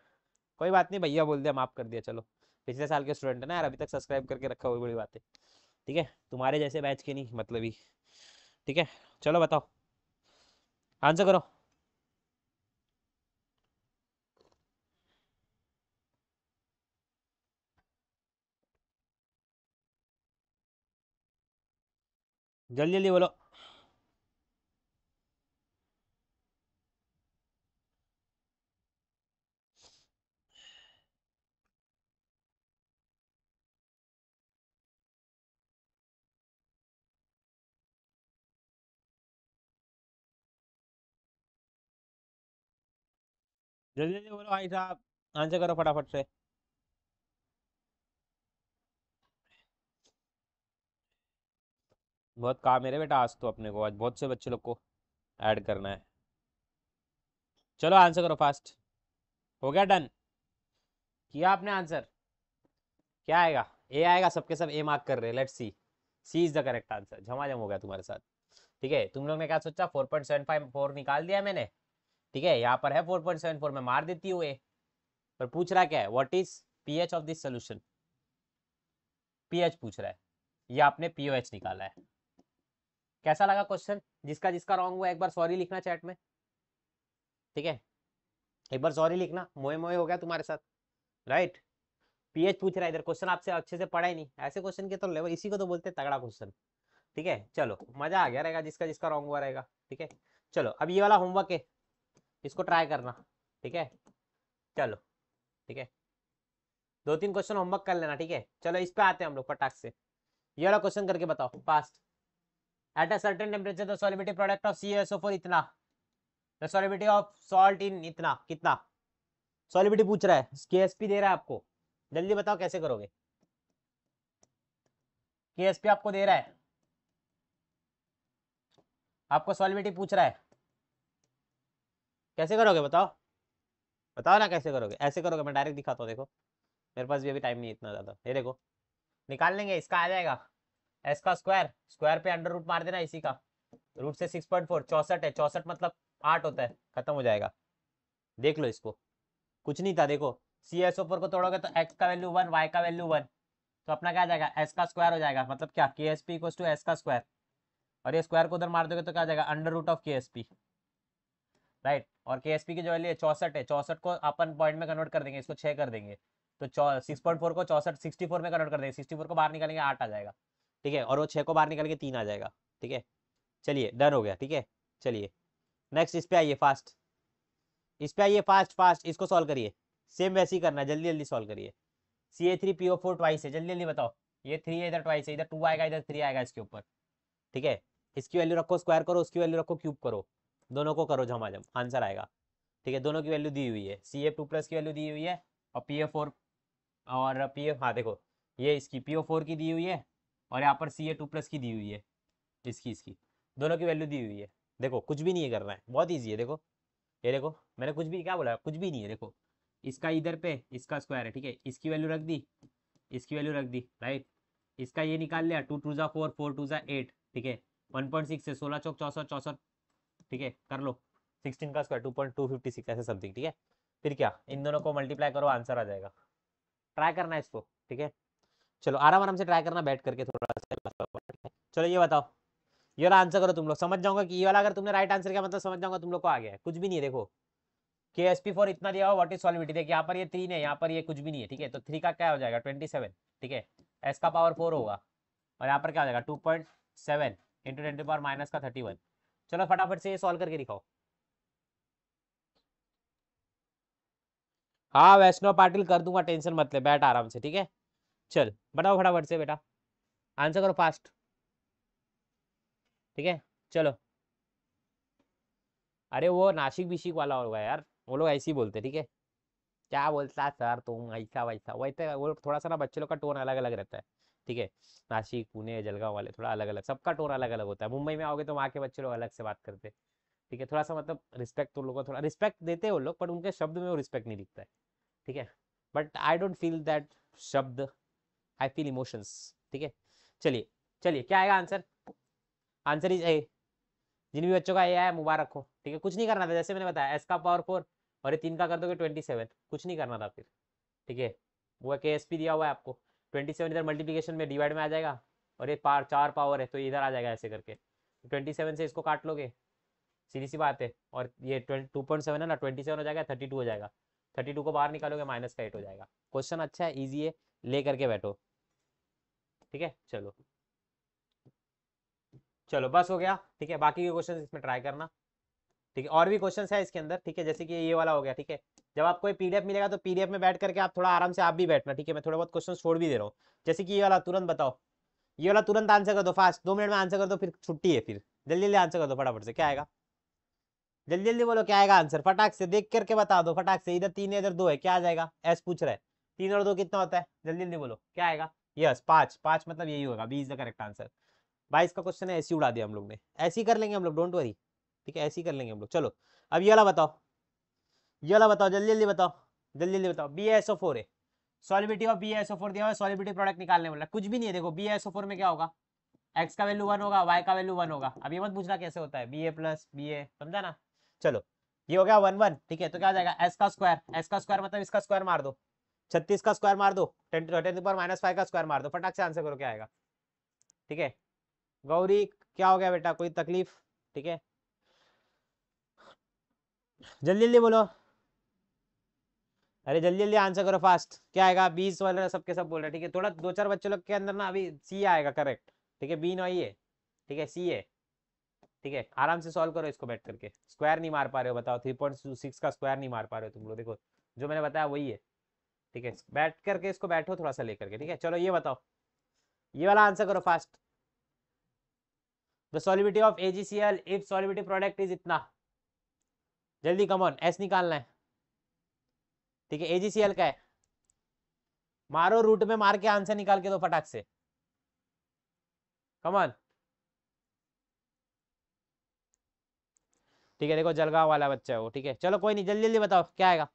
[SPEAKER 1] कोई बात नहीं भैया बोल दिया माफ कर दिया चलो पिछले साल के स्टूडेंट है ना यार अभी तक सब्सक्राइब करके रखा हुई बड़ी बात है ठीक है तुम्हारे जैसे बैच के नहीं मतलब ही ठीक है चलो बताओ आंसर करो जल्दी जल्दी बोलो जल्दी जल्दी बोलो भाई साहब आंसर करो फटाफट से बहुत काम है रे बेटा आज तो अपने को आज बहुत से बच्चे लोग को ऐड करना है चलो आंसर करो फास्ट हो गया डन किया आपने आंसर क्या आएगा ए आएगा सबके सब ए मार्क कर रहे let's see C is the correct answer झमाझम हो गया तुम्हारे साथ ठीक है तुम लोग ने क्या सोचा four point seven five four निकाल दिया मैंने ठीक है यहाँ पर है 4.74 में मार देती हूँ पर पूछ रहा क्या है what is pH of this solution pH पूछ रहा है ये आपने पीओएच निकाला है कैसा लगा क्वेश्चन जिसका जिसका रॉन्ग हुआ एक बार सॉरी लिखना चैट में ठीक है एक बार सॉरी लिखना मोए मोए हो गया तुम्हारे साथ राइट पीएच पूछ रहा है इधर क्वेश्चन आपसे अच्छे से पढ़ा ही नहीं ऐसे क्वेश्चन के तो लेवल इसी को तो बोलते तगड़ा क्वेश्चन ठीक है चलो मजा आ गया रहेगा जिसका जिसका रॉन्ग हुआ रहेगा ठीक है चलो अब ये वाला होमवर्क है इसको ट्राई करना ठीक है चलो ठीक है दो तीन क्वेश्चन होमवर्क कर लेना ठीक है चलो इस पे आते हैं हम लोग फटाक से ये वाला क्वेश्चन करके बताओ fast at a certain temperature the solubility product of C S O four इतना the solubility of salt in इतना कितना सॉलिबिलिटी पूछ रहा है के KSP दे रहा है आपको जल्दी बताओ कैसे करोगे KSP आपको दे रहा है आपको सॉलिबिलिटी पूछ रहा है कैसे करोगे बताओ बताओ ना कैसे करोगे ऐसे करोगे मैं डायरेक्ट दिखाता हूँ देखो मेरे पास भी अभी टाइम नहीं इतना ज़्यादा ये देखो निकाल लेंगे इसका आ जाएगा एस का स्क्वायर स्क्वायर पे अंडर रूट मार देना इसी का रूट से सिक्स पॉइंट फोर चौसठ है चौसठ मतलब आठ होता है खत्म हो जाएगा देख लो इसको कुछ नहीं था देखो सी एस ओपर को तोड़ोगे तो एक्स का वैल्यू वन वाई का वैल्यू वन तो अपना क्या जाएगा एस का स्क्वायर हो जाएगा मतलब क्या K S P equal to S का स्क्वायर और ये स्क्वायर को उधर मार दोगे तो क्या जाएगा under root of K S P right और के एस पी की जो वैल्यू है चौसठ है चौसठ को अपन पॉइंट में कन्वर्ट कर देंगे इसको छः कर देंगे तो सिक्स पॉइंट फोर को चौसठ सिक्सटी फोर में कन्वर्ट कर देंगे सिक्सटी फोर को बाहर निकालेंगे आठ आ जाएगा ठीक है और वो छः को बाहर निकालेंगे तीन आ जाएगा ठीक है चलिए डन हो गया ठीक है चलिए नेक्स्ट इस पर आइए फास्ट इस पर आइए फास्ट फास्ट इसको सॉल्व करिए सेम वैसे ही करना जल्दी जल्दी सॉल्व करिए C A three P O four twice है जल्दी जल्दी बताओ ये थ्री है इधर ट्वाइस है इधर टू आएगा इधर थ्री आएगा इसके ऊपर ठीक है इसकी वैल्यू रखो स्क्वायर करो उसकी वैल्यू रखो क्यूब करो दोनों को करो जमा जम आंसर आएगा ठीक है दोनों की वैल्यू दी हुई है सी एफ टू प्लस की वैल्यू दी हुई है और पी एफ फोर और पी एफ हाँ देखो ये इसकी पी ओ फोर की दी हुई है और यहाँ पर सी ए टू प्लस की दी हुई है इसकी इसकी दोनों की वैल्यू दी हुई है देखो कुछ भी नहीं है करना है बहुत ईजी है देखो ये देखो मैंने कुछ भी क्या बोला कुछ भी नहीं है देखो इसका इधर पे इसका स्क्वायर है ठीक है इसकी वैल्यू रख दी इसकी वैल्यू रख दी राइट इसका ये निकाल लिया टू टू ज़ा फोर फोर टू ज़ा एट ठीक है वन पॉइंट सिक्स है सोलह चौक चौसठ चौसठ ठीक है कर लो सिक्सटीन का square two point two fifty six ऐसे समथिंग ठीक है फिर क्या इन दोनों को मल्टीप्लाई करो आंसर आ जाएगा ट्राई करना है इसको ठीक है चलो आराम आराम से ट्राई करना बैठ करके थोड़ा सा चलो ये बताओ ये वाला आंसर करो तुम लोग समझ जाऊंगा कि ये वाला अगर तुमने राइट आंसर किया मतलब समझ जाऊंगा तुम लोग को आ गया है कुछ भी नहीं है देखो के एस पी फोर इतना दिया हो वॉट इज सॉलिविटी देखिए यहाँ पर ये थ्री नहीं यहाँ पर ये कुछ भी नहीं है ठीक है तो थ्री का क्या हो जाएगा ट्वेंटी सेवन ठीक है एस का पावर फोर होगा और यहाँ पर क्या हो जाएगा two point seven into twenty power minus का थर्टी वन चलो फटाफट से ये सॉल्व करके दिखाओ हाँ वैष्णव पाटिल कर दूंगा टेंशन मत ले बैठ आराम से ठीक है चल बताओ फटाफट से बेटा आंसर करो फास्ट ठीक है चलो अरे वो नासिक बिशिक वाला होगा यार वो लोग ऐसे ही बोलते ठीक है क्या बोलता सर तुम ऐसा वैसा वैसे वो थोड़ा सा ना बच्चे लोग का टोन अलग अलग रहता है ठीक है नासिक पुणे जलगांव वाले थोड़ा अलग अलग सबका टोन अलग अलग होता है मुंबई में आओगे तो वहाँ के बच्चे लोग अलग से बात करते हैं ठीक है थोड़ा सा मतलब रिस्पेक्ट उन लोगों को थोड़ा रिस्पेक्ट देते हैं वो लोग पर उनके शब्द में वो रिस्पेक्ट नहीं दिखता है ठीक है but I don't feel that शब्द आई फील इमोशंस ठीक है चलिए चलिए क्या आएगा आंसर आंसर इज ए जिन भी बच्चों का ए आया मुबारक हो ठीक है कुछ नहीं करना था जैसे मैंने बताया एस का पावर फोर और ये तीन का कर दोगे ट्वेंटी सेवन कुछ नहीं करना था फिर ठीक है वो एक एस पी दिया हुआ है आपको ट्वेंटी सेवन इधर मल्टीप्लीकेशन में डिवाइड में आ जाएगा और ये पार चार पावर है तो इधर आ जाएगा ऐसे करके ट्वेंटी सेवन से इसको काट लोगे सीधी सी बात है और ये टू पॉइंट सेवन है ना ट्वेंटी सेवन हो जाएगा थर्टी टू हो जाएगा थर्टी टू को बाहर निकालोगे माइनस का एट हो जाएगा क्वेश्चन अच्छा है ईजी है ले करके बैठो ठीक है चलो चलो बस हो गया ठीक है बाकी के क्वेश्चन इसमें ट्राई करना ठीक है और भी क्वेश्चन है इसके अंदर ठीक है जैसे कि ये वाला हो गया ठीक है जब आपको ये पीडीएफ मिलेगा तो पीडीएफ में बैठ करके आप थोड़ा आराम से आप भी बैठना ठीक है मैं थोड़ा बहुत क्वेश्चन छोड़ भी दे रहा हूँ जैसे कि ये वाला तुरंत बताओ ये वाला तुरंत आंसर कर दो फास्ट दो मिनट में आंसर कर दो फिर छुट्टी है फिर जल्दी जल्दी आंसर कर दो फटाफट से क्या आएगा जल्दी जल्दी बोलो क्या आएगा आंसर फटाक से देख करके बता दो फटाक से इधर तीन है इधर दो है क्या आ जाएगा एस पूछ रहा है तीन और दो कितना होता है जल्दी जल्दी बोलो क्या आएगा यस पांच पांच मतलब यही होगा बीस द करेक्ट आंसर बाईस का क्वेश्चन है ऐसी उड़ा दिया हम लोग ने ऐसी कर लेंगे हम लोग डोंट वरी ठीक है ऐसी कर लेंगे हम लोग चलो अब ये वाला बताओ ये वाला बताओ जल्दी जल्दी बताओ जल्दी जल्दी बताओ बी एस ओ फोर है solubility of B S O four दिया सॉलिबिटी प्रोडक्ट निकालने वाला कुछ भी नहीं है देखो बी एस ओ फोर में क्या होगा एक्स का वैल्यू वन होगा वाई का वैल्यू वन होगा अब ये मत पूछना कैसे होता है B A plus B A समझा ना चलो ये हो गया वन वन ठीक है तो क्या हो जाएगा एस का स्क्वायर एस का स्क्वायर मतलब इसका स्क्वायर मार दो छत्तीस का स्क्वायर मार दो टेन टेन पर माइनस फाइव का स्क्वायर मार दो फटाक से आंसर करो क्या आएगा ठीक है गौरी क्या हो गया बेटा कोई तकलीफ ठीक है जल्दी जल्दी बोलो अरे जल्दी जल्दी आंसर करो फास्ट क्या आएगा बीस वाले सबके सब बोल रहे हैं ठीक है थोड़ा दो चार बच्चे लोग के अंदर ना अभी सी आएगा करेक्ट ठीक है बी नॉई है ठीक है सी है ठीक है आराम से सॉल्व करो इसको बैठ करके स्क्वायर नहीं मार पा रहे हो बताओ थ्री पॉइंट सिक्स का स्क्वायर नहीं मार पा रहे हो तुम लोग देखो जो मैंने बताया वही है ठीक है बैठ करके इसको बैठो थोड़ा सा लेकर के ठीक है चलो ये बताओ ये वाला आंसर करो fast the solubility of AgCl if solubility product is इतना जल्दी कमॉन एस निकालना है ठीक है एजीसीएल का है मारो रूट में मार के आंसर निकाल के दो फटाक से कमल ठीक है देखो जलगांव वाला बच्चा है वो ठीक है चलो कोई नहीं जल्दी जल्दी बताओ क्या आएगा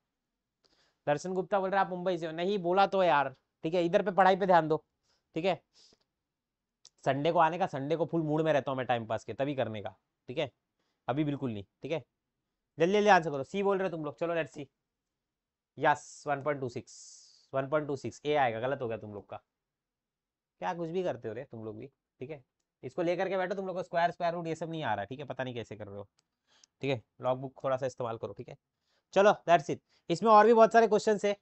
[SPEAKER 1] दर्शन गुप्ता बोल रहे आप मुंबई से हो नहीं बोला तो यार ठीक है इधर पे पढ़ाई पे ध्यान दो ठीक है संडे को आने का संडे को फुल मूड में रहता हूँ मैं टाइम पास के तभी करने का ठीक है अभी बिल्कुल नहीं ठीक है जल्दी जल्दी आंसर करो सी बोल रहे हो तुम लोग चलो लेट सी यस ए आएगा गलत हो गया तुम लोग का क्या कुछ भी करते हो रे तुम लोग भी ठीक है इसको लेकर के बैठो तुम लोग को स्क्वायर स्क्वायर रूट ये सब नहीं आ रहा ठीक है पता नहीं कैसे कर रहे हो ठीक है लॉग बुक थोड़ा सा इस्तेमाल करो ठीक है चलो दैट्स इट इसमें और भी बहुत सारे क्वेश्चन है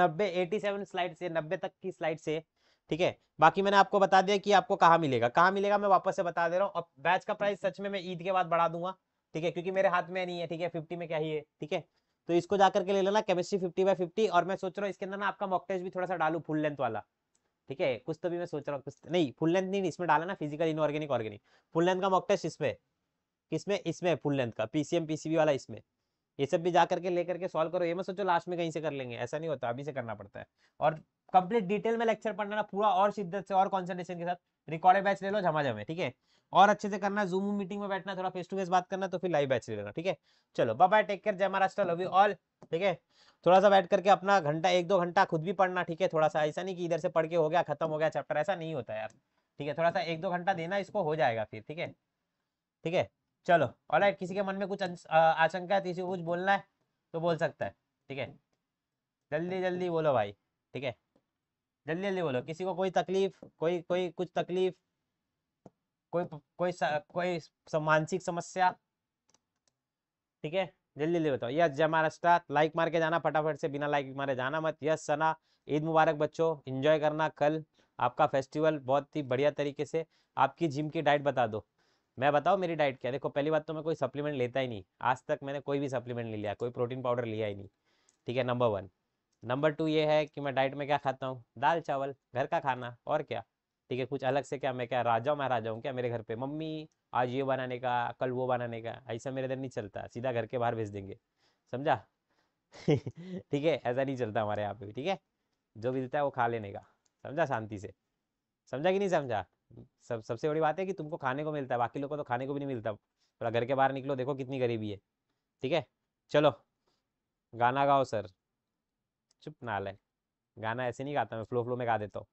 [SPEAKER 1] नब्बे एटी सेवन स्लाइड से नब्बे तक की स्लाइड से ठीक है बाकी मैंने आपको बता दिया कि आपको कहाँ मिलेगा कहाँ मिलेगा मैं वापस से बता दे रहा हूँ और बैच का प्राइस सच में मैं ईद के बाद बढ़ा दूंगा ठीक है क्योंकि मेरे हाथ में नहीं है ठीक है फिफ्टी में क्या ही है ठीक है तो इसको जाकर के ले लेना केमिस्ट्री फिफ्टी बाई फिफ्टी और मैं सोच रहा हूँ इसके अंदर ना आपका मॉक टेस्ट भी थोड़ा सा डालू फुल लेंथ वाला ठीक है कुछ तो भी मैं सोच रहा हूँ तो, नहीं फुल लेंथ नहीं इसमें डाला ना physical inorganic organic full length का मॉक टेस्ट इसमें किसमें इसमें फुल लेंथ का पीसीएम पीसीबी वाला इसमें ये सब भी जा करके लेकर के सॉल्व करो ये मैं सोचो लास्ट में कहीं से कर लेंगे ऐसा नहीं होता अभी से करना पड़ता है और कंप्लीट डिटेल में लेक्चर पढ़ना पूरा और शिद्दत से और कॉन्सेंट्रेशन के साथ रिकॉर्डेड बैच ले लो झमाझमे ठीक है और अच्छे से करना जूम मीटिंग में बैठना थोड़ा फेस टू फेस बात करना तो फिर लाइव बैच ले लेना ठीक है चलो बाय टेक केयर जय महाराष्ट्र लव यू ऑल ठीक है थोड़ा सा बैठ करके अपना घंटा एक दो घंटा खुद भी पढ़ना ठीक है थोड़ा सा ऐसा नहीं कि इधर से पढ़ के हो गया खत्म हो गया चैप्टर ऐसा नहीं होता यार ठीक है थोड़ा सा एक दो घंटा देना इसको हो जाएगा फिर ठीक है ठीक है चलो ऑल राइट किसी के मन में कुछ आशंका है किसी को कुछ बोलना है तो बोल सकता है ठीक है जल्दी जल्दी बोलो भाई ठीक है जल्दी जल्दी बोलो किसी को कोई तकलीफ कोई कोई कुछ तकलीफ कोई कोई कोई मानसिक समस्या ठीक है जल्दी जल्दी बताओ यस जय महाराष्ट्र लाइक मार के जाना फटाफट से बिना लाइक मारे जाना मत यस सना ईद मुबारक बच्चों इंजॉय करना कल आपका फेस्टिवल बहुत ही बढ़िया तरीके से आपकी जिम की डाइट बता दो मैं बताओ मेरी डाइट क्या देखो पहली बात तो मैं कोई सप्लीमेंट लेता ही नहीं आज तक मैंने कोई भी सप्लीमेंट नहीं लिया कोई प्रोटीन पाउडर लिया ही नहीं ठीक है नंबर वन नंबर टू ये है कि मैं डाइट में क्या खाता हूँ दाल चावल घर का खाना और क्या ठीक है कुछ अलग से क्या मैं क्या राजा राजा हूँ क्या मेरे घर पे मम्मी आज ये बनाने का कल वो बनाने का ऐसा मेरे इधर नहीं चलता सीधा घर के बाहर भेज देंगे समझा ठीक है ऐसा नहीं चलता हमारे यहाँ पे ठीक है जो भी देता है वो खा लेने का समझा शांति से समझा कि नहीं समझा सब सबसे बड़ी बात है कि तुमको खाने को मिलता है बाकी लोगों को तो खाने को भी नहीं मिलता थोड़ा घर के बाहर निकलो देखो कितनी गरीबी है ठीक है चलो गाना गाओ सर चुप नाले गाना ऐसे नहीं गाता मैं फ्लो फ्लो में गा देता हूँ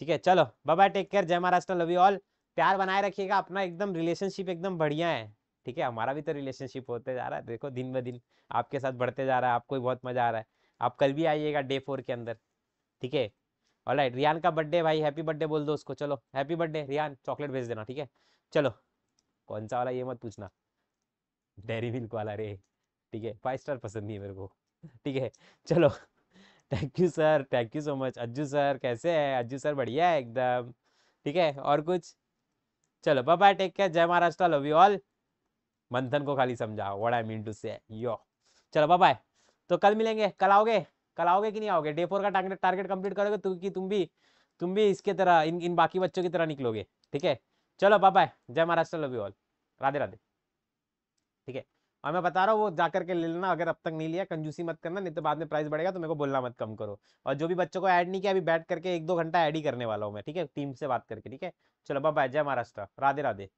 [SPEAKER 1] ठीक है चलो बाय टेक केयर जय महाराष्ट्र लव यू ऑल प्यार बनाए रखिएगा अपना एकदम रिलेशनशिप एकदम बढ़िया है ठीक है हमारा भी तो रिलेशनशिप होते जा रहा है देखो दिन ब दिन आपके साथ बढ़ते जा रहा है आपको भी बहुत मजा आ रहा है आप कल भी आइएगा डे फोर के अंदर ठीक है ऑल राइट रियान का बर्थडे भाई हैप्पी बर्थडे बोल दो उसको चलो हैप्पी बर्थडे रियान चॉकलेट भेज देना ठीक है चलो कौन सा वाला ये मत पूछना डेरी मिल्क वाला रे ठीक है फाइव स्टार पसंद नहीं है मेरे को ठीक है चलो thank you sir thank you so much Ajju sir कैसे है अज्जू सर बढ़िया है एकदम ठीक है और कुछ चलो बाय टेक केयर जय महाराष्ट्र लव यू ऑल मंथन को खाली समझाओ व्हाट आई मीन टू से यो चलो बाय तो कल मिलेंगे कल आओगे कल आओगे कि नहीं आओगे डे फोर का टारगेट टारगेट कंप्लीट करोगे तो कि तुम भी तुम भी इसके तरह इन इन बाकी बच्चों की तरह निकलोगे ठीक है चलो बाय जय Maharashtra love you all Radhe Radhe ठीक है और मैं बता रहा हूँ वो जाकर के ले लेना अगर अब तक नहीं लिया कंजूसी मत करना नहीं तो बाद में प्राइस बढ़ेगा तो मेरे को बोलना मत कम करो और जो भी बच्चों को ऐड नहीं किया अभी बैठ करके एक दो घंटा ऐड ही करने वाला हूँ मैं ठीक है टीम से बात करके ठीक है चलो बाय जय महाराष्ट्र राधे राधे